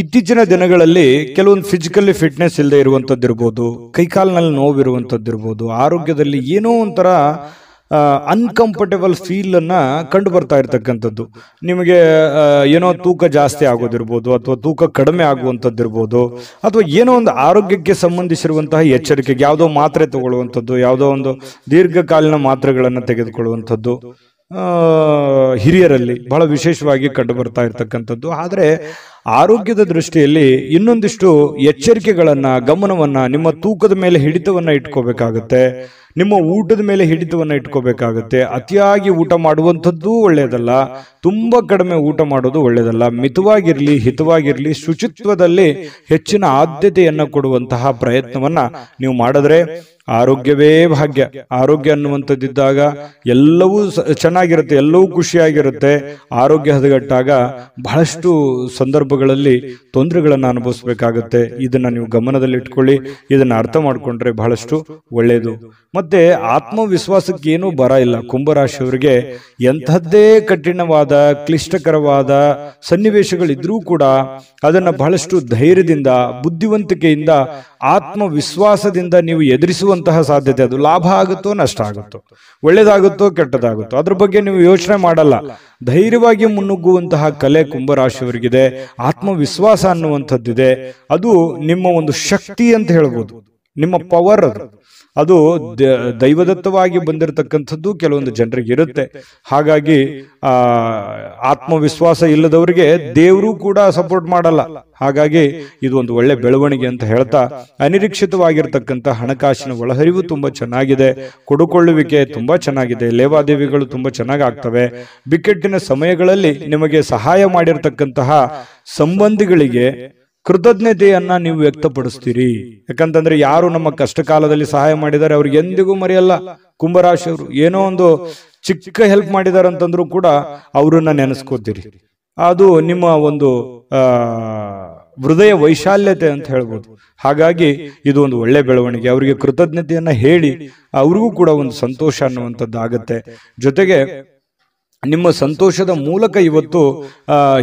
ಇತ್ತೀಚಿನ ದಿನಗಳಲ್ಲಿ ಕೆಲವೊಂದು ಫಿಸಿಕಲಿ ಫಿಟ್ನೆಸ್ ಇಲ್ಲದೆ ಇರುವಂಥದ್ದಿರ್ಬೋದು ಕೈಕಾಲಿನಲ್ಲಿ ನೋವಿರುವಂಥದ್ದಿರ್ಬೋದು ಆರೋಗ್ಯದಲ್ಲಿ ಏನೋ ಒಂಥರ ಅನ್ಕಂಫರ್ಟೇಬಲ್ ಫೀಲನ್ನು ಕಂಡು ಬರ್ತಾ ಇರತಕ್ಕಂಥದ್ದು ನಿಮಗೆ ಏನೋ ತೂಕ ಜಾಸ್ತಿ ಆಗೋದಿರ್ಬೋದು ಅಥವಾ ತೂಕ ಕಡಿಮೆ ಆಗುವಂಥದ್ದಿರ್ಬೋದು ಅಥವಾ ಏನೋ ಒಂದು ಆರೋಗ್ಯಕ್ಕೆ ಸಂಬಂಧಿಸಿರುವಂತಹ ಎಚ್ಚರಿಕೆಗೆ ಯಾವುದೋ ಮಾತ್ರೆ ತಗೊಳ್ಳುವಂಥದ್ದು ಯಾವುದೋ ಒಂದು ದೀರ್ಘಕಾಲೀನ ಮಾತ್ರೆಗಳನ್ನು ತೆಗೆದುಕೊಳ್ಳುವಂಥದ್ದು ಹಿರಿಯರಲ್ಲಿ ಬಹಳ ವಿಶೇಷವಾಗಿ ಕಂಡು ಬರ್ತಾ ಇರತಕ್ಕಂಥದ್ದು ಆದರೆ ಆರೋಗ್ಯದ ದೃಷ್ಟಿಯಲ್ಲಿ ಇನ್ನೊಂದಿಷ್ಟು ಎಚ್ಚರಿಕೆಗಳನ್ನು ಗಮನವನ್ನು ನಿಮ್ಮ ತೂಕದ ಮೇಲೆ ಹಿಡಿತವನ್ನು ಇಟ್ಕೋಬೇಕಾಗತ್ತೆ ನಿಮ್ಮ ಊಟದ ಮೇಲೆ ಹಿಡಿತವನ್ನು ಇಟ್ಕೋಬೇಕಾಗುತ್ತೆ ಅತಿಯಾಗಿ ಊಟ ಮಾಡುವಂಥದ್ದು ಒಳ್ಳೆಯದಲ್ಲ ತುಂಬ ಕಡಿಮೆ ಊಟ ಮಾಡೋದು ಒಳ್ಳೆಯದಲ್ಲ ಮಿತವಾಗಿರಲಿ ಹಿತವಾಗಿರಲಿ ಶುಚಿತ್ವದಲ್ಲಿ ಹೆಚ್ಚಿನ ಆದ್ಯತೆಯನ್ನು ಕೊಡುವಂತಹ ಪ್ರಯತ್ನವನ್ನು ನೀವು ಮಾಡಿದ್ರೆ ಆರೋಗ್ಯವೇ ಭಾಗ್ಯ ಆರೋಗ್ಯ ಅನ್ನುವಂಥದ್ದಿದ್ದಾಗ ಎಲ್ಲವೂ ಚೆನ್ನಾಗಿರುತ್ತೆ ಎಲ್ಲವೂ ಖುಷಿಯಾಗಿರುತ್ತೆ ಆರೋಗ್ಯ ಹದಗಟ್ಟಾಗ ಬಹಳಷ್ಟು ಸಂದರ್ಭಗಳಲ್ಲಿ ತೊಂದರೆಗಳನ್ನು ಅನುಭವಿಸಬೇಕಾಗುತ್ತೆ ಇದನ್ನು ನೀವು ಗಮನದಲ್ಲಿಟ್ಕೊಳ್ಳಿ ಇದನ್ನು ಅರ್ಥ ಮಾಡಿಕೊಂಡ್ರೆ ಬಹಳಷ್ಟು ಒಳ್ಳೆಯದು ಮತ್ತೆ ಆತ್ಮವಿಶ್ವಾಸಕ್ಕೆ ಏನೂ ಬರ ಇಲ್ಲ ಕುಂಭರಾಶಿಯವರಿಗೆ ಎಂಥದ್ದೇ ಕಠಿಣವಾದ ಕ್ಲಿಷ್ಟಕರವಾದ ಸನ್ನಿವೇಶಗಳಿದ್ರೂ ಕೂಡ ಅದನ್ನು ಬಹಳಷ್ಟು ಧೈರ್ಯದಿಂದ ಬುದ್ಧಿವಂತಿಕೆಯಿಂದ ಆತ್ಮವಿಶ್ವಾಸದಿಂದ ನೀವು ಎದುರಿಸುವ ಮುಟ್ಟುವಂತಹ ಸಾಧ್ಯತೆ ಅದು ಲಾಭ ಆಗುತ್ತೋ ನಷ್ಟ ಆಗುತ್ತೋ ಒಳ್ಳೇದಾಗುತ್ತೋ ಕೆಟ್ಟದಾಗುತ್ತೋ ಅದ್ರ ಬಗ್ಗೆ ನೀವು ಯೋಚನೆ ಮಾಡಲ್ಲ ಧೈರ್ಯವಾಗಿ ಮುನ್ನುಗ್ಗುವಂತಹ ಕಲೆ ಕುಂಭರಾಶಿಯವರಿಗಿದೆ ಆತ್ಮವಿಶ್ವಾಸ ಅನ್ನುವಂಥದ್ದಿದೆ ಅದು ನಿಮ್ಮ ಒಂದು ಶಕ್ತಿ ಅಂತ ಹೇಳ್ಬೋದು ನಿಮ್ಮ ಪವರ್ ಅದು ಅದು ದೈವದತ್ತವಾಗಿ ಬಂದಿರತಕ್ಕಂಥದ್ದು ಕೆಲವೊಂದು ಜನರಿಗೆ ಇರುತ್ತೆ ಹಾಗಾಗಿ ಆ ಆತ್ಮವಿಶ್ವಾಸ ಇಲ್ಲದವರಿಗೆ ದೇವರು ಕೂಡ ಸಪೋರ್ಟ್ ಮಾಡಲ್ಲ ಹಾಗಾಗಿ ಇದು ಒಂದು ಒಳ್ಳೆ ಬೆಳವಣಿಗೆ ಅಂತ ಹೇಳ್ತಾ ಅನಿರೀಕ್ಷಿತವಾಗಿರ್ತಕ್ಕಂಥ ಹಣಕಾಸಿನ ಒಳಹರಿವು ತುಂಬಾ ಚೆನ್ನಾಗಿದೆ ಕೊಡುಕೊಳ್ಳುವಿಕೆ ತುಂಬಾ ಚೆನ್ನಾಗಿದೆ ಲೇವಾದೇವಿಗಳು ತುಂಬಾ ಚೆನ್ನಾಗಿ ಆಗ್ತವೆ ಬಿಕ್ಕಟ್ಟಿನ ಸಮಯಗಳಲ್ಲಿ ನಿಮಗೆ ಸಹಾಯ ಮಾಡಿರ್ತಕ್ಕಂತಹ ಸಂಬಂಧಿಗಳಿಗೆ ಕೃತಜ್ಞತೆಯನ್ನ ನೀವು ವ್ಯಕ್ತಪಡಿಸ್ತೀರಿ ಯಾಕಂತಂದ್ರೆ ಯಾರು ನಮ್ಮ ಕಷ್ಟ ಕಾಲದಲ್ಲಿ ಸಹಾಯ ಮಾಡಿದ್ದಾರೆ ಅವ್ರಿಗೆ ಎಂದಿಗೂ ಮರೆಯಲ್ಲ ಕುಂಭರಾಶಿಯವರು ಏನೋ ಒಂದು ಚಿಕ್ಕ ಹೆಲ್ಪ್ ಮಾಡಿದ್ದಾರೆ ಅಂತಂದ್ರೂ ಕೂಡ ಅವ್ರನ್ನ ನೆನೆಸ್ಕೋತೀರಿ ಅದು ನಿಮ್ಮ ಒಂದು ಆ ಹೃದಯ ವೈಶಾಲ್ಯತೆ ಅಂತ ಹೇಳ್ಬೋದು ಹಾಗಾಗಿ ಇದು ಒಂದು ಒಳ್ಳೆ ಬೆಳವಣಿಗೆ ಅವರಿಗೆ ಕೃತಜ್ಞತೆಯನ್ನ ಹೇಳಿ ಅವ್ರಿಗೂ ಕೂಡ ಒಂದು ಸಂತೋಷ ಅನ್ನುವಂಥದ್ದು ಆಗತ್ತೆ ಜೊತೆಗೆ ನಿಮ್ಮ ಸಂತೋಷದ ಮೂಲಕ ಇವತ್ತು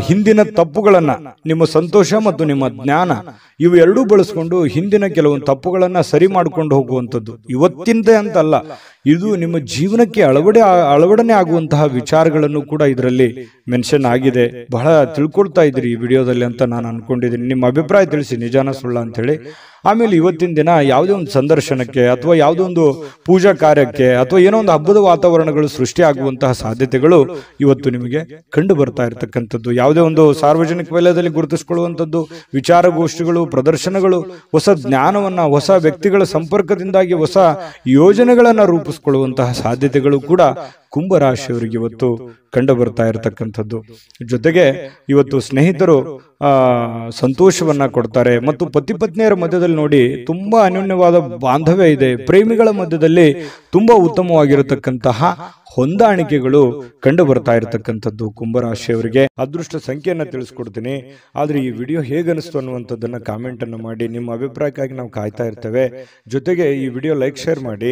ಹಿಂದಿನ ತಪ್ಪುಗಳನ್ನು ನಿಮ್ಮ ಸಂತೋಷ ಮತ್ತು ನಿಮ್ಮ ಜ್ಞಾನ ಇವೆರಡೂ ಬಳಸ್ಕೊಂಡು ಹಿಂದಿನ ಕೆಲವೊಂದು ತಪ್ಪುಗಳನ್ನು ಸರಿ ಮಾಡಿಕೊಂಡು ಹೋಗುವಂಥದ್ದು ಇವತ್ತಿಂದ ಅಂತಲ್ಲ ಇದು ನಿಮ್ಮ ಜೀವನಕ್ಕೆ ಅಳವಡೆ ಅಳವಡನೆ ಆಗುವಂತಹ ವಿಚಾರಗಳನ್ನು ಕೂಡ ಇದರಲ್ಲಿ ಮೆನ್ಷನ್ ಆಗಿದೆ ಬಹಳ ತಿಳ್ಕೊಳ್ತಾ ಇದ್ರಿ ಈ ವಿಡಿಯೋದಲ್ಲಿ ಅಂತ ನಾನು ಅನ್ಕೊಂಡಿದ್ದೀನಿ ನಿಮ್ಮ ಅಭಿಪ್ರಾಯ ತಿಳಿಸಿ ನಿಜಾನ ಸುಳ್ಳ ಅಂತ ಹೇಳಿ ಆಮೇಲೆ ಇವತ್ತಿನ ದಿನ ಯಾವುದೇ ಒಂದು ಸಂದರ್ಶನಕ್ಕೆ ಅಥವಾ ಯಾವುದೋ ಒಂದು ಪೂಜಾ ಕಾರ್ಯಕ್ಕೆ ಅಥವಾ ಏನೋ ಒಂದು ಹಬ್ಬದ ವಾತಾವರಣಗಳು ಸೃಷ್ಟಿಯಾಗುವಂತಹ ಸಾಧ್ಯತೆಗಳು ಇವತ್ತು ನಿಮಗೆ ಕಂಡು ಬರ್ತಾ ಇರತಕ್ಕಂಥದ್ದು ಯಾವುದೇ ಒಂದು ಸಾರ್ವಜನಿಕ ವಲಯದಲ್ಲಿ ಗುರುತಿಸಿಕೊಳ್ಳುವಂಥದ್ದು ವಿಚಾರಗೋಷ್ಠಿಗಳು ಪ್ರದರ್ಶನಗಳು ಹೊಸ ಜ್ಞಾನವನ್ನು ಹೊಸ ವ್ಯಕ್ತಿಗಳ ಸಂಪರ್ಕದಿಂದಾಗಿ ಹೊಸ ಯೋಜನೆಗಳನ್ನು ರೂಪಿಸ್ತಾರೆ ಕೊಡುವಂತಹ ಸಾಧ್ಯತೆಗಳು ಕೂಡ ಕುಂಭರಾಶಿಯವರಿಗೆ ಇವತ್ತು ಕಂಡು ಬರ್ತಾ ಇರತಕ್ಕಂಥದ್ದು ಜೊತೆಗೆ ಇವತ್ತು ಸ್ನೇಹಿತರು ಸಂತೋಷವನ್ನ ಕೊಡ್ತಾರೆ ಮತ್ತು ಪತಿ ಪತ್ನಿಯರ ಮಧ್ಯದಲ್ಲಿ ನೋಡಿ ತುಂಬಾ ಅನ್ಯೋನ್ಯವಾದ ಬಾಂಧವ್ಯ ಇದೆ ಪ್ರೇಮಿಗಳ ಮಧ್ಯದಲ್ಲಿ ತುಂಬಾ ಉತ್ತಮವಾಗಿರತಕ್ಕಂತಹ ಹೊಂದಾಣಿಕೆಗಳು ಕಂಡು ಬರ್ತಾ ಇರತಕ್ಕಂಥದ್ದು ಕುಂಭರಾಶಿಯವರಿಗೆ ಅದೃಷ್ಟ ಸಂಖ್ಯೆಯನ್ನ ತಿಳಿಸ್ಕೊಡ್ತೀನಿ ಆದ್ರೆ ಈ ವಿಡಿಯೋ ಹೇಗೆ ಅನಿಸ್ತು ಕಾಮೆಂಟ್ ಅನ್ನು ಮಾಡಿ ನಿಮ್ಮ ಅಭಿಪ್ರಾಯಕ್ಕಾಗಿ ನಾವು ಕಾಯ್ತಾ ಇರ್ತೇವೆ ಜೊತೆಗೆ ಈ ವಿಡಿಯೋ ಲೈಕ್ ಶೇರ್ ಮಾಡಿ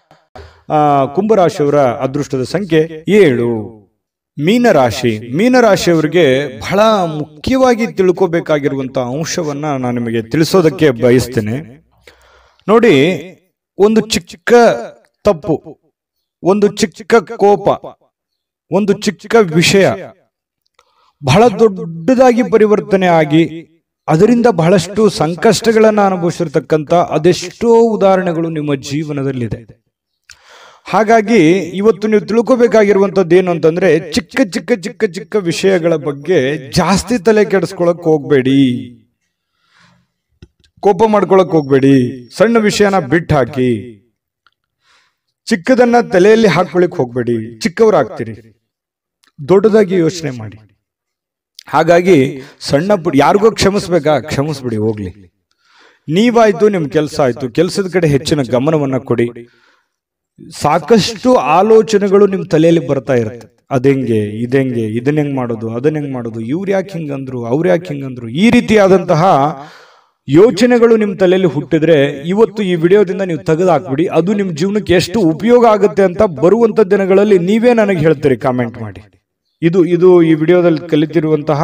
ಕುಂಭರಾಶಿಯವರ ಅದೃಷ್ಟದ ಸಂಖ್ಯೆ ಏಳು ಮೀನರಾಶಿ ಮೀನರಾಶಿಯವರಿಗೆ ಬಹಳ ಮುಖ್ಯವಾಗಿ ತಿಳ್ಕೋಬೇಕಾಗಿರುವಂತಹ ಅಂಶವನ್ನ ನಾನು ನಿಮಗೆ ತಿಳಿಸೋದಕ್ಕೆ ಬಯಸ್ತೇನೆ ನೋಡಿ ಒಂದು ಚಿಕ್ಕ ತಪ್ಪು ಒಂದು ಚಿಕ್ಕ ಕೋಪ ಒಂದು ಚಿಕ್ಕ ವಿಷಯ ಬಹಳ ದೊಡ್ಡದಾಗಿ ಪರಿವರ್ತನೆ ಆಗಿ ಅದರಿಂದ ಬಹಳಷ್ಟು ಸಂಕಷ್ಟಗಳನ್ನು ಅನುಭವಿಸಿರ್ತಕ್ಕಂಥ ಅದೆಷ್ಟೋ ಉದಾಹರಣೆಗಳು ನಿಮ್ಮ ಜೀವನದಲ್ಲಿದೆ ಹಾಗಾಗಿ ಇವತ್ತು ನೀವು ತಿಳ್ಕೋಬೇಕಾಗಿರುವಂಥದ್ದು ಏನು ಅಂತಂದ್ರೆ ಚಿಕ್ಕ ಚಿಕ್ಕ ಚಿಕ್ಕ ಚಿಕ್ಕ ವಿಷಯಗಳ ಬಗ್ಗೆ ಜಾಸ್ತಿ ತಲೆ ಕೆಡಿಸ್ಕೊಳಕ್ ಹೋಗ್ಬೇಡಿ ಕೋಪ ಮಾಡ್ಕೊಳಕ್ ಹೋಗ್ಬೇಡಿ ಸಣ್ಣ ವಿಷಯನ ಬಿಟ್ಟು ಹಾಕಿ ಚಿಕ್ಕದನ್ನ ತಲೆಯಲ್ಲಿ ಹಾಕೊಳಕ್ ಹೋಗ್ಬೇಡಿ ಚಿಕ್ಕವರಾಗ್ತೀರಿ ದೊಡ್ಡದಾಗಿ ಯೋಚನೆ ಮಾಡಿ ಹಾಗಾಗಿ ಸಣ್ಣ ಪುಡಿ ಯಾರಿಗೋ ಕ್ಷಮಿಸ್ಬೇಕಾ ಕ್ಷಮಿಸ್ಬಿಡಿ ಹೋಗ್ಲಿ ನೀವಾಯ್ತು ನಿಮ್ಮ ಕೆಲಸ ಆಯ್ತು ಕೆಲಸದ ಕಡೆ ಹೆಚ್ಚಿನ ಗಮನವನ್ನ ಕೊಡಿ ಸಾಕಷ್ಟು ಆಲೋಚನೆಗಳು ನಿಮ್ಮ ತಲೆಯಲ್ಲಿ ಬರ್ತಾ ಇರುತ್ತೆ ಅದೆಂಗೆ ಇದೆಂಗೆ ಇದನ್ನ ಹೆಂಗ್ ಮಾಡೋದು ಅದನ್ನ ಹೆಂಗ್ ಮಾಡೋದು ಇವ್ರು ಯಾಕೆ ಹಿಂಗಂದ್ರು ಅವ್ರು ಯಾಕೆ ಹಿಂಗಂದ್ರು ಈ ರೀತಿಯಾದಂತಹ ಯೋಚನೆಗಳು ನಿಮ್ಮ ತಲೆಯಲ್ಲಿ ಹುಟ್ಟಿದ್ರೆ ಇವತ್ತು ಈ ವಿಡಿಯೋದಿಂದ ನೀವು ತೆಗೆದು ಹಾಕ್ಬಿಡಿ ಅದು ನಿಮ್ಮ ಜೀವನಕ್ಕೆ ಎಷ್ಟು ಉಪಯೋಗ ಆಗುತ್ತೆ ಅಂತ ಬರುವಂತ ದಿನಗಳಲ್ಲಿ ನೀವೇ ನನಗೆ ಹೇಳ್ತೀರಿ ಕಾಮೆಂಟ್ ಮಾಡಿ ಇದು ಇದು ಈ ವಿಡಿಯೋದಲ್ಲಿ ಕಲಿತಿರುವಂತಹ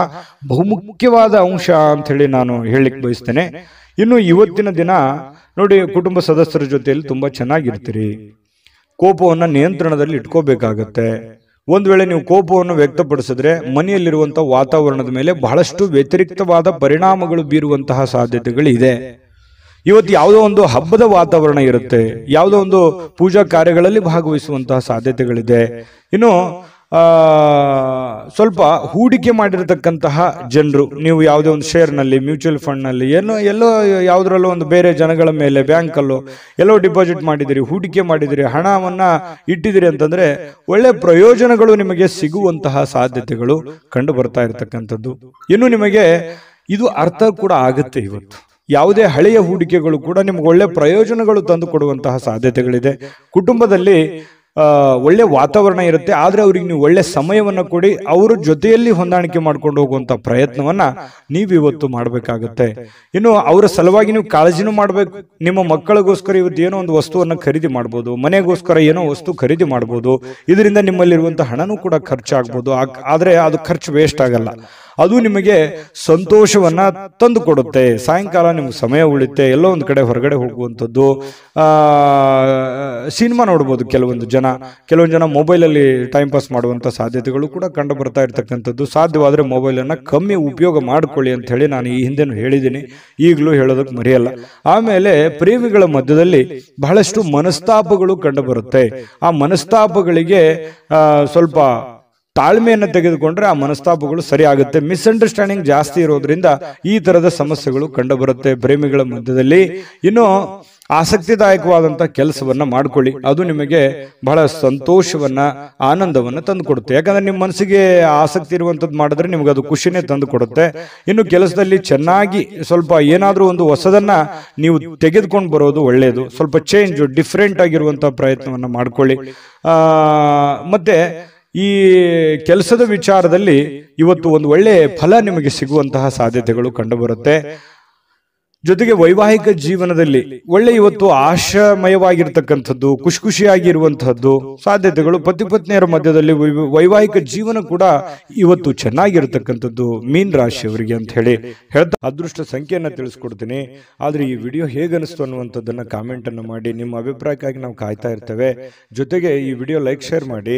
ಬಹುಮುಖ್ಯವಾದ ಅಂಶ ಅಂತ ಹೇಳಿ ನಾನು ಹೇಳಲಿಕ್ಕೆ ಬಯಸ್ತೇನೆ ಇನ್ನು ಇವತ್ತಿನ ದಿನ ನೋಡಿ ಕುಟುಂಬ ಸದಸ್ಯರ ಜೊತೆಯಲ್ಲಿ ತುಂಬಾ ಚೆನ್ನಾಗಿರ್ತೀರಿ ಕೋಪವನ್ನು ನಿಯಂತ್ರಣದಲ್ಲಿ ಇಟ್ಕೋಬೇಕಾಗತ್ತೆ ಒಂದು ವೇಳೆ ನೀವು ಕೋಪವನ್ನು ವ್ಯಕ್ತಪಡಿಸಿದ್ರೆ ಮನೆಯಲ್ಲಿರುವಂತಹ ವಾತಾವರಣದ ಮೇಲೆ ಬಹಳಷ್ಟು ವ್ಯತಿರಿಕ್ತವಾದ ಪರಿಣಾಮಗಳು ಬೀರುವಂತಹ ಸಾಧ್ಯತೆಗಳು ಇದೆ ಇವತ್ತು ಯಾವುದೋ ಒಂದು ಹಬ್ಬದ ವಾತಾವರಣ ಇರುತ್ತೆ ಯಾವುದೋ ಒಂದು ಪೂಜಾ ಕಾರ್ಯಗಳಲ್ಲಿ ಭಾಗವಹಿಸುವಂತಹ ಸಾಧ್ಯತೆಗಳಿದೆ ಇನ್ನು ಸ್ವಲ್ಪ ಹೂಡಿಕೆ ಮಾಡಿರತಕ್ಕಂತಹ ಜನರು ನೀವು ಯಾವುದೇ ಒಂದು ಶೇರ್ನಲ್ಲಿ ಮ್ಯೂಚುವಲ್ ಫಂಡ್ನಲ್ಲಿ ಏನೋ ಎಲ್ಲೋ ಯಾವುದರಲ್ಲೋ ಒಂದು ಬೇರೆ ಜನಗಳ ಮೇಲೆ ಬ್ಯಾಂಕಲ್ಲೋ ಎಲ್ಲೋ ಡಿಪಾಸಿಟ್ ಮಾಡಿದಿರಿ ಹೂಡಿಕೆ ಮಾಡಿದಿರಿ ಹಣವನ್ನು ಇಟ್ಟಿದ್ದೀರಿ ಅಂತಂದರೆ ಒಳ್ಳೆ ಪ್ರಯೋಜನಗಳು ನಿಮಗೆ ಸಿಗುವಂತಹ ಸಾಧ್ಯತೆಗಳು ಕಂಡು ಬರ್ತಾ ಇರತಕ್ಕಂಥದ್ದು ಇನ್ನು ನಿಮಗೆ ಇದು ಅರ್ಥ ಕೂಡ ಆಗುತ್ತೆ ಇವತ್ತು ಯಾವುದೇ ಹಳೆಯ ಹೂಡಿಕೆಗಳು ಕೂಡ ನಿಮ್ಗೆ ಒಳ್ಳೆ ಪ್ರಯೋಜನಗಳು ತಂದು ಕೊಡುವಂತಹ ಸಾಧ್ಯತೆಗಳಿದೆ ಕುಟುಂಬದಲ್ಲಿ ಒಳ್ಳೆ ವಾತಾವರಣ ಇರುತ್ತೆ ಆದರೆ ಅವ್ರಿಗೆ ನೀವು ಒಳ್ಳೆ ಸಮಯವನ್ನು ಕೊಡಿ ಅವರ ಜೊತೆಯಲ್ಲಿ ಹೊಂದಾಣಿಕೆ ಮಾಡ್ಕೊಂಡು ಹೋಗುವಂಥ ಪ್ರಯತ್ನವನ್ನು ನೀವು ಇವತ್ತು ಮಾಡಬೇಕಾಗುತ್ತೆ ಇನ್ನು ಅವರ ಸಲುವಾಗಿ ನೀವು ಕಾಳಜಿನೂ ಮಾಡಬೇಕು ನಿಮ್ಮ ಮಕ್ಕಳಿಗೋಸ್ಕರ ಇವತ್ತು ಏನೋ ಒಂದು ವಸ್ತುವನ್ನು ಖರೀದಿ ಮಾಡ್ಬೋದು ಮನೆಗೋಸ್ಕರ ಏನೋ ವಸ್ತು ಖರೀದಿ ಮಾಡ್ಬೋದು ಇದರಿಂದ ನಿಮ್ಮಲ್ಲಿರುವಂಥ ಹಣನೂ ಕೂಡ ಖರ್ಚಾಗ್ಬೋದು ಆದರೆ ಅದು ಖರ್ಚು ವೇಸ್ಟ್ ಆಗಲ್ಲ ಅದು ನಿಮಗೆ ಸಂತೋಷವನ್ನು ಕೊಡುತ್ತೆ ಸಾಯಂಕಾಲ ನಿಮ್ಗೆ ಸಮಯ ಉಳಿತೆ ಎಲ್ಲೋ ಒಂದು ಕಡೆ ಹೊರಗಡೆ ಹೋಗುವಂಥದ್ದು ಸಿನಿಮಾ ನೋಡ್ಬೋದು ಕೆಲವೊಂದು ಜನ ಕೆಲವೊಂದು ಜನ ಮೊಬೈಲಲ್ಲಿ ಟೈಮ್ ಪಾಸ್ ಮಾಡುವಂಥ ಸಾಧ್ಯತೆಗಳು ಕೂಡ ಕಂಡು ಬರ್ತಾ ಇರ್ತಕ್ಕಂಥದ್ದು ಸಾಧ್ಯವಾದರೆ ಮೊಬೈಲನ್ನು ಕಮ್ಮಿ ಉಪಯೋಗ ಮಾಡಿಕೊಳ್ಳಿ ಅಂತ ಹೇಳಿ ನಾನು ಈ ಹಿಂದೆ ಹೇಳಿದ್ದೀನಿ ಈಗಲೂ ಹೇಳೋದಕ್ಕೆ ಮರೆಯಲ್ಲ ಆಮೇಲೆ ಪ್ರೇಮಿಗಳ ಮಧ್ಯದಲ್ಲಿ ಬಹಳಷ್ಟು ಮನಸ್ತಾಪಗಳು ಕಂಡುಬರುತ್ತೆ ಆ ಮನಸ್ತಾಪಗಳಿಗೆ ಸ್ವಲ್ಪ ತಾಳ್ಮೆಯನ್ನು ತೆಗೆದುಕೊಂಡ್ರೆ ಆ ಮನಸ್ತಾಪಗಳು ಸರಿಯಾಗುತ್ತೆ ಮಿಸ್ಅಂಡರ್ಸ್ಟ್ಯಾಂಡಿಂಗ್ ಜಾಸ್ತಿ ಇರೋದ್ರಿಂದ ಈ ತರದ ಸಮಸ್ಯೆಗಳು ಕಂಡುಬರುತ್ತೆ ಪ್ರೇಮಿಗಳ ಮಧ್ಯದಲ್ಲಿ ಇನ್ನು ಆಸಕ್ತಿದಾಯಕವಾದಂಥ ಕೆಲಸವನ್ನು ಮಾಡ್ಕೊಳ್ಳಿ ಅದು ನಿಮಗೆ ಬಹಳ ಸಂತೋಷವನ್ನು ಆನಂದವನ್ನು ಕೊಡುತ್ತೆ ಯಾಕಂದರೆ ನಿಮ್ಮ ಮನಸ್ಸಿಗೆ ಆಸಕ್ತಿ ಇರುವಂಥದ್ದು ಮಾಡಿದ್ರೆ ನಿಮ್ಗೆ ಅದು ಖುಷಿನೇ ತಂದು ಕೊಡುತ್ತೆ ಇನ್ನು ಕೆಲಸದಲ್ಲಿ ಚೆನ್ನಾಗಿ ಸ್ವಲ್ಪ ಏನಾದರೂ ಒಂದು ಹೊಸದನ್ನು ನೀವು ತೆಗೆದುಕೊಂಡು ಬರೋದು ಒಳ್ಳೆಯದು ಸ್ವಲ್ಪ ಚೇಂಜು ಡಿಫ್ರೆಂಟ್ ಆಗಿರುವಂಥ ಪ್ರಯತ್ನವನ್ನು ಮಾಡ್ಕೊಳ್ಳಿ ಮತ್ತು ಈ ಕೆಲಸದ ವಿಚಾರದಲ್ಲಿ ಇವತ್ತು ಒಂದು ಒಳ್ಳೆಯ ಫಲ ನಿಮಗೆ ಸಿಗುವಂತಹ ಸಾಧ್ಯತೆಗಳು ಕಂಡುಬರುತ್ತೆ ಜೊತೆಗೆ ವೈವಾಹಿಕ ಜೀವನದಲ್ಲಿ ಒಳ್ಳೆ ಇವತ್ತು ಆಶಾಮಯವಾಗಿರ್ತಕ್ಕಂಥದ್ದು ಖುಷಿ ಖುಷಿಯಾಗಿರುವಂಥದ್ದು ಸಾಧ್ಯತೆಗಳು ಪತಿ ಪತ್ನಿಯರ ಮಧ್ಯದಲ್ಲಿ ವೈವಾಹಿಕ ಜೀವನ ಕೂಡ ಇವತ್ತು ಚೆನ್ನಾಗಿರ್ತಕ್ಕಂಥದ್ದು ಮೀನ್ ರಾಶಿಯವರಿಗೆ ಅಂತ ಹೇಳಿ ಹೇಳ್ತಾ ಅದೃಷ್ಟ ಸಂಖ್ಯೆಯನ್ನು ತಿಳಿಸ್ಕೊಡ್ತೀನಿ ಆದರೆ ಈ ವಿಡಿಯೋ ಹೇಗನಿಸ್ತು ಅನ್ನುವಂಥದ್ದನ್ನು ಕಾಮೆಂಟನ್ನು ಮಾಡಿ ನಿಮ್ಮ ಅಭಿಪ್ರಾಯಕ್ಕಾಗಿ ನಾವು ಕಾಯ್ತಾ ಇರ್ತೇವೆ ಜೊತೆಗೆ ಈ ವಿಡಿಯೋ ಲೈಕ್ ಶೇರ್ ಮಾಡಿ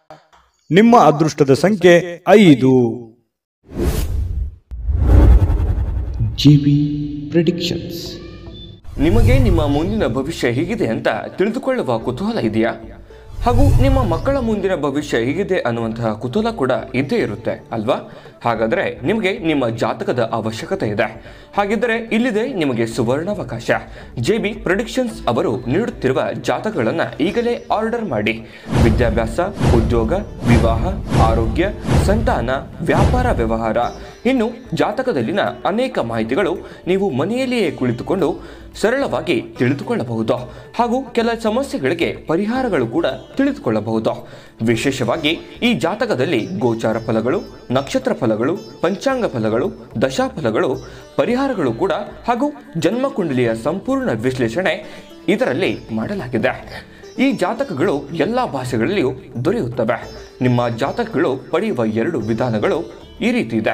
ನಿಮ್ಮ ಅದೃಷ್ಟದ ಸಂಖ್ಯೆ ಐದು ಜಿಬಿ ಪ್ರಿಡಿಕ್ಷನ್ಸ್ ನಿಮಗೆ ನಿಮ್ಮ ಮುಂದಿನ ಭವಿಷ್ಯ ಹೇಗಿದೆ ಅಂತ ತಿಳಿದುಕೊಳ್ಳುವ ಕುತೂಹಲ ಇದೆಯಾ ಹಾಗೂ ನಿಮ್ಮ ಮಕ್ಕಳ ಮುಂದಿನ ಭವಿಷ್ಯ ಹೇಗಿದೆ ಅನ್ನುವಂತಹ ಕುತೂಹಲ ಕೂಡ ಇದ್ದೇ ಇರುತ್ತೆ ಅಲ್ವಾ ಹಾಗಾದರೆ ನಿಮಗೆ ನಿಮ್ಮ ಜಾತಕದ ಅವಶ್ಯಕತೆ ಇದೆ ಹಾಗಿದ್ದರೆ ಇಲ್ಲಿದೆ ನಿಮಗೆ ಸುವರ್ಣಾವಕಾಶ ಜೆ ಬಿ ಪ್ರೊಡಿಕ್ಷನ್ಸ್ ಅವರು ನೀಡುತ್ತಿರುವ ಜಾತಕಗಳನ್ನು ಈಗಲೇ ಆರ್ಡರ್ ಮಾಡಿ ವಿದ್ಯಾಭ್ಯಾಸ ಉದ್ಯೋಗ ವಿವಾಹ ಆರೋಗ್ಯ ಸಂತಾನ ವ್ಯಾಪಾರ ವ್ಯವಹಾರ ಇನ್ನು ಜಾತಕದಲ್ಲಿನ ಅನೇಕ ಮಾಹಿತಿಗಳು ನೀವು ಮನೆಯಲ್ಲಿಯೇ ಕುಳಿತುಕೊಂಡು ಸರಳವಾಗಿ ತಿಳಿದುಕೊಳ್ಳಬಹುದು ಹಾಗೂ ಕೆಲ ಸಮಸ್ಯೆಗಳಿಗೆ ಪರಿಹಾರಗಳು ಕೂಡ ತಿಳಿದುಕೊಳ್ಳಬಹುದು ವಿಶೇಷವಾಗಿ ಈ ಜಾತಕದಲ್ಲಿ ಗೋಚಾರ ಫಲಗಳು ನಕ್ಷತ್ರ ಫಲಗಳು ಪಂಚಾಂಗ ಫಲಗಳು ದಶಾಫಲಗಳು ಪರಿಹಾರಗಳು ಕೂಡ ಹಾಗೂ ಜನ್ಮಕುಂಡಲಿಯ ಸಂಪೂರ್ಣ ವಿಶ್ಲೇಷಣೆ ಇದರಲ್ಲಿ ಮಾಡಲಾಗಿದೆ ಈ ಜಾತಕಗಳು ಎಲ್ಲ ಭಾಷೆಗಳಲ್ಲಿಯೂ ದೊರೆಯುತ್ತವೆ ನಿಮ್ಮ ಜಾತಕಗಳು ಪಡೆಯುವ ಎರಡು ವಿಧಾನಗಳು ಈ ರೀತಿ ಇದೆ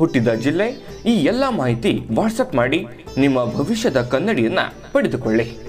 ಹುಟ್ಟಿದ ಜಿಲ್ಲೆ ಈ ಎಲ್ಲ ಮಾಹಿತಿ ವಾಟ್ಸಪ್ ಮಾಡಿ ನಿಮ್ಮ ಭವಿಷ್ಯದ ಕನ್ನಡಿಯನ್ನು ಪಡೆದುಕೊಳ್ಳಿ